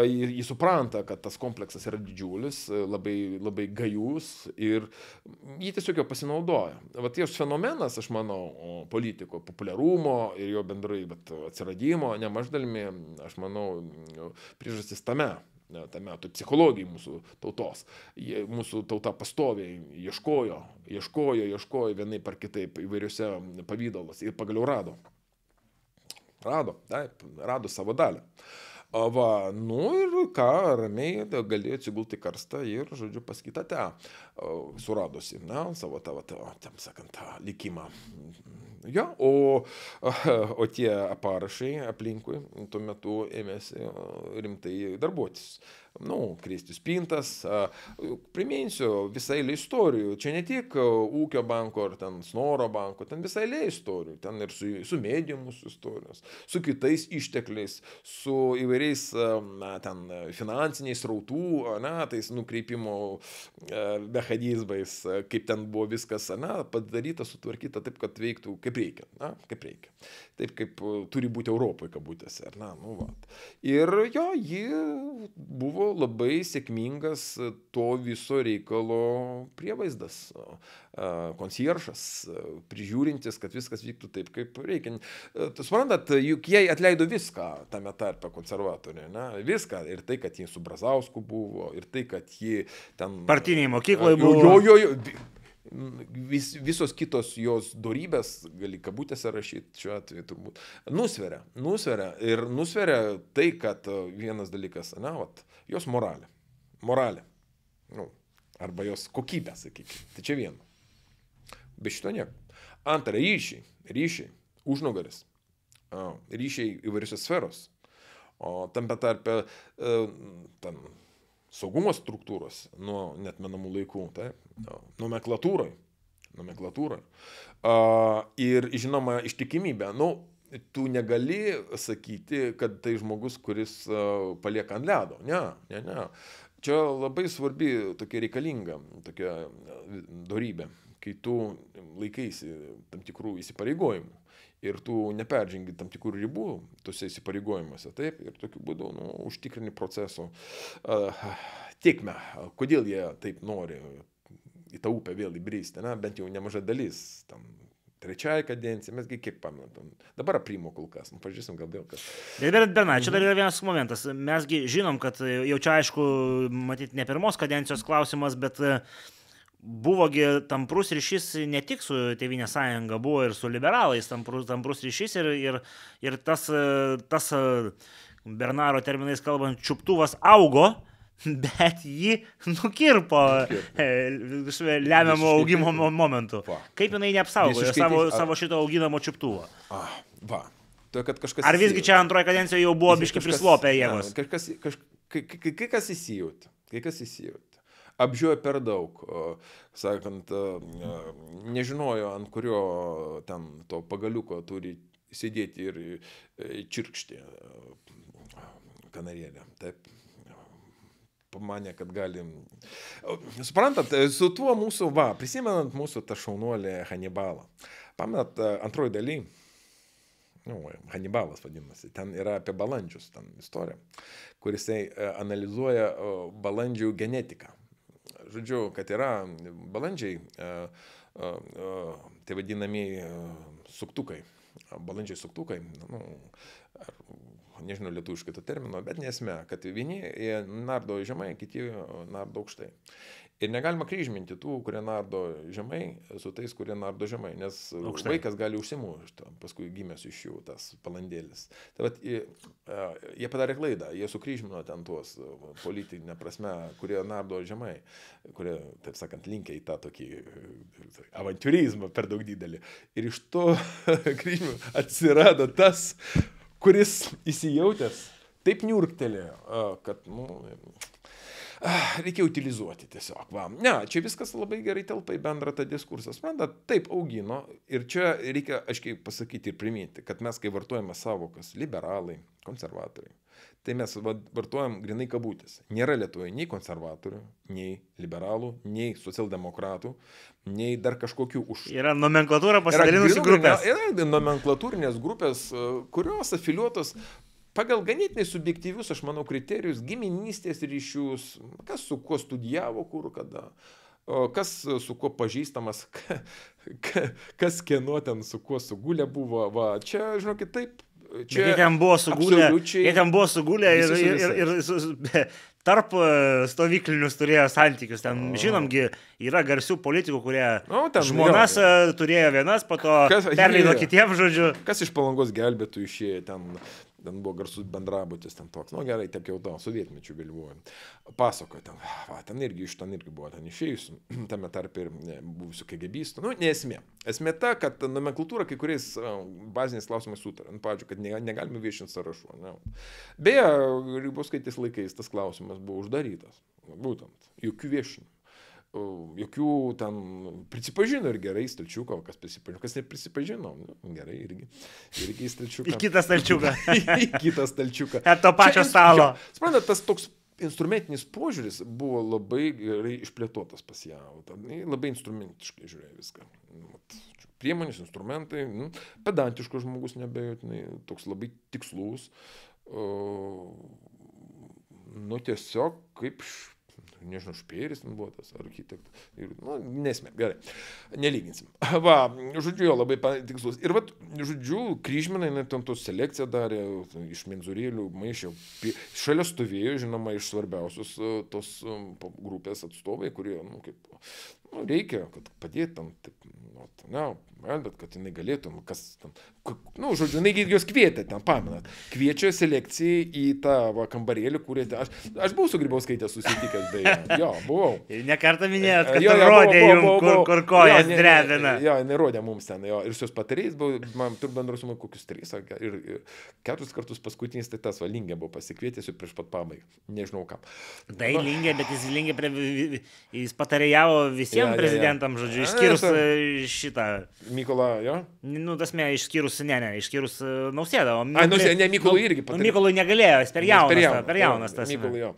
jis supranta, kad tas kompleksas yra didžiulis, labai, labai labai gajus ir jį tiesiog jo pasinaudoja. Vat jos fenomenas, aš manau, politiko populiarumo ir jo bendrai bet, atsiradimo nemaždalimi, aš manau, priežastis tame, ne, tame tai psichologijai mūsų tautos. Jie, mūsų tauta pastoviai ieškojo, ieškojo, ieškojo vienai par kitaip įvairiuose pavydalos ir pagaliau rado. Rado, taip, rado savo dalį. Va, nu ir ką, ramiai galėjo atsigulti karstą ir, žodžiu, pas kitą te suradusi, na, savo tą, tą, tam sakant, tą likimą Jo, o, o tie aparašai aplinkui tuo metu ėmėsi rimtai darbuotis nu, Kristus Pintas. Priminsiu visai eilė istorijų. Čia ne tik ūkio banko ar ten snoro banko, ten visai eilė istorijų. Ten ir su, su mediumus istorijos, su kitais ištekliais, su įvairiais na, ten finansiniais rautų, na, tais nukreipimo mechanizmais, kaip ten buvo viskas, na, padaryta, sutvarkyta taip, kad veiktų kaip reikia, na, kaip reikia. Taip kaip e, turi būti Europoje, kabutėse, ar ne, nu, va. Ir jo, ji buvo labai sėkmingas to viso reikalo prievaizdas, e, e, konsieržas, prižiūrintis, kad viskas vyktų taip, kaip reikia. Suprantat, juk jie atleido viską tame tarpe konservatoriai, na, viską, ir tai, kad jie su Brazausku buvo, ir tai, kad jie ten... Partiniai mokykloje buvo. Jo, jo, jo, vis, visos kitos jos darybės, gali kabutėse rašyti šiuo atveju turbūt, nusveria, nusveria ir nusveria tai, kad e, vienas dalykas, na, vat, jos moralė, moralė, nu, arba jos kokybė, sakykime, tai čia viena. Be šito nieko. Antra, ryšiai, ryšiai, užnugaris, ryšiai įvairiose sferos, o tam betarpe, e, tam saugumo struktūros nuo netmenamų laikų, taip, nomenklatūrai. Nomenklatūrai. Uh, ir žinoma, ištikimybė. Nu, tu negali sakyti, kad tai žmogus, kuris palieka ant ledo. Ne, ne, ne. Čia labai svarbi tokia reikalinga tokia darybė, kai tu laikaisi tam tikrų įsipareigojimų ir tu neperžengi tam tikrų ribų tuose įsipareigojimuose. Taip, ir tokiu būdu nu, užtikrini proceso uh, tiekmę, kodėl jie taip nori, į tą upę vėl įbristi, na, bent jau nemaža dalis, tam trečiai kadencijai, mesgi kiek pamenam, dabar aprimo kol kas, nu, pažiūrėsim gal vėl kas. Ir dar, dar, na, čia dar yra vienas momentas, mesgi žinom, kad e, jau čia aišku, matyti, ne pirmos kadencijos klausimas, bet e, buvogi tamprus ryšys ne tik su Tevinė sąjunga, buvo ir su liberalais tamprus, tamprus ryšys ir, ir, ir tas, e, tas Bernaro terminais kalbant, čiuptuvas augo bet jį nukirpo, nukirpo. E, lemiamo augimo momentu. Va. Kaip jinai neapsaugojo savo, ar... savo šito auginamo čiuptuvo? Ah, va. Tai, Ar visgi čia antroje kadencijoje jau buvo biški prislopę jėgos? Kažkas, kaž, kai, kai, kai kas įsijūti, kai kas įsijūti. Apžiūrėjo per daug, sakant, e, e, nežinojo, ant kurio ten to pagaliuko turi sėdėti ir čirkšti kanarėlę. Taip pamanė, kad galim. Suprantat, e, su tuo mūsų, va, prisimenant mūsų tą šaunuolį Hanibalą. Pamenat, e, antroji daly, nu, Hanibalas vadinasi, ten yra apie balandžius, ten istorija, kuris e, analizuoja balandžių genetiką. Žodžiu, kad yra balandžiai, tai vadinamieji suktukai, balandžiai suktukai, nu, ar nežinau lietuviškai to termino, bet nesme, kad vieni nardo žemai, kiti nardo aukštai. Ir negalima kryžminti tų, kurie nardo žemai, su tais, kurie nardo žemai, nes Aukštai. vaikas gali užsimušti, paskui gimęs iš jų tas palandėlis. Tai vat, jie padarė klaidą, jie sukryžmino ten tuos politinę prasme, kurie nardo žemai, kurie, taip sakant, linkia į tą tokį e, avantūrizmą per daug didelį. Ir iš to kryžmio atsirado tas, kuris įsijautęs taip niurktelėjo, kad, nu, reikia utilizuoti tiesiog. Va. Ne, čia viskas labai gerai telpa į bendrą tą diskursą. Sprendat, taip augino ir čia reikia aiškiai pasakyti ir priminti, kad mes, kai vartojame savokas, liberalai, konservatoriai, tai mes vartojam grinai kabutės. Nėra Lietuvoje nei konservatorių, nei liberalų, nei socialdemokratų, nei dar kažkokių už. Yra nomenklatūra pasidalinusi grupė. Yra nomenklatūrinės grupės, e, kurios afiliuotos pagal ganėtinai subjektyvius, aš manau, kriterijus, giminystės ryšius, kas su kuo studijavo, kur, kada, kas su kuo pažįstamas, kas kieno ten su kuo sugulė buvo, va, čia, žinokit, taip Čia jie ten buvo sugulę. Jie ten buvo sugulę ir, ir, ir, ir su, tarp e, stovyklinius turėjo santykius. Ten, o. žinomgi, yra garsių politikų, kurie o, ten, žmonas jau. E, turėjo vienas, po to kas, perleido kitiems žodžiu. Kas iš palangos gelbėtų išėjo ten? ten buvo garsus bendrabutis, ten toks, nu gerai, taip jau to, sovietmečių vėlyvoju. Pasakoju, ten, va, ten irgi iš ten irgi buvo ten išėjusių, tame tarp ir buvusių kegebystų. Nu, nesmė. Esmė ta, kad nomenklatūra kai kuriais baziniais klausimais sutarė. Nu, pavyzdžiui, kad negalime viešinti sąrašų. Ne. Beje, Rybauskaitės laikais tas klausimas buvo uždarytas. Būtent, jokių viešinimų jokių ten, prisipažino ir gerai, stalčiuko, kas prisipažino, kas neprisipažino, nu, gerai irgi, irgi į stalčiuką. Į kitą stalčiuką. į kitą stalčiuką. Ar to pačio Čia, stalo. Suprantate, tas toks instrumentinis požiūris buvo labai gerai išplėtotas pas ją, nu, labai instrumentiškai žiūrėjo viską. Nu, priemonės, instrumentai, nu, pedantiškas žmogus nebejotinai, toks labai tikslus. Uh, nu tiesiog kaip nežinau, Špėris buvo tas architektas. Ir, nu, nesmė, gerai, nelyginsim. Va, žodžiu, jo labai tikslus. Ir, va, žodžiu, kryžminai net ten tos selekciją darė, iš menzurėlių maišiau. Šalia stovėjo, žinoma, iš svarbiausios e, tos e, grupės atstovai, kurie, nu, kaip nu, reikia, kad padėtum, taip, nu, ne, bet kad jinai galėtų, nu, kas ten, nu, žodžiu, jinai jos kvietė ten, pamenat, kviečia selekcijai į tą va, kambarėlį, kurį aš, aš buvau su Grybaus skaitė susitikęs, beje, jo, buvau. Ir nekartą minėjot, kad jo, jo, rodė buvau, buvau, buvau, kur, kur kojas drebina. Jo, jinai rodė mums ten, jo, ir su jos patarėjais buvau, man tur bendrus man kokius tris, ir, ir keturis kartus paskutinis, tai tas valingė buvo pasikvietęs prieš pat pabaigą, nežinau kam. Tai nu. lingė, bet jis lingė, prie, jis patarėjavo visi visiems ja, prezidentams, ja, ja. žodžiu, išskyrus ja, ja, e, šitą. Mykola, jo? Nu, tasme, išskyrus, ne, ne, išskyrus e, Nausėdą. O Ai, nu, ne, Mykolui irgi patikė. Nu, Mykolui negalėjo, jis per jaunas, per jaunas, per jaunas tas. Mykolui jo,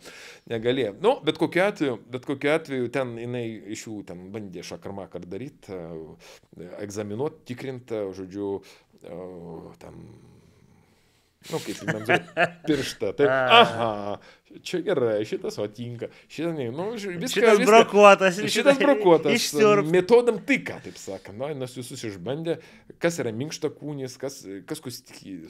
negalėjo. Nu, bet kokiu atveju, bet kokiu atveju ten jinai iš jų ten bandė šakarmą kar daryti, e, egzaminuoti, tikrinti, žodžiu, ten Nu, kaip įmanzu, pirštą. Taip. Aha. Čia gerai, šitas atinka, šitas ne, nu, viskas. Šitas viską, brokuotas, šitas, šitas brokuotas. Išsiurb. Metodam tai, ką taip sakant, nu, nes visus išbandė, kas yra minkšta kūnis, kas, kas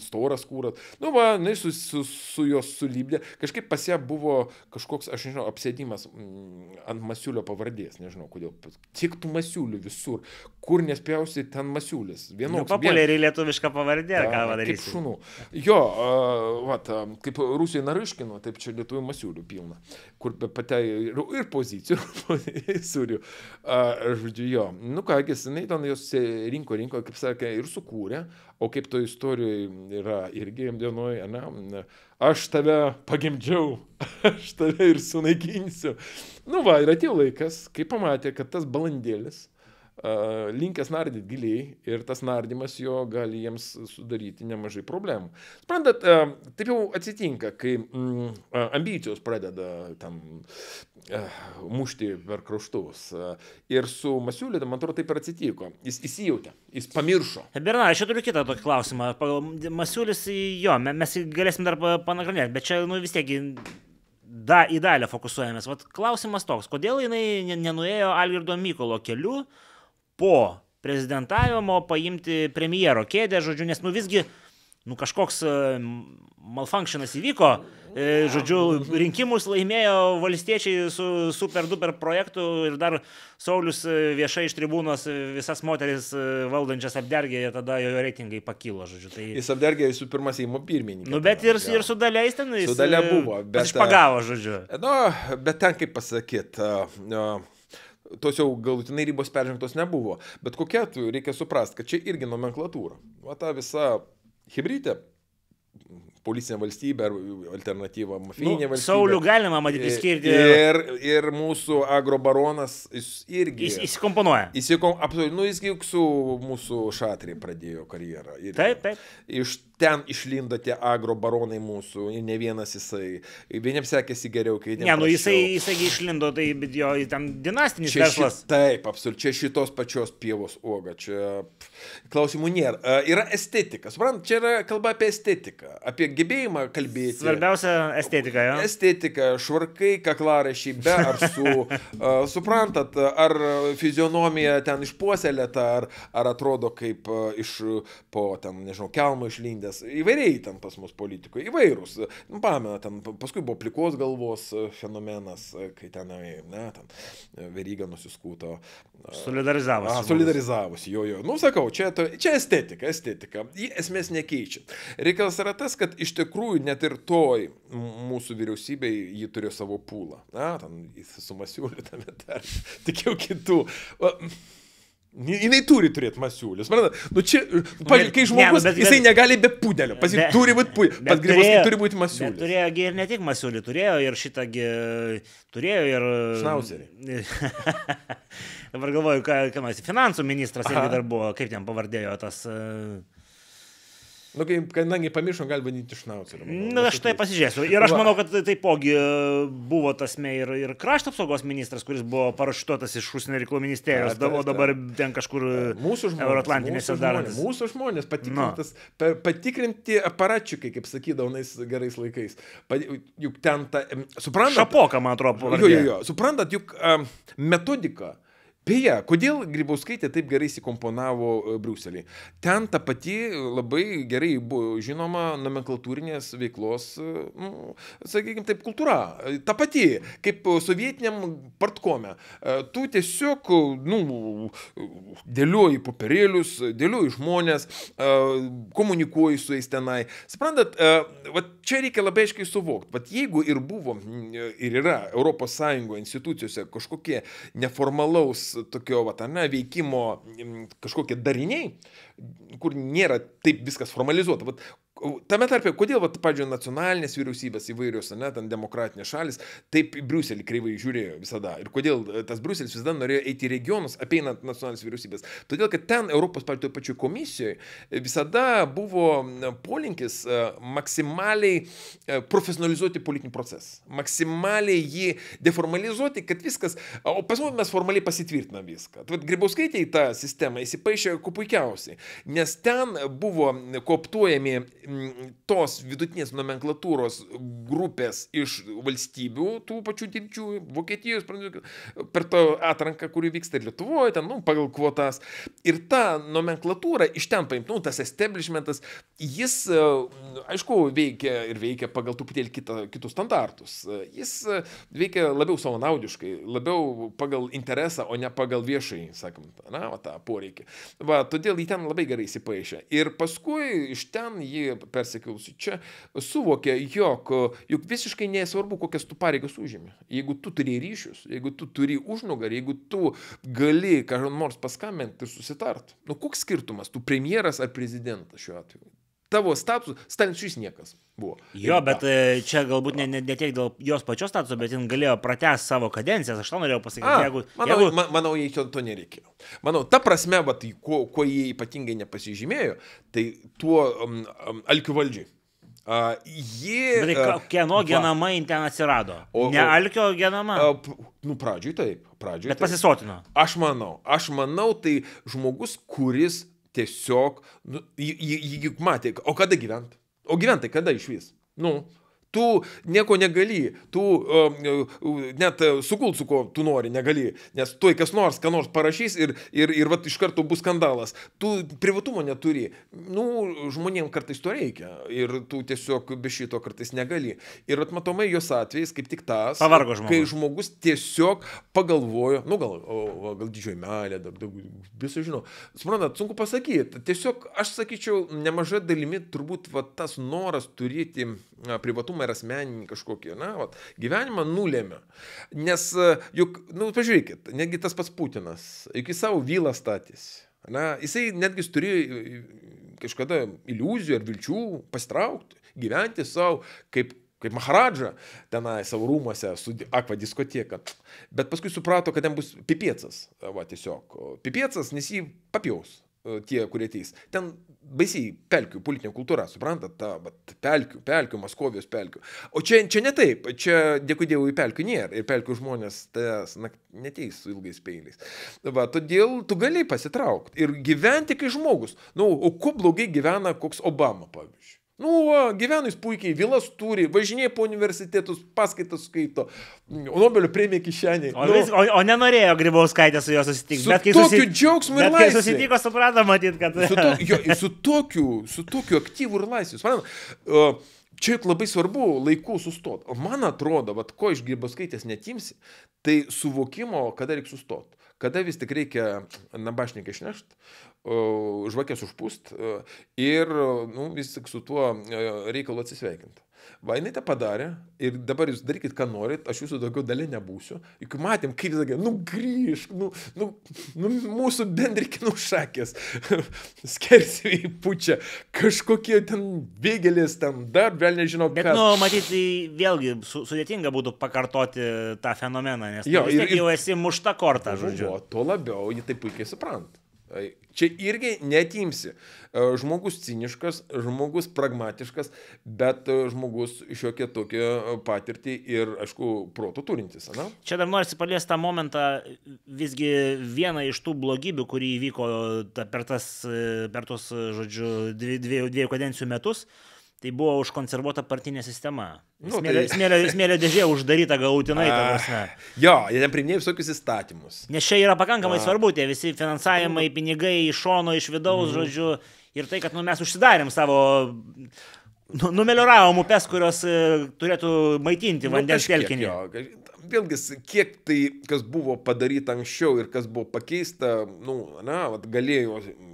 storas kūras. Nu, va, na, su, su, su jos sulybdė. Kažkaip pas ją buvo kažkoks, aš nežinau, apsėdimas ant masiulio pavardės, nežinau kodėl. Tiek tų masiulių visur, kur nespėjausi, ten masiulis. Vienoks. Nu, populiariai vien... lietuviška pavardė, ta, ką padarysi. Kaip šunų. Jo, uh, va, kaip Rusijai nariškino, taip čia lietuviškai lietuvių masiulių pilna, kur be pate ir, ir pozicijų, ir surių. Žodžiu, jo, nu kągi, jinai ten jos rinko, rinko, kaip sakė, ir sukūrė, o kaip to istorijoje yra irgi dienoje, ne, aš tave pagimdžiau, aš tave ir sunaikinsiu. Nu va, ir atėjo laikas, kai pamatė, kad tas balandėlis, linkęs nardyti giliai ir tas nardymas jo gali jiems sudaryti nemažai problemų. Sprendat, taip jau atsitinka, kai mm, ambicijos pradeda tam mušti per kraštus. Ir su Masiuliu, man atrodo, taip ir atsitiko. Jis įsijautė, jis pamiršo. Bernardai, aš turiu kitą tokį klausimą. Masiulis, jo, mes galėsim dar panagrinėti, bet čia nu, vis tiek da, į dalę fokusuojamės. Vat klausimas toks, kodėl jinai nenuėjo Algirdo Mykolo keliu, uh, po prezidentavimo paimti premjero kėdę, žodžiu, nes nu visgi nu, kažkoks e, malfunctionas įvyko, e, žodžiu, rinkimus laimėjo valstiečiai su super duper projektu ir dar Saulis e, viešai iš tribūnos visas moteris valdančias apdergė ir tada jo reitingai pakilo, žodžiu. Tai... Jis apdergė visų pirma Seimo pirmininką. Nu, bet ir, ir su daliais ten jis. Su dalia buvo, bet. Aš pagavo, žodžiu. Nu, bet ten kaip pasakyt. Uh, uh, tos jau galutinai ribos peržengtos nebuvo. Bet kokia tu reikia suprasti, kad čia irgi nomenklatūra. Va ta visa hybridė policinė valstybė ar alternatyva mafijinė nu, valstybė. Saulių galima matyti e, skirti. Ir, ir mūsų agrobaronas jis irgi. Jis įsikomponuoja. Nu, jis įsikom, absoliučiai, nu jisgi su mūsų šatriai pradėjo karjerą. Ir, taip, taip. Iš ten išlindo tie agrobaronai mūsų, ne vienas jisai. Vieniems sekėsi geriau, kai ne. Ne, nu jisai, jisai išlindo, tai jo ten dinastinis čia verslas. Ši, taip, absoliučiai šitos pačios pievos uoga. Čia klausimų nėra. E, yra estetika, suprant, čia yra kalba apie estetiką, apie gebėjimą kalbėti. Svarbiausia estetika, jo. Estetika, švarkai, kaklarašiai, be ar su. e, suprantat, ar fizionomija ten išpuoselėta, ar, ar atrodo kaip e, iš po, ten, nežinau, kelmo išlindęs nes įvairiai ten pas mus politikoje, įvairūs. Nu, pamena, ten paskui buvo plikos galvos e, fenomenas, e, kai ten, e, ne, ten veryga nusiskūto. Solidarizavosi. A, solidarizavosi, jo, jo. Nu, sakau, čia, čia estetika, estetika. Ji esmės nekeičia. Reikalas yra tas, kad iš tikrųjų net ir toj mūsų vyriausybei ji turėjo savo pūlą. Na, ten jis sumasiūlė tame dar, tik jau kitų. O, Jis turi turėti masiulis. Nu, čia, e, pažiūrėk, kai žmogus, ne, bet, jisai bet, negali be pudelio. Pas jį turi būti pudelis. Pas grybus tai turi būti masiulis. Turėjo ir ne tik masiulį, turėjo ir šitą, turėjo ir... Šnauserį. Dabar galvoju, ką, ką mes, finansų ministras Aha. irgi dar buvo, kaip ten pavardėjo tas... Uh, Nu, kai, kadangi pamiršom, gali bandyti išnauceriu. Na, aš tai, tai pasižiūrėsiu. Ir aš Va. manau, kad tai taipogi e, buvo tasme ir, ir krašto apsaugos ministras, kuris buvo parašytotas iš užsienio reikalų ministerijos, da, tai o dabar ten kažkur e, mūsų žmonės. Euroatlantinėse darantis. Mūsų žmonės patikrintas, no. patikrinti aparačiukai, kaip sakydavau, nais gerais laikais. Juk ten ta... Suprantat? Šapoka, man atrodo. Jo, jo, jo. Suprantat, juk um, metodika. Beje, kodėl Grybauskaitė taip gerai įsikomponavo e, Bruselį? Ten ta pati labai gerai buvo žinoma nomenklatūrinės veiklos, e, nu, sakykime, taip kultūra. E, ta pati, kaip sovietiniam partkome. Tu tiesiog, nu, dėlioji popierėlius, dėlioji žmonės, komunikuoji su jais tenai. Suprantat, va, čia reikia labai aiškiai suvokti, kad jeigu ir buvo, ir yra ES institucijose kažkokie neformalaus tokio, va, ne, veikimo kažkokie dariniai, kur nėra taip viskas formalizuota. Vat, Tame tarpe, kodėl, vat, pavyzdžiui, nacionalinės vyriausybės įvairios, ne, ten demokratinės šalis, taip Briuselį kreivai žiūrėjo visada. Ir kodėl e, tas Briuselis visada norėjo eiti į regionus, apeinant nacionalinės vyriausybės. Todėl, kad ten Europos, pavyzdžiui, toje pačioje komisijoje visada buvo polinkis e, maksimaliai e, profesionalizuoti politinį procesą. Maksimaliai jį deformalizuoti, kad viskas, o pas mus mes formaliai pasitvirtinam viską. Tai gribauskaitė į tą sistemą įsipaišė kuo puikiausiai, nes ten buvo koptuojami tos vidutinės nomenklatūros grupės iš valstybių, tų pačių didžiųjų, Vokietijos, per tą atranką, kuri vyksta ir Lietuvoje, ten, nu, pagal kvotas. Ir ta nomenklatūra iš ten paimtų, nu, tas establishmentas, jis, e, aišku, veikia ir veikia pagal truputėlį kitus standartus. E, jis e, veikia labiau savanaudiškai, labiau pagal interesą, o ne pagal viešai, sakom, na, o tą poreikį. Va, todėl jį ten labai gerai įsipaišė. Ir paskui iš ten jį persikėlusi čia, suvokė, jog juk visiškai nesvarbu, kokias tu pareigas užimi. Jeigu tu turi ryšius, jeigu tu turi užnugarį, jeigu tu gali kažką nors paskambinti ir susitart. Nu, koks skirtumas, tu premjeras ar prezidentas šiuo atveju? tavo statusu, Stalinas iš niekas buvo. Jo, ir, bet ta. E, čia galbūt ne, ne, ne tiek dėl jos pačios statuso, bet jin galėjo pratęs savo kadencijas, aš to norėjau pasakyti. A, jeigu, manau, jeigu... Man, manau, jai to nereikėjo. Manau, ta prasme, va, tai, kuo, kuo jie ypatingai nepasižymėjo, tai tuo um, um, alkių valdžiai. Uh, ji, tai uh, kieno genamai ten atsirado? O, o, ne Alkio genama? Uh, nu, pradžiui taip. Pradžiui Bet taip. pasisotino. Aš manau, aš manau, tai žmogus, kuris tiesiog, nu, juk matė, o kada gyventi? O gyventi tai kada iš vis? Nu, Tu nieko negali, tu um, net sugult e, su ko tu nori negali, nes tuoj kas nors, ką nors parašys ir, ir, ir vat, iš karto bus skandalas. Tu privatumo neturi. Nu, žmonėm kartais to reikia ir tu tiesiog be šito kartais negali. Ir vat, matomai jos atvejais kaip tik tas, žmogus. kai žmogus tiesiog pagalvojo, nu gal, o, o, gal didžioji melė, dar daugiau, visą žinau. Suprantat, sunku pasakyti. Tiesiog aš sakyčiau, nemaža dalimi turbūt vat, tas noras turėti privatumą gyvenimą ir asmeninį kažkokį, na, vat, gyvenimą nulėmė. Nes e, juk, na, nu, pažiūrėkit, netgi tas pats Putinas, juk jis savo vylą statys. Na, jisai netgi turėjo e, kažkada iliuzijų ar vilčių pastraukti, gyventi savo kaip kaip Maharadžą tenai savo rūmose su akva diskoteka. Bet paskui suprato, kad ten bus pipiecas, va tiesiog. Pipiecas, nes jį papjaus tie, kurie ateis. Ten baisiai pelkių politinė kultūra, suprantat, ta bet, pelkių, pelkių, Maskovijos pelkių. O čia, čia ne taip, čia dėkui Dievui pelkių nėra ir pelkių žmonės tas, na, neteis su ilgais peiliais. Va, todėl tu gali pasitraukti ir gyventi kaip žmogus. Na, nu, o kuo blogai gyvena koks Obama, pavyzdžiui. Nu, gyvena jis puikiai, vilas turi, važinėja po universitetus, paskaitas skaito, Nobelio premiją kišenį. O, nu, o, o nenorėjo Grybauskaitė su juo susitikti. Su bet kai tokiu susi... džiaugsmu ir laisvė. Susitiko, suprato, matyt, kad... su, to, jo, su, tokiu, su tokiu aktyvu ir laisvės. Man, uh, Čia juk labai svarbu laiku sustoti. O man atrodo, vad ko iš Grybauskaitės netimsi, tai suvokimo, kada reikia sustoti kada vis tik reikia nabašnikai išnešt, žvakės užpūst e, ir nu, vis tik su tuo e, reikalu atsisveikinti. Va, jinai tą padarė ir dabar jūs darykit, ką norit, aš jūsų daugiau dalė nebūsiu. Juk matėm, kaip sakė, nu grįžk, nu, nu, nu mūsų bendrikinų šakės, skersvėjai pučia, kažkokie ten vėgelės, ten dar vėl nežinau, kaip. Bet, nu, matyti, tai vėlgi su, sudėtinga būtų pakartoti tą fenomeną, nes jo, ir, jau esi mušta kortą, žodžiu. O, tuo labiau, jie tai puikiai supranta. Čia irgi netimsi. E, žmogus ciniškas, žmogus pragmatiškas, bet e, žmogus šiokia tokia e, patirtį ir, aišku, proto turintis. Na? Čia dar noriu paliesti tą momentą, visgi vieną iš tų blogybių, kurį įvyko ta, per, tas, per tos, žodžiu, dviejų, dviejų kadencijų metus. Uh, tai buvo užkonservuota partinė sistema. Nu, smėlė, tai... smėlė, smėlė dėžė uždaryta galutinai. A, jo, jie priminė visokius įstatymus. Nes čia yra pakankamai A. svarbu, tie visi finansavimai, nu. pinigai iš šono, iš vidaus, mm. žodžiu, ir tai, kad nu, mes užsidarėm savo nu, Numelioravom upes, kurios e, turėtų maitinti nu, vandens telkinį vėlgi, kiek tai, kas buvo padaryta anksčiau ir kas buvo pakeista, nu, na, vat, galėjo mm,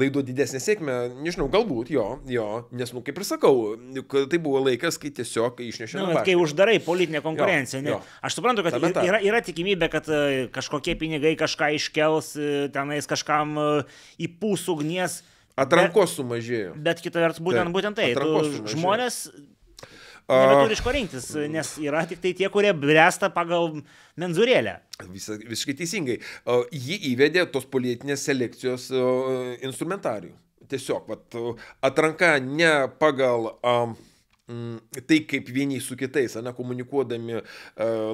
laido didesnę sėkmę, nežinau, galbūt jo, jo, nes, nu, kaip ir sakau, tai buvo laikas, kai tiesiog išnešė. Nu, bet kai uždarai politinę konkurenciją, jo, ne, jo. aš suprantu, kad Tame, ta. yra, yra tikimybė, kad e, kažkokie pinigai kažką iškels, e, tenais kažkam e, įpūs ugnies. Atrankos bet, sumažėjo. Bet kita vertus, būtent, tai, būtent tai. Tu, žmonės Nebeturi iš ko rinktis, nes yra tik tai tie, kurie bręsta pagal menzurėlę. Visa, visiškai teisingai. Ji įvedė tos politinės selekcijos instrumentarijų. Tiesiog, vat, atranka ne pagal um, tai kaip vieni su kitais, ne, komunikuodami e,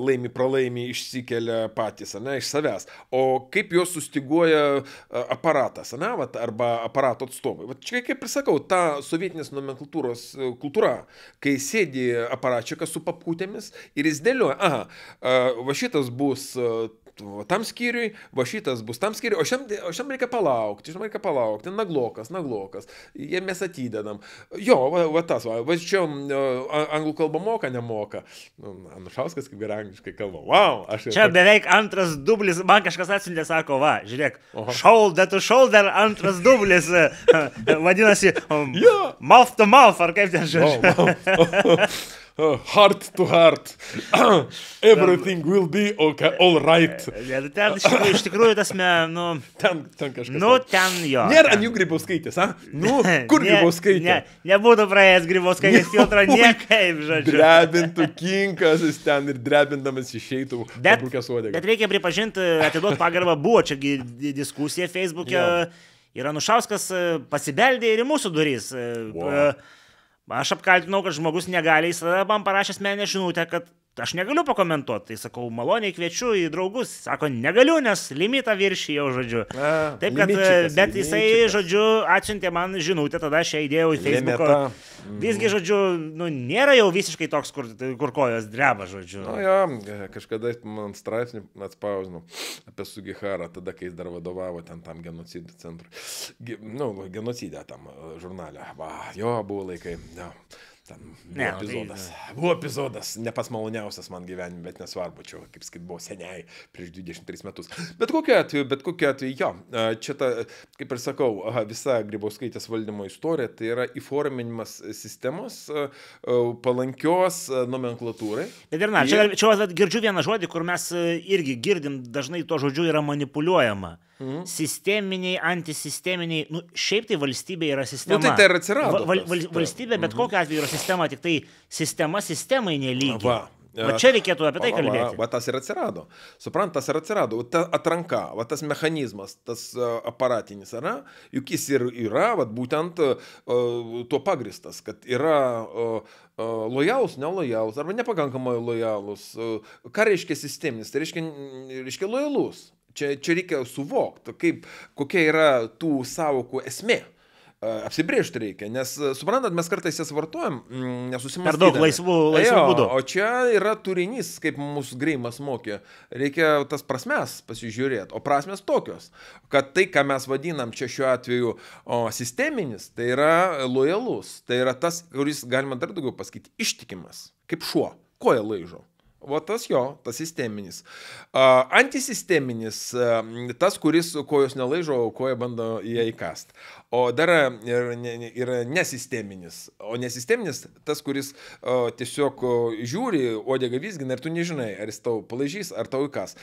laimi pralaimi išsikelia patys, ne, iš savęs, o kaip juos sustiguoja e, aparatas, ne, vat, arba aparato atstovai. Vat čia kaip ir sakau, ta sovietinės nomenklatūros e, kultūra, kai sėdi aparačikas su papkutėmis ir jis dėlioja, aha, va šitas bus va, tam skyriui, va šitas bus tam skyriui, o šiam, o šiam reikia palaukti, žinoma, reikia palaukti, naglokas, naglokas, jie mes atidedam. Jo, va, va tas, va, va čia mm, anglų kalbą moka, nemoka. Nu, Anušauskas kaip gerai angliškai kalba, wow, aš jau. Čia beveik antras dublis, man kažkas atsiuntė, sako, va, žiūrėk, Oho. shoulder to shoulder antras dublis, vadinasi, um, yeah. mouth to mouth, ar kaip ten žodžiu. Wow, wow. Uh, heart to heart. Everything will be okay, all right. E, e, e, ten iš tikrųjų, iš tikrųjų tasme, nu. Ten, ten kažkas. Nu, ten jo. Nėra ten. jų grybauskaitės, a? Nu, kur ne, grybauskaitė? Ne, nebūtų praėjęs grybauskaitės filtro niekaip, žodžiu. Drebintų kinkas, jis ten ir drebindamas išeitų. Bet, bet reikia pripažinti, atiduot pagarbą, buvo čia diskusija Facebook'e. Yeah. Ir Anušauskas pasibeldė ir į mūsų duris. Wow. Uh, Aš apkaltinau, kad žmogus negali, jis tada man parašė asmenę žinutę, kad aš negaliu pakomentuoti, tai sakau, maloniai kviečiu į draugus, sako, negaliu, nes limitą viršijau, žodžiu. A, Taip, kad, bet limičikas. jisai, žodžiu, atsiuntė man žinutę, tada aš ją įdėjau į Facebooką. Mhm. Visgi, žodžiu, nu, nėra jau visiškai toks, kur, kur kojos dreba, žodžiu. Na, nu, ja, kažkada man straipsnį atspausdinau apie Sugiharą, tada, kai jis dar vadovavo ten tam genocidų centrui. Ge, nu, genocidę tam žurnale. Va, jo, buvo laikai. Ja. Ten buvo ne, nu tai, epizodas. Tai, ne. Buvo epizodas, ne pats maloniausias man gyvenime, bet nesvarbu, čia, kaip skait, buvo seniai, prieš 23 metus. Bet kokiu atveju, bet kokiu atveju, jo, čia ta, kaip ir sakau, visa grybauskaitės valdymo istorija, tai yra įforminimas sistemos palankios nomenklatūrai. Bet ir na, čia, čia girdžiu vieną žodį, kur mes irgi girdim, dažnai to žodžiu yra manipuliuojama mhm. sisteminiai, antisisteminiai, nu, šiaip tai valstybė yra sistema. Nu, tai tai ir atsirado. Val, val, tai. valstybė bet mhm. kokiu atveju yra sistema, tik tai sistema sistemai nelygi. Va, Va čia reikėtų apie tai kalbėti. Va, va, va tas ir atsirado. Suprant, tas ir atsirado. Ta atranka, va, tas mechanizmas, tas e, aparatinis, ar ne? Juk jis ir yra, va, būtent uh, tuo pagristas, kad yra uh, uh, lojalus, nelojalus, arba nepakankamai lojalus. Uh, ką reiškia sisteminis? Tai reiškia, reiškia lojalus. Čia, čia reikia suvokti, kaip, kokia yra tų savokų esmė. E, Apsibriežti reikia, nes e, suprantat, mes kartais jas vartojam, mm, nesusimąstydami. Per daug laisvų, laisvų būdų. O čia yra turinys, kaip mūsų greimas mokė. Reikia tas prasmes pasižiūrėti, o prasmes tokios, kad tai, ką mes vadinam čia šiuo atveju o, sisteminis, tai yra lojalus, tai yra tas, kuris, galima dar daugiau pasakyti, ištikimas, kaip šuo, koja laižo. O tas jo, tas sisteminis. Uh, antisisteminis, uh, tas, kuris kojos nelaižo, koja bando ją įkast. O dar yra, yra nesisteminis. O nesisteminis, tas, kuris uh, tiesiog žiūri, odega visgina ir tu nežinai, ar jis tau palaižys, ar tau įkas.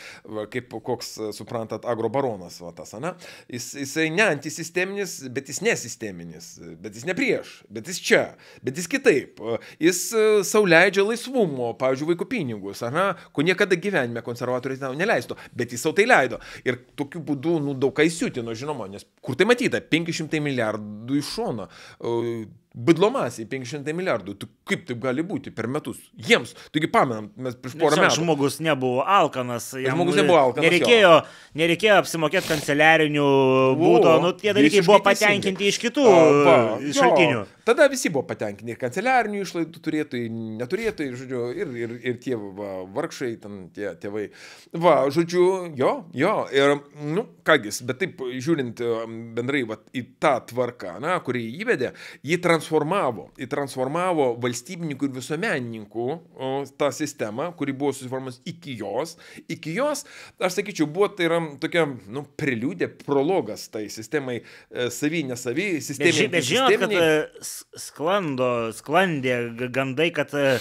Kaip koks, suprantat, agrobaronas, va tas, ne? Jis, jisai ne antisisteminis, bet jis nesisteminis. Bet jis ne prieš, bet jis čia, bet jis kitaip. Jis uh, sauliaidžia laisvumo, pavyzdžiui, vaikų pinigų žmogus, aha, ko niekada gyvenime konservatoriai tau neleistų, bet jis savo tai leido. Ir tokiu būdu, nu, daug ką įsiutino, žinoma, nes kur tai matyta, 500 milijardų iš šono. Uh, Bidlomasiai 500 milijardų. Tu kaip taip gali būti per metus? Jiems. Taigi pamenam, mes prieš porą metų. Žmogus nebuvo alkanas. Jam, žmogus nebuvo alkanas. Nereikėjo, jo. nereikėjo apsimokėti kanceliarinių būdo. Nu, tie dalykai buvo patenkinti teisingai. iš kitų o, va, šaltinių. Jo. Tada visi buvo patenkinti ir kanceliarinių išlaidų turėtojai, neturėtojai, žodžiu, ir, ir, ir tie va, vargšai, ten tie tėvai. Va, žodžiu, jo, jo. Ir, nu, kągi, bet taip žiūrint bendrai va, į tą tvarką, na, kurį įvedė, jį transformuoja transformavo. Į transformavo valstybininkų ir visuomenininkų o, tą sistemą, kuri buvo susiformas iki jos. Iki jos, aš sakyčiau, buvo tai yra tokia, nu, preliudė, prologas tai sistemai e, savy, nesavy, sistemai. Bet žinot, kad e, sklando, sklandė gandai, kad e,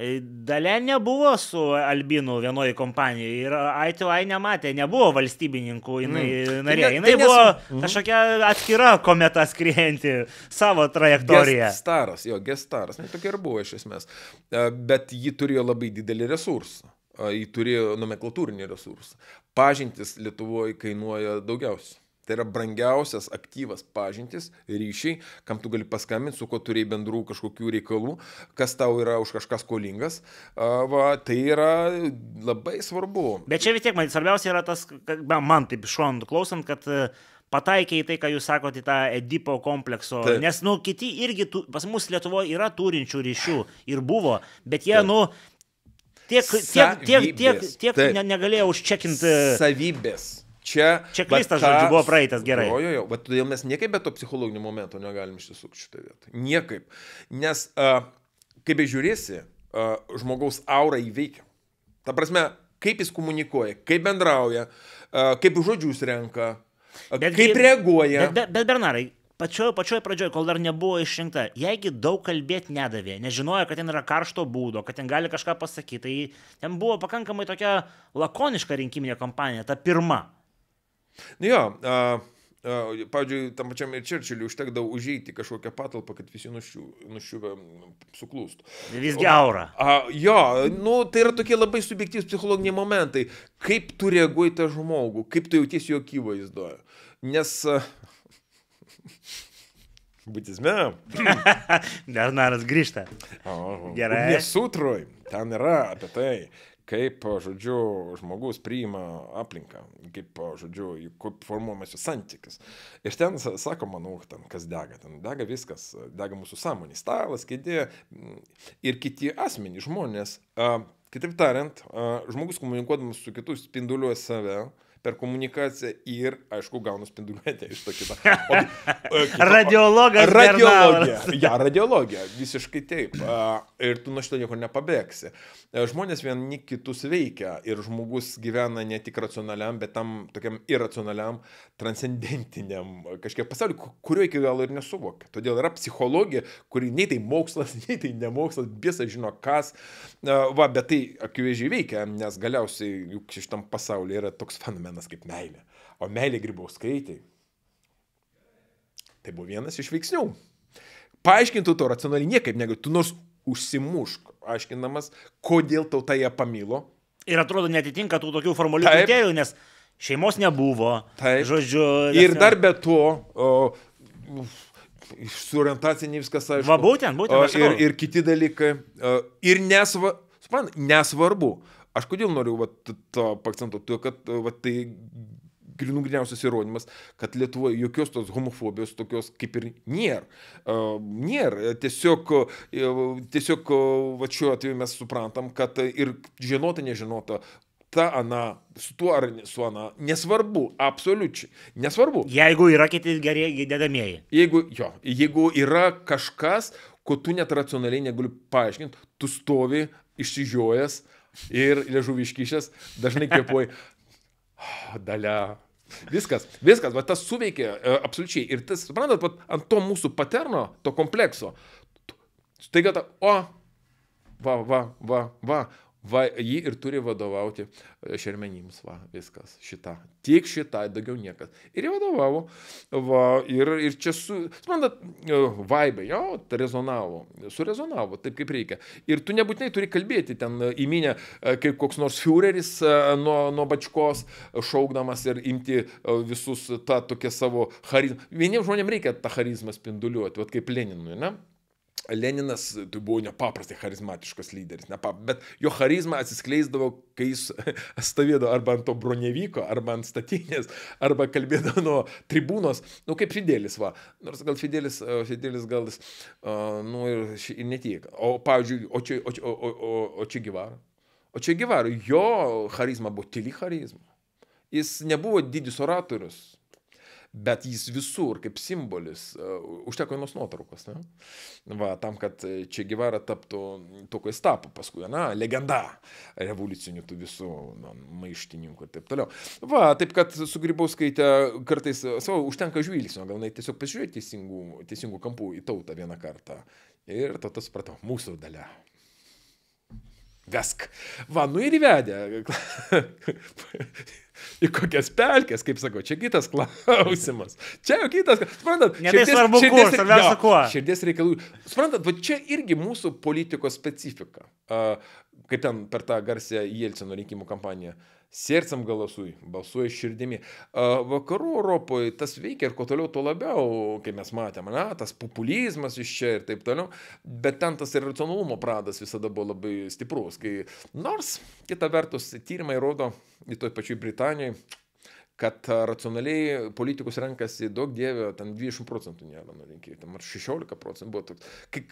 E, dalia nebuvo su Albinu vienoje kompanijoje ir I2I nematė, nebuvo valstybininkų jinai mm. Tai narė. Tai jinai tai buvo nesu... Mhm. kažkokia atskira kometa skriejanti savo trajektoriją. Gestaras, jo, gestaras, ne nu, tokia ir buvo iš esmės. E, bet ji turėjo labai didelį resursą e, jį turėjo nomenklatūrinį resursą. Pažintis Lietuvoje kainuoja daugiausiai. Tai yra brangiausias aktyvas pažintis, ryšiai, kam tu gali paskambinti, su kuo turi bendrų kažkokių reikalų, kas tau yra už kažką skolingas. Va, tai yra labai svarbu. Bet čia vis tiek, man svarbiausia yra tas, man taip iš šonų klausant, kad e, pataikė į tai, ką jūs sakote, tą Edipo komplekso. Taip. Nes, nu, kiti irgi, tu, pas mus Lietuvoje yra turinčių ryšių ir buvo, bet jie, Taip. nu, tiek, tiek, tiek, tiek, tiek ne, negalėjo užčekinti. Savybės. Čia, čia klistas, žodžiu, buvo praeitas gerai. Jo, jo, jo, bet todėl mes niekaip be to psichologinio momento negalim išsisukti šitą vietą. Niekaip. Nes, uh, kaip bežiūrėsi, uh, žmogaus aura įveikia. Ta prasme, kaip jis komunikuoja, kaip bendrauja, uh, kaip žodžius renka, uh, bet, kaip reaguoja. Bet, bet, bet Bernarai, pačioje pačioj pradžioje, kol dar nebuvo išrinkta, jeigi daug kalbėti nedavė, nežinojo, kad ten yra karšto būdo, kad ten gali kažką pasakyti, tai ten buvo pakankamai tokia lakoniška rinkiminė kampanija, ta pirma. Nu jo, a, a, pavyzdžiui, tam pačiam ir Čerčiliui užtekdavo užeiti kažkokią patalpą, kad visi nušiuvę mm, suklūstų. Nu, visgi aura. A, jo, nu, tai yra tokie labai subjektyvūs psichologiniai momentai. Kaip tu reaguoji tą žmogų, kaip tu jautiesi jo akivaizdoje. Nes... A, Budizme. Bernaras grįžta. O, Gerai. Nesutroj, ten yra apie tai kaip, žodžiu, žmogus priima aplinką, kaip, žodžiu, kaip formuojamas jų santykis. Ir ten, sako, manau, ten kas dega, ten dega viskas, dega mūsų sąmonė, stalas, kėdė mm, ir kiti asmenys, žmonės. Kitaip tariant, žmogus komunikuodamas su kitu spinduliuoja save, uh, per komunikaciją ir, aišku, gaunu spinduliuotę iš to kito. O, kito Radiologas. Radiologija. Ja, radiologija, visiškai taip. Ir tu nuo šito niekur nepabėgsi. Žmonės vieni kitus veikia ir žmogus gyvena ne tik racionaliam, bet tam tokiam irracionaliam, transcendentiniam kažkiek pasauliu, kurio iki galo ir nesuvokia. Todėl yra psichologija, kuri nei tai mokslas, nei tai nemokslas, biesa žino kas. Va, bet tai akivaizdžiai veikia, nes galiausiai juk šitam pasaulyje yra toks fenomenas fenomenas kaip meilė. O meilė grybauskaitė tai buvo vienas iš veiksnių. Paaiškintų to racionaliai niekaip, negu tu nors užsimušk, aiškinamas, kodėl tauta ją pamilo. Ir atrodo netitinka tų tokių formalių kriterijų, nes šeimos nebuvo. Taip. Žodžiu. Ir ne... dar be to, o, su orientacija ne viskas aišku. Va būtent, būtent. O, ir, ir kiti dalykai. O, ir nesva, span, nesvarbu. Aš kodėl noriu vat, tą akcentuoti, kad vat, tai grinų griniausias įrodymas, kad Lietuvoje jokios tos homofobijos tokios kaip ir nėra. Nėra. Tiesiog, e, tiesiog e, va šiuo atveju mes suprantam, kad ir žinota, nežinota, ta ana, su tuo ar su ana, nesvarbu, absoliučiai, nesvarbu. Jeigu yra kiti geriai dedamieji. Jeigu, jo, jeigu yra kažkas, ko tu net racionaliai negali paaiškinti, tu stovi išsižiojęs, uh, ir liežuviškišės dažnai kvepuoja. Dalia. Viskas, viskas, va tas suveikė e, absoliučiai. Ir tas, suprantat, va, ant to mūsų paterno, to komplekso, staiga ta, o, va, va, va, va, Va, jį ir turi vadovauti e, šermenims, va, viskas, šita. Tik šita, daugiau niekas. Ir jį vadovavo, va, ir, ir čia su, suprantat, e, vaibai, jo, rezonavo, surezonavo taip, kaip reikia. Ir tu nebūtinai turi kalbėti ten e, įminę, kaip koks nors fiureris nuo, nuo bačkos, šaukdamas ir imti visus tą tokią savo charizmą. Vieniems žmonėms reikia tą charizmą spinduliuoti, va, kaip Leninui, ne? Leninas tai buvo nepaprastai charizmatiškas lyderis, nepa, bet jo charizma atsiskleisdavo, kai jis stovėdavo arba ant to bronevyko, arba ant statinės, arba kalbėdavo nuo tribūnos, nu kaip Fidelis va, nors gal Fidelis, Fidelis gal jis, uh, nu ir, ir netiek. O pavyzdžiui, o čia, o, o, o, o čia gyvaro, o čia gyvaro, jo charizma buvo tyli charizma. Jis nebuvo didis oratorius, bet jis visur kaip simbolis, e, užteko vienos nuotraukos, ne? Va, tam, kad čia gyvara taptų to, ko jis tapo paskui, na, legenda revoliucinių tų visų na, maištininkų ir taip toliau. Va, taip kad su grybauskaitė kartais, savo, užtenka žvilgsnio, gal jinai tiesiog pasižiūrėjo teisingų, teisingų kampų į tautą vieną kartą. Ir tada supratau, mūsų dalia vesk. Va, nu ir įvedė. į kokias pelkes, kaip sako, čia kitas klausimas. Čia jau kitas, suprantat, Netai širdies, svarbu, širdies, kur, svarbiausia, kuo. Širdies reikalų. Suprantat, va čia irgi mūsų politikos specifika. Uh, kaip ten per tą garsę Jelcino rinkimų kampaniją. Uh, Sercam galasui, balsuoja širdimi. Vakarų Europoje tas veikia ir kuo toliau, tuo labiau, kaip mes matėme, na, tas populizmas iš čia ir taip toliau, bet ten tas ir racionalumo pradas visada buvo labai stiprus. Kai, nors, kita vertus, tyrimai rodo, į toj pačioj Britanijoje, kad racionaliai politikus renkasi daug dievio, ten 20 procentų nėra rinkėjų, ten ar 16 procentų buvo toks. Kai,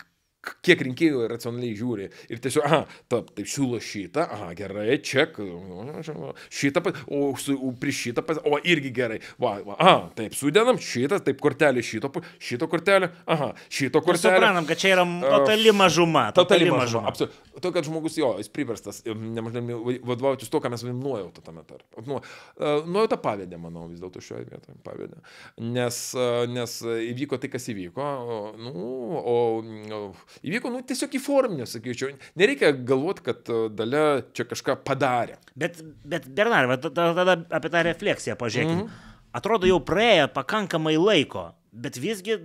kiek rinkėjų racionaliai žiūri. Ir tiesiog, aha, ta, tai siūlo šitą, aha, gerai, čia, nu, šitą, o, su, o prieš šitą, o irgi gerai, va, va, aha, taip, sudedam šitą, taip, kortelė šito, šito kortelė, aha, šito kortelė. Mes suprantam, kad čia yra totali mažuma. Totali mažuma. mažuma. Apsu, to, kad žmogus jo, jis priverstas, nemažai vadovautis to, ką mes vadiname nuojautą tame tarp. Nu, e, nuojautą pavedė, manau, vis dėlto šioje vietoje pavedė. Nes, e, nes įvyko tai, kas įvyko, nu, o, o įvyko, nu, tiesiog įforminė, sakyčiau. Nereikia galvoti, kad e, dalė čia kažką padarė. Bet, bet Bernarda, tada apie tą refleksiją pažiūrėkime. Mm -hmm. Atrodo, jau praėjo pakankamai laiko Bet visgi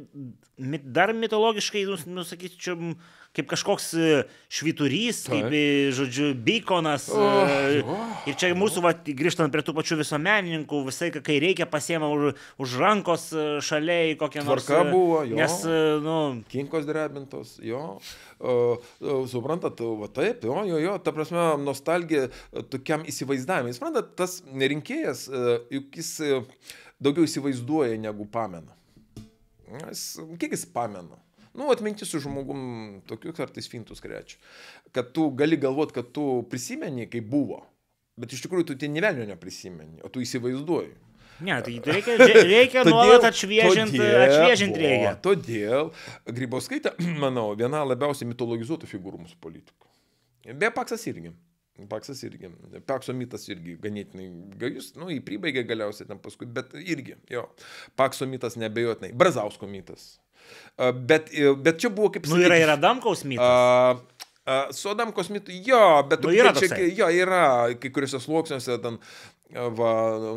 dar mitologiškai, nusakyčiau, nu, kaip kažkoks e, šviturys, kaip, e, žodžiu, beikonas. E, oh, oh, ir čia mūsų, va, grįžtant prie tų pačių visuomenininkų, visai, kai reikia, pasiema už, už rankos šalia į kokią nors... Tvarka buvo, jo. Nes, nu... Kinkos drebintos, jo. Uh, uh, suprantat, va taip, jo, jo, jo, ta prasme, nostalgija tokiam įsivaizdavimui. Suprantat, tas rinkėjas, juk jis daugiau įsivaizduoja negu pamena. Jis, kiek jis pamena? Nu, atmintis su žmogum tokiu kartais fintus krečia. Kad tu gali galvot, kad tu prisimeni, kaip buvo, bet iš tikrųjų tu ten nivelio neprisimeni, o tu įsivaizduoji. Ne, tai reikia, reikia todėl, nuolat atšviežinti, atšviežinti reikia. Todėl Grybauskaitė, manau, viena labiausiai mitologizuotų figūrų mūsų politikų. Be paksas irgi. Paksas irgi. Pakso mitas irgi ganėtinai gajus, nu, jį pribaigė galiausiai ten paskui, bet irgi, jo. Pakso mitas nebejotinai. Brazausko mitas. Bet, e, bet čia buvo kaip... Nu, yra ir Adamkaus mitas. A, Su Adamkos mitu, jo, bet nu, yra čia, jo, yra kai kuriuose sluoksniuose, ten, Va,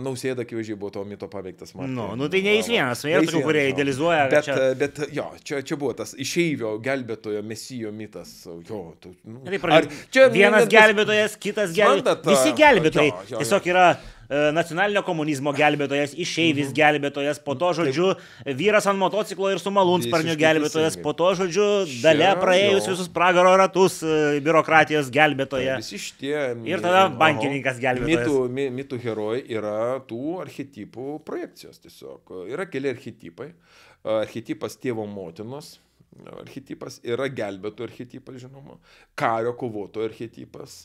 nausėda, akivaizdžiai, buvo to mito paveiktas. Martė. Nu, nu, tai ne jis vienas, nu, yra tokių, kurie idealizuoja. Bet, čia... E, bet jo, čia, čia buvo tas išeivio gelbėtojo mesijo mitas. Jo, tu, nu. tai, ar, čia, vienas nu, gelbėtojas, kitas gelbėtojas. Visi gelbėtojai. Jo, jo, jo. Tiesiog yra E, nacionalinio komunizmo gelbėtojas, išeivis mhm. gelbėtojas, po to, žodžiu, vyras ant motociklo ir su malūnsparniu gelbėtojas, po to, žodžiu, dalė praėjus jo. visus pragaro ratus e, biurokratijos gelbėtoja. Tai visi šitie. Ir tada bankininkas gelbėtojas. Mitų, mi, mitų herojai yra tų archetipų projekcijos tiesiog. Yra keli archetipai. Archetipas tėvo motinos archetipas, yra gelbėto archetipas, žinoma, kario kovotojo archetipas,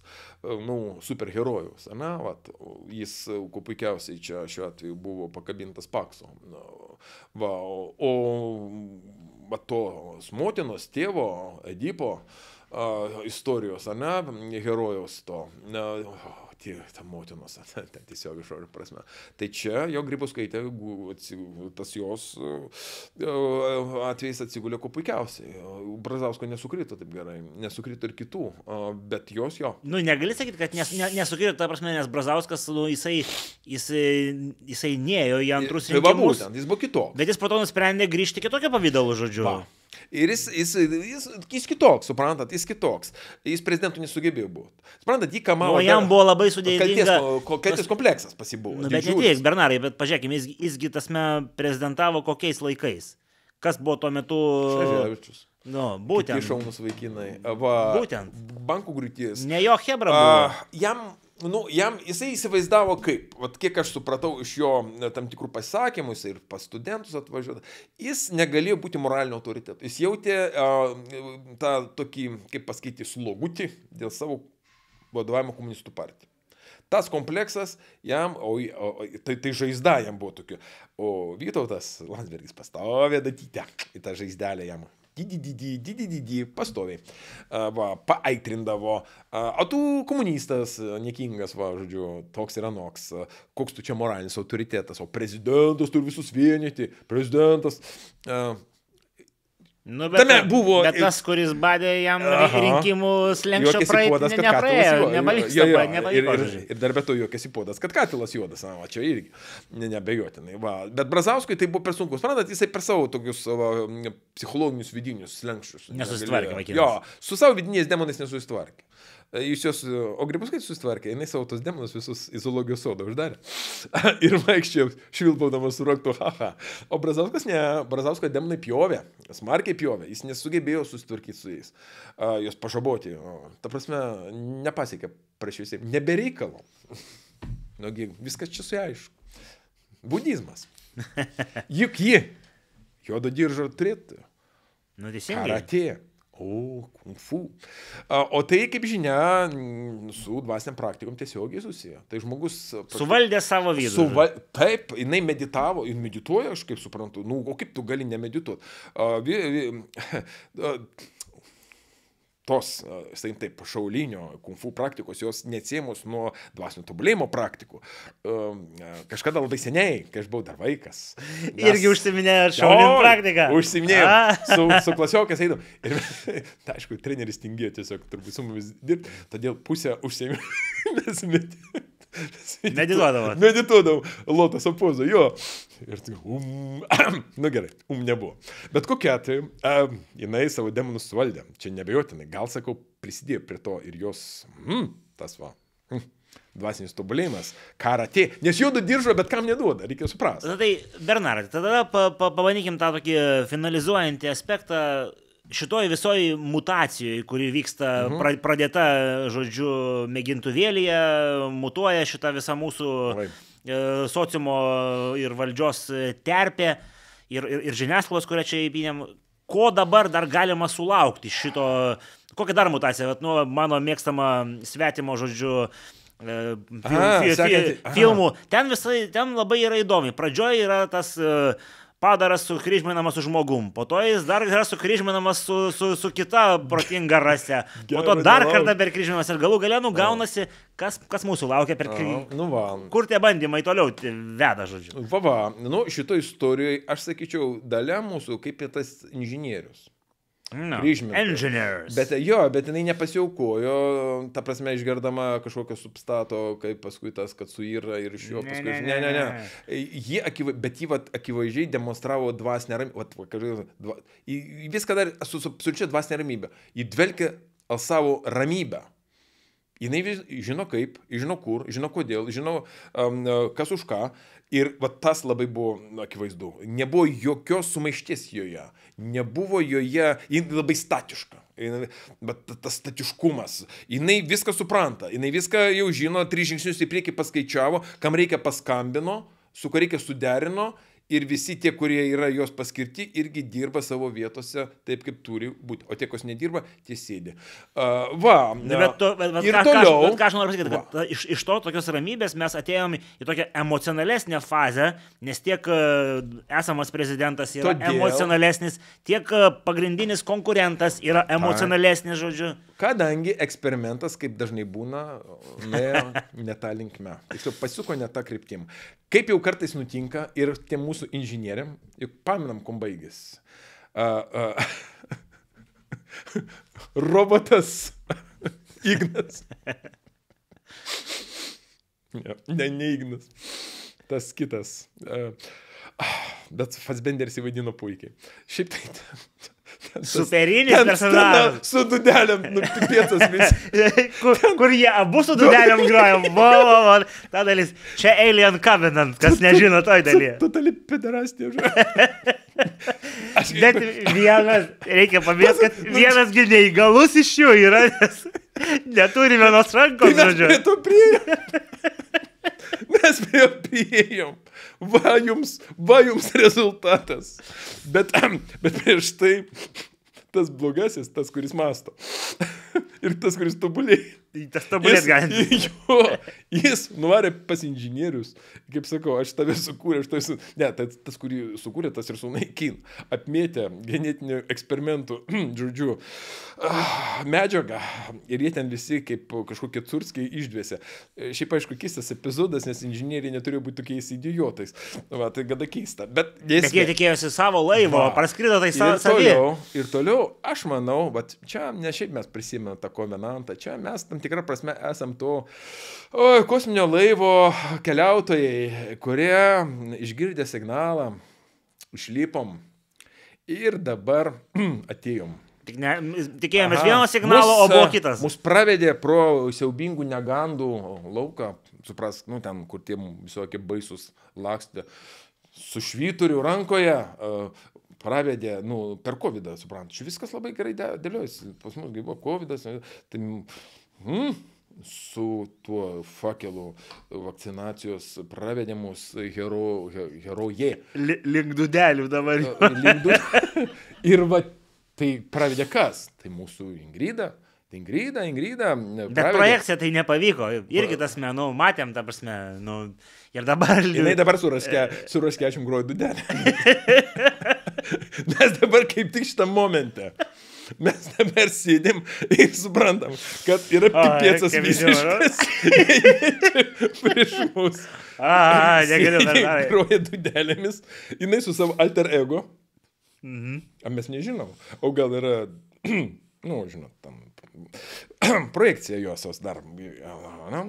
e, nu, superherojus, na, vat, jis e, kuo puikiausiai čia šiuo atveju buvo pakabintas pakso. Nu, va, o va, tos motinos, tėvo, Edipo a, istorijos, ne, herojaus to. A, ta motinos, ten tiesiog išorinė prasme. Tai čia jo grybos skaitė, tas jos e, atvejais atsigulė kuo puikiausiai. Brazausko nesukrito taip gerai, nesukrito ir kitų, e, bet jos jo. Nu, negali sakyti, kad nes, ne, nesukrito, ta prasme, nes Brazauskas, nu, jisai, jisai, jisai nėjo į antrus rinkimus. Tai va būtent, jis buvo kito. Bet jis po to nusprendė grįžti kitokio pavydalu, žodžiu. Va. Ir jis, jis, jis, jis kitoks, suprantat, jis kitoks. Jis prezidentų nesugebėjo būti. Suprantat, jį kamavo. O nu, jam dar, buvo labai sudėtinga. Kalties, nu, kalties kompleksas pasibuvo. Nu, bet netiek, Bernarai, bet pažiūrėkime, jis, jisgi tasme prezidentavo kokiais laikais. Kas buvo tuo metu... Šleževičius. Nu, būtent. Išaunus vaikinai. Va, būtent. Bankų griūtis. Ne jo Hebra. Buvo. A, jam nu, jam, jisai įsivaizdavo kaip, vat, kiek aš supratau iš jo e, tam tikrų pasisakymų, jisai ir pas studentus atvažiuoja, jis negalėjo būti moralinio autoriteto. Jis jautė uh, tą tokį, kaip pasakyti, slogutį dėl savo vadovavimo komunistų partijai. Tas kompleksas jam, o, o tai, tai žaizda jam buvo tokiu. O Vytautas Landsbergis pastovė datytę į tą žaizdelę jam didididį, didididį, pastoviai. Va, paaitrindavo. O tu komunistas, nekingas, va, žodžiu, toks yra noks. Koks tu čia moralinis autoritetas, o prezidentas turi visus vienyti. Prezidentas. Uh, Nu, bet, Tame buvo. Bet tas, kuris badė jam Aha. rinkimų slenkščio praeitį, nepraėjo, nebalyksta, nebalyksta. Ir, ir, ir dar be to juokėsi podas, kad katilas juodas, na, čia irgi, ne, nebejotinai. Va. Bet Brazauskui tai buvo per sunku, suprantat, jisai per savo tokius savo psichologinius vidinius slenkščius. Nesusitvarkė, vaikinas. Jo, su savo vidiniais demonais nesusitvarkė. Jūs jos, o grybuskai susitvarkė, jinai savo tos demonus visus į zoologijos sodą uždarė. ir vaikščiojo švilpaudamas su raktu, haha. O Brazauskas ne, Brazausko demonai pjovė, smarkiai pjovė, jis nesugebėjo susitvarkyti su jais, uh, juos pažaboti. Uh, ta prasme, nepasiekė prieš visiems, nebereikalo. Nugi, viskas čia su ja aišku. Budizmas. Juk ji juodo diržo turėtų. Nu, teisingai. Karatė. O, kungfu. O tai, kaip žinia, su dvasiniam praktikom tiesiogiai susiję. Tai žmogus... Praktik... Suvaldė savo vidų. Suva... Taip, jinai meditavo, jinai medituoja, aš kaip suprantu. Nu, o kaip tu gali nemedituoti? tos, sakykim taip, šaulinio kungfu praktikos, jos neatsiemos nuo dvasinio tobulėjimo praktikų. Kažkada labai seniai, kai aš buvau dar vaikas. Mes... Irgi užsiminėjau šaulinio praktiką. Užsiminėjau. Su, su klasiokais eidam. Ir, ta, aišku, treneris tingėjo tiesiog turbūt su mumis dirbti, todėl pusę užsiminėjau. Medituodavo. Medituodavo. Lotas apozo, jo. Ir tai, um, nu gerai, um nebuvo. Bet kokia atveju, um, jinai savo demonus suvaldė. Čia nebejotinai. Gal, sakau, prisidėjo prie to ir jos, mm, tas va. Mm. Dvasinis tobulėjimas, karatė, nes juodu diržo, bet kam neduoda, reikia suprasti. Na tai, Bernarai, tada pa, pa, pabandykim tą tokį finalizuojantį aspektą šitoj visoji mutacijoje, kuri vyksta, mhm. pra, pradėta, žodžiu, mėgintuvėlėje, mutuoja šitą visą mūsų Lai. E, sociumo ir valdžios terpę ir, ir, ir žiniasklaidos, kurią čia įpinėm, ko dabar dar galima sulaukti šito, kokią dar mutaciją, bet, nu, mano mėgstamą svetimo, žodžiu, e, Aha, filmų. Aha. Ten visai, ten labai yra įdomi. Pradžioje yra tas uh, padaras sukryžminamas su žmogum, po to jis dar yra sukryžminamas su, su, su kita protinga rase, po to dar kartą perkryžminamas ir galų gale nugaunasi, kas, kas mūsų laukia per kryžminimą. Nu va. Kur tie bandymai toliau veda, žodžiu. Va, va, nu šito istorijoje aš sakyčiau, dalia mūsų kaip ir tas inžinierius. No. Kryžminė. Engineers. Bet jo, bet jinai nepasiaukojo, ta prasme, išgerdama kažkokio substato, kaip paskui tas, kad suyra ir iš jo paskui. Ne, ne, ne. ne, ne. Ji, akiva, bet ji vat, akivaizdžiai demonstravo dvasinę ramybę. Dva, viską dar su absoliučia dvasinė ramybė. Ji dvelkė savo ramybę. Jis žino kaip, žino kur, žino kodėl, žino um, kas už ką. Ir va, tas labai buvo akivaizdu. Nebuvo jokios sumaišties joje. Nebuvo joje, ji labai statiška. Bet tas statiškumas, jinai viską supranta, jinai viską jau žino, trys žingsnius į priekį paskaičiavo, kam reikia paskambino, su kuo reikia suderino ir visi tie, kurie yra jos paskirti, irgi dirba savo vietose taip, kaip turi būti. O tie, kas nedirba, tie sėdi. Uh, va. Ne, bet to, bet, bet, ir ką, toliau. Ką aš, bet, ką aš noriu pasakyti, va. kad iš, iš to tokios ramybės mes atėjome į tokią emocionalesnę fazę, nes tiek uh, esamas prezidentas yra Todėl... emocionalesnis, tiek uh, pagrindinis konkurentas yra emocionalesnis, Ta. žodžiu. Kadangi eksperimentas, kaip dažnai būna, nuėjo ne, ne tą linkmę. Tiksliau, pasuko ne tą kryptim. Kaip jau kartais nutinka ir tie mūsų su inžinieriam, juk paminam, kom baigėsi. Uh, uh, robotas Ignas. Ja, ne, ne Ignas. Tas kitas. Uh, bet Fasbenderis įvaidino puikiai. Šiaip tai Superinis ten, personažas. Ten, su dudeliam, nupipėtas visi. kur, kur jie abu su dudeliam groja. Vau, vau, ta dalis. Čia Alien Covenant, kas nežino toj dalyje. Totali pederastė žodžiu. Bet vienas, reikia paminėti, kad nu, vienasgi neįgalus iš jų yra, nes neturi vienos rankos, tai žodžiu. Tai Mes prie jo priejom. Va jums, va jums rezultatas. Bet, bet prieš tai tas blogasis, tas, kuris masto. Ir tas, kuris tobulėja. Tas tobulės gali. Jis, jis nuvarė pas inžinierius, kaip sakau, aš tave sukūrė, aš tave sukūrė. Ne, tas, tas, kurį sukūrė, tas ir sunaikin. Apmėtė genetinių eksperimentų, žodžiu, medžiagą. Ir jie ten visi kaip kažkokie turskiai išdvėse. Šiaip aišku, keistas epizodas, nes inžinieriai neturėjo būti tokiais idiotais. Va, tai gada keista. Bet, jis... Bet jie tikėjosi savo laivo, va. praskrido tai savo. Ir toliau, savie. ir toliau, aš manau, va, čia ne šiaip mes prisimėm tą komenantą, čia mes tam tikra prasme esam to o, kosminio laivo keliautojai, kurie išgirdę signalą, išlipom ir dabar atėjom. Tik ne, tikėjomės Aha. vieno signalo, mus, o buvo kitas. Mus pravedė pro siaubingų negandų lauką, supras, nu ten, kur tie visokie baisus lakstė, su švyturiu rankoje, e, pravedė, nu, per COVID, suprantu, viskas labai gerai dėliojasi, pas mus buvo COVID, e, tai mm, su tuo fakelu vakcinacijos pravedimus hero, herojė. Link dudelių dabar. E, Linkdu... Ir va, tai pravedė kas? Tai mūsų Ingrida. Tai Ingrida, Ingrida. E, Bet pravedė... projekcija tai nepavyko. Irgi tas mes, nu, matėm, ta prasme, nu, ir dabar. Jinai dabar suraskė, suraskė aš jums groju dudelį. Nes dabar kaip tik šitą momentą mes dabar sėdim ir suprantam, kad yra pipėcas visiškas prieš mus. A, negaliu dar. Jis groja dudelėmis, jinai su savo alter ego. Mhm. A mes nežinom. O gal yra, nu, žinot, tam projekcija juosios dar na,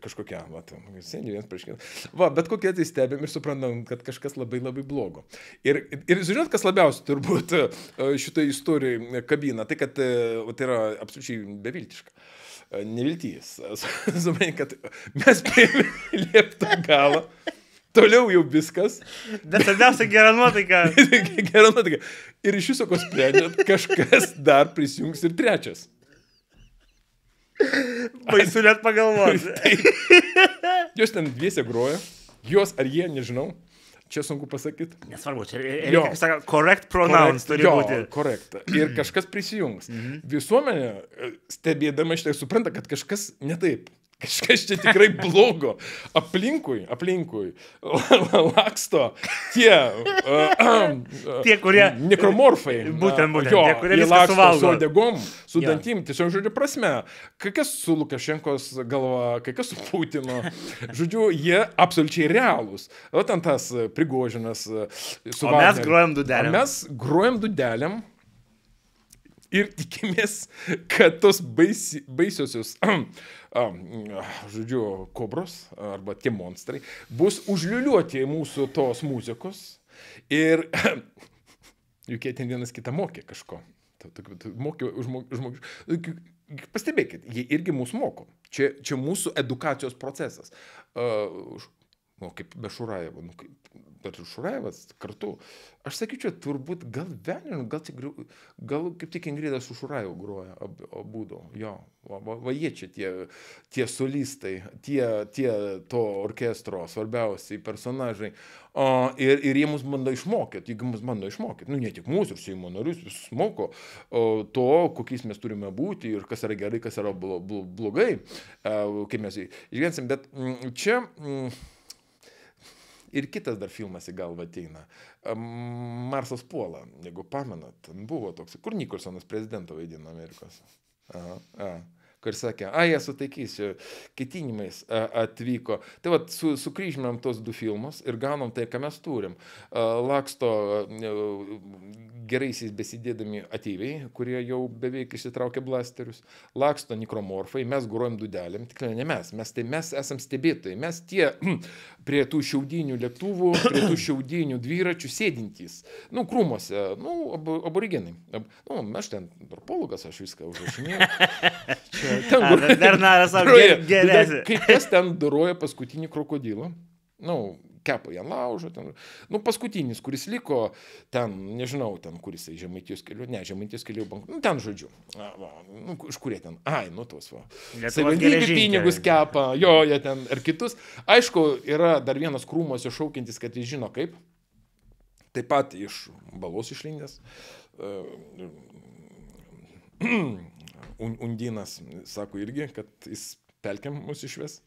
kažkokia, va, seniai vienas prieš kitą. Va, bet kokie tai stebėm ir suprantam, kad kažkas labai labai blogo. Ir, ir žinot, kas labiausiai turbūt e, šitą istoriją kabina, tai kad tai yra absoliučiai beviltiška. E, Neviltys. Suprantate, kad mes priėmėme lieptą galą. Toliau jau viskas. Bet svarbiausia gera nuotaika. gera nuotaika. Ir iš viso, ko sprendžiat, kažkas dar prisijungs ir trečias. Baisu net pagalvoti. Jūs ten dviese groja, jos ar jie, nežinau. Čia sunku pasakyti. Nesvarbu, čia reikia, kaip sako, correct pronouns correct, turi jo, būti. Correct. Ir mhm. kažkas prisijungs. Mm -hmm. Visuomenė, e, stebėdama šitai, supranta, kad kažkas ne taip kažkas čia tikrai blogo. Aplinkui, aplinkui laksto tie. Uh, uh, tie, kurie. E, nekromorfai. Būtent, būtent. Jo, tie, kurie laksto su odegom, su ja. dantim, tiesiog žodžiu prasme. Kai kas su Lukašenkos galva, kai kas su Putino. Žodžiu, jie absoliučiai realūs. O ten tas prigožinas e, su... O mes grojam dudelėm. Mes grojam dudelėm ir tikimės, kad tos baisi, baisiosios žodžiu, kobros arba tie monstrai bus užliuliuoti mūsų tos muzikos ir juk jie ten vienas kitą mokė kažko. Mokė žmogiškų. Pastebėkit, jie irgi mūsų moko. Čia, čia mūsų edukacijos procesas. Uh, nu, kaip Bešurajeva, nu, kaip, ir Šurajevas kartu. Aš sakyčiau, turbūt gal Venin, gal, tik, gal kaip tik Ingrida su Šurajevu groja ab, abudu. Jo, va, va, va jie čia tie, tie solistai, tie, tie to orkestro svarbiausiai personažai. O, ir, ir jie mus bando išmokyti, jie mus bando išmokyti. Nu, ne tik mūsų, ir Seimo narius visus moko o, to, kokiais mes turime būti ir kas yra gerai, kas yra blogai, e, kaip mes išgyvensim. Bet čia... Mm, Ir kitas dar filmas į galvą ateina. Marsas puola, jeigu pamenat, buvo toks, kur Nikolsonas prezidentą vaidino Amerikos. Aha, aha kur sakė, a, jie sutaikysiu, ketinimais atvyko. Tai vad, su, sukryžminam tos du filmus ir gaunam tai, ką mes turim. Laksto geraisiais besidėdami ateiviai, kurie jau beveik išsitraukė blasterius, laksto nikromorfai, mes grojam dudelėm, tikrai ne mes, mes tai mes esam stebėtojai, mes tie prie tų šiaudinių lėktuvų, prie tų šiaudinių dviračių sėdintys, nu, krūmose, nu, aborigenai. Ab, nu, aš ten antropologas, aš viską užrašinėjau. Čia, ten, kur... Dar naras, ar geresnis. Kaip kas ten daroja paskutinį krokodilą? Nu, kepa ją laužo. Ten. Nu, paskutinis, kuris liko ten, nežinau, ten, kuris į Žemaitijos kelių, ne, Žemaitijos kelių banką, nu, ten žodžiu. A, va, nu, iš kurie ten, ai, nu tos va. Savivaldybė pinigus kepa, jo, jie ten ir kitus. Aišku, yra dar vienas krūmas iššaukintis, kad jis žino kaip. Taip pat iš balos išlindęs. E, Undinas sako irgi, kad jis pelkiam mus išves.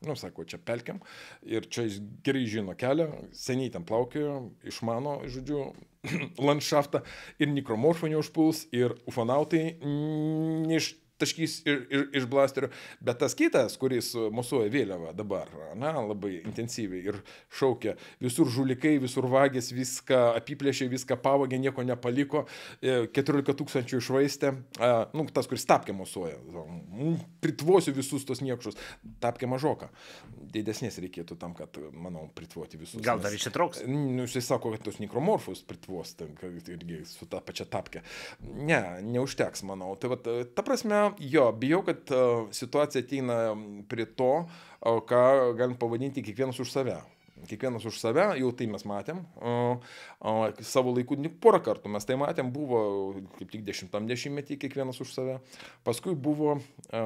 Nu, sako, čia pelkiam ir čia jis gerai žino kelią, seniai ten plaukiojo, išmano, žodžiu, landšaftą ir mikromorfų neužpuls ir ufonautai neiš taškys ir, ir, iš blasterio, bet tas kitas, kuris mosuoja vėliavą dabar, na, labai intensyviai ir šaukia, visur žulikai, visur vagės, viską apiplėšė, viską pavogė, nieko nepaliko, 14 e, tūkstančių išvaistė, nu, tas, kuris tapkė mosuoja, pritvosiu visus tos niekšus, tapkė mažoką, didesnės reikėtų tam, kad, manau, pritvoti visus. Gal dar išsitrauks? Nu, jisai sako, kad tos mikromorfus pritvos, irgi su tą pačią tapkę. Ne, neužteks, manau. Tai va, ta prasme, jo, bijau, kad e, situacija ateina prie to, e, ką galim pavadinti kiekvienas už save. Kiekvienas už save, jau tai mes matėm. O, o, savo laiku, nu, porą kartų mes tai matėm, buvo kaip tik dešimtam dešimtmetį kiekvienas už save. Paskui buvo o, e,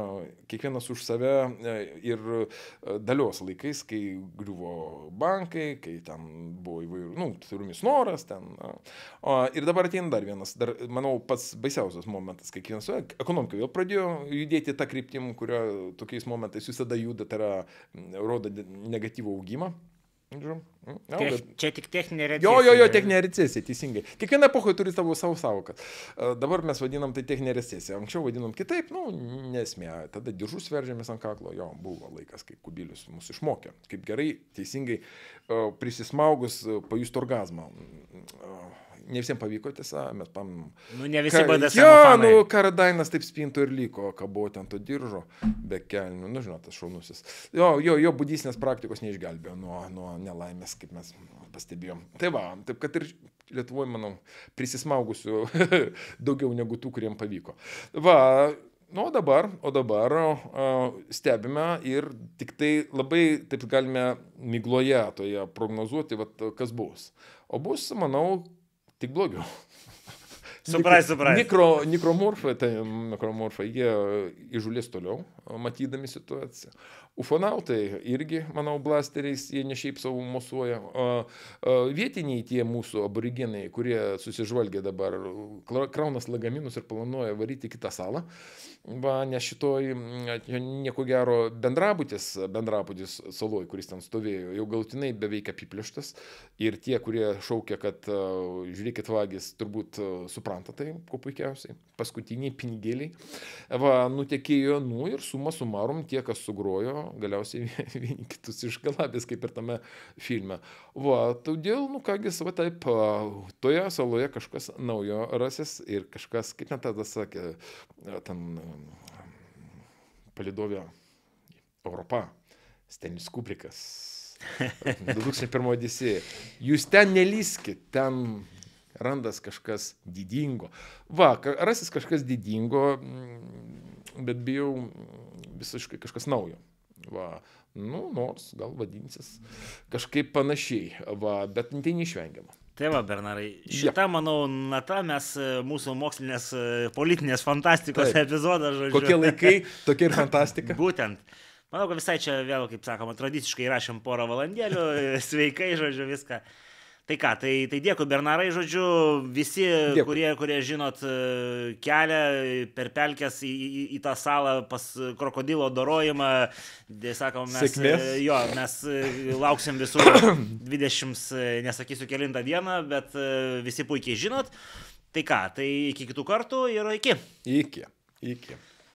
kiekvienas už save e, ir e, dalios laikais, kai griuvo bankai, kai ten buvo įvairių, nu, turumis noras ten. O, ir dabar ateina dar vienas, dar, manau, pats baisiausias momentas, kai kiekvienas ekonomika vėl pradėjo judėti tą kryptim, kurio tokiais momentais visada juda, tai yra rodo negatyvų augimą. Žiūrėjom. Mm, no, Tech, bet... Čia tik techninė recesija. Jo, jo, jo, techninė recesija, teisingai. Kiekviena epocha turi savo savo savoką. E, dabar mes vadinam tai techninė recesija. Anksčiau vadinom kitaip, nu, nesmė. Tada diržus veržėmės ant kaklo. Jo, buvo laikas, kai kubilius mus išmokė. Kaip gerai, teisingai e, prisismaugus e, pajust orgasmą. Uh, mm, mm, ne visiems pavyko tiesa, mes pam... Nu, ne visi bandė savo. Jo, nu, fanai. nu, Karadainas taip spintų ir liko, kaboti ant to diržo, be kelnių, nu, žinot, tas šaunusis. Jo, jo, jo budysinės praktikos neišgelbėjo nuo, nuo nelaimės, kaip mes pastebėjom. Tai va, taip kad ir Lietuvoje, manau, prisismaugusių daugiau negu tų, kuriems pavyko. Va, Na, nu, o dabar, o dabar uh, stebime ir tik tai labai taip galime migloje toje prognozuoti, vat, kas bus. O bus, manau, tik blogiau. Suprai, suprai. Mikro, mikromorfai, tai mikromorfai, jie e, įžulės toliau, matydami situaciją. Ufonautai irgi, manau, blasteriais jie ne šiaip savo mosuoja. O, o, vietiniai tie mūsų aboriginai, kurie susižvalgia dabar, kraunas lagaminus ir planuoja varyti kitą salą, va, nes šitoj nieko gero bendrabutis, bendrabutis saloj, kuris ten stovėjo, jau galtinai beveik apiplėštas. Ir tie, kurie šaukia, kad žiūrėkit vagis, turbūt supranta tai, kuo puikiausiai. Paskutiniai pinigėliai va, nutekėjo, nu ir suma sumarum tie, kas sugrojo nu, galiausiai vieni kitus išgalabės, kaip ir tame filme. Va, todėl, nu kągi, va taip, toje saloje kažkas naujo rasis ir kažkas, kaip net tada sakė, ten palidovė Europa, Stenis Kubrikas. 2001 odisėje. Jūs ten neliskit, ten randas kažkas didingo. Va, rasis kažkas didingo, bet bijau visiškai kažkas naujo. Va, nu, nors gal vadinsis kažkaip panašiai, va, bet tai neišvengiama. Tai va, Bernarai, šitą, ja. manau, nata mes e, mūsų mokslinės e, politinės fantastikos Taip. epizodą, žodžiu. Kokie laikai, tokia ir fantastika. Būtent. Manau, kad visai čia vėl, kaip sakoma, tradiciškai rašėm porą valandėlių, e, sveikai, žodžiu, viską. Tai ką, tai, tai dėkui Bernarai, žodžiu, visi, dėkui. kurie, kurie žinot e, kelią per pelkes į, į, į tą salą pas krokodilo dorojimą, sakom, mes, Sėkmės. E, jo, mes e, lauksim visų 20, nesakysiu kelintą dieną, bet visi puikiai žinot. Tai ką, tai iki kitų kartų ir iki. Iki. Iki.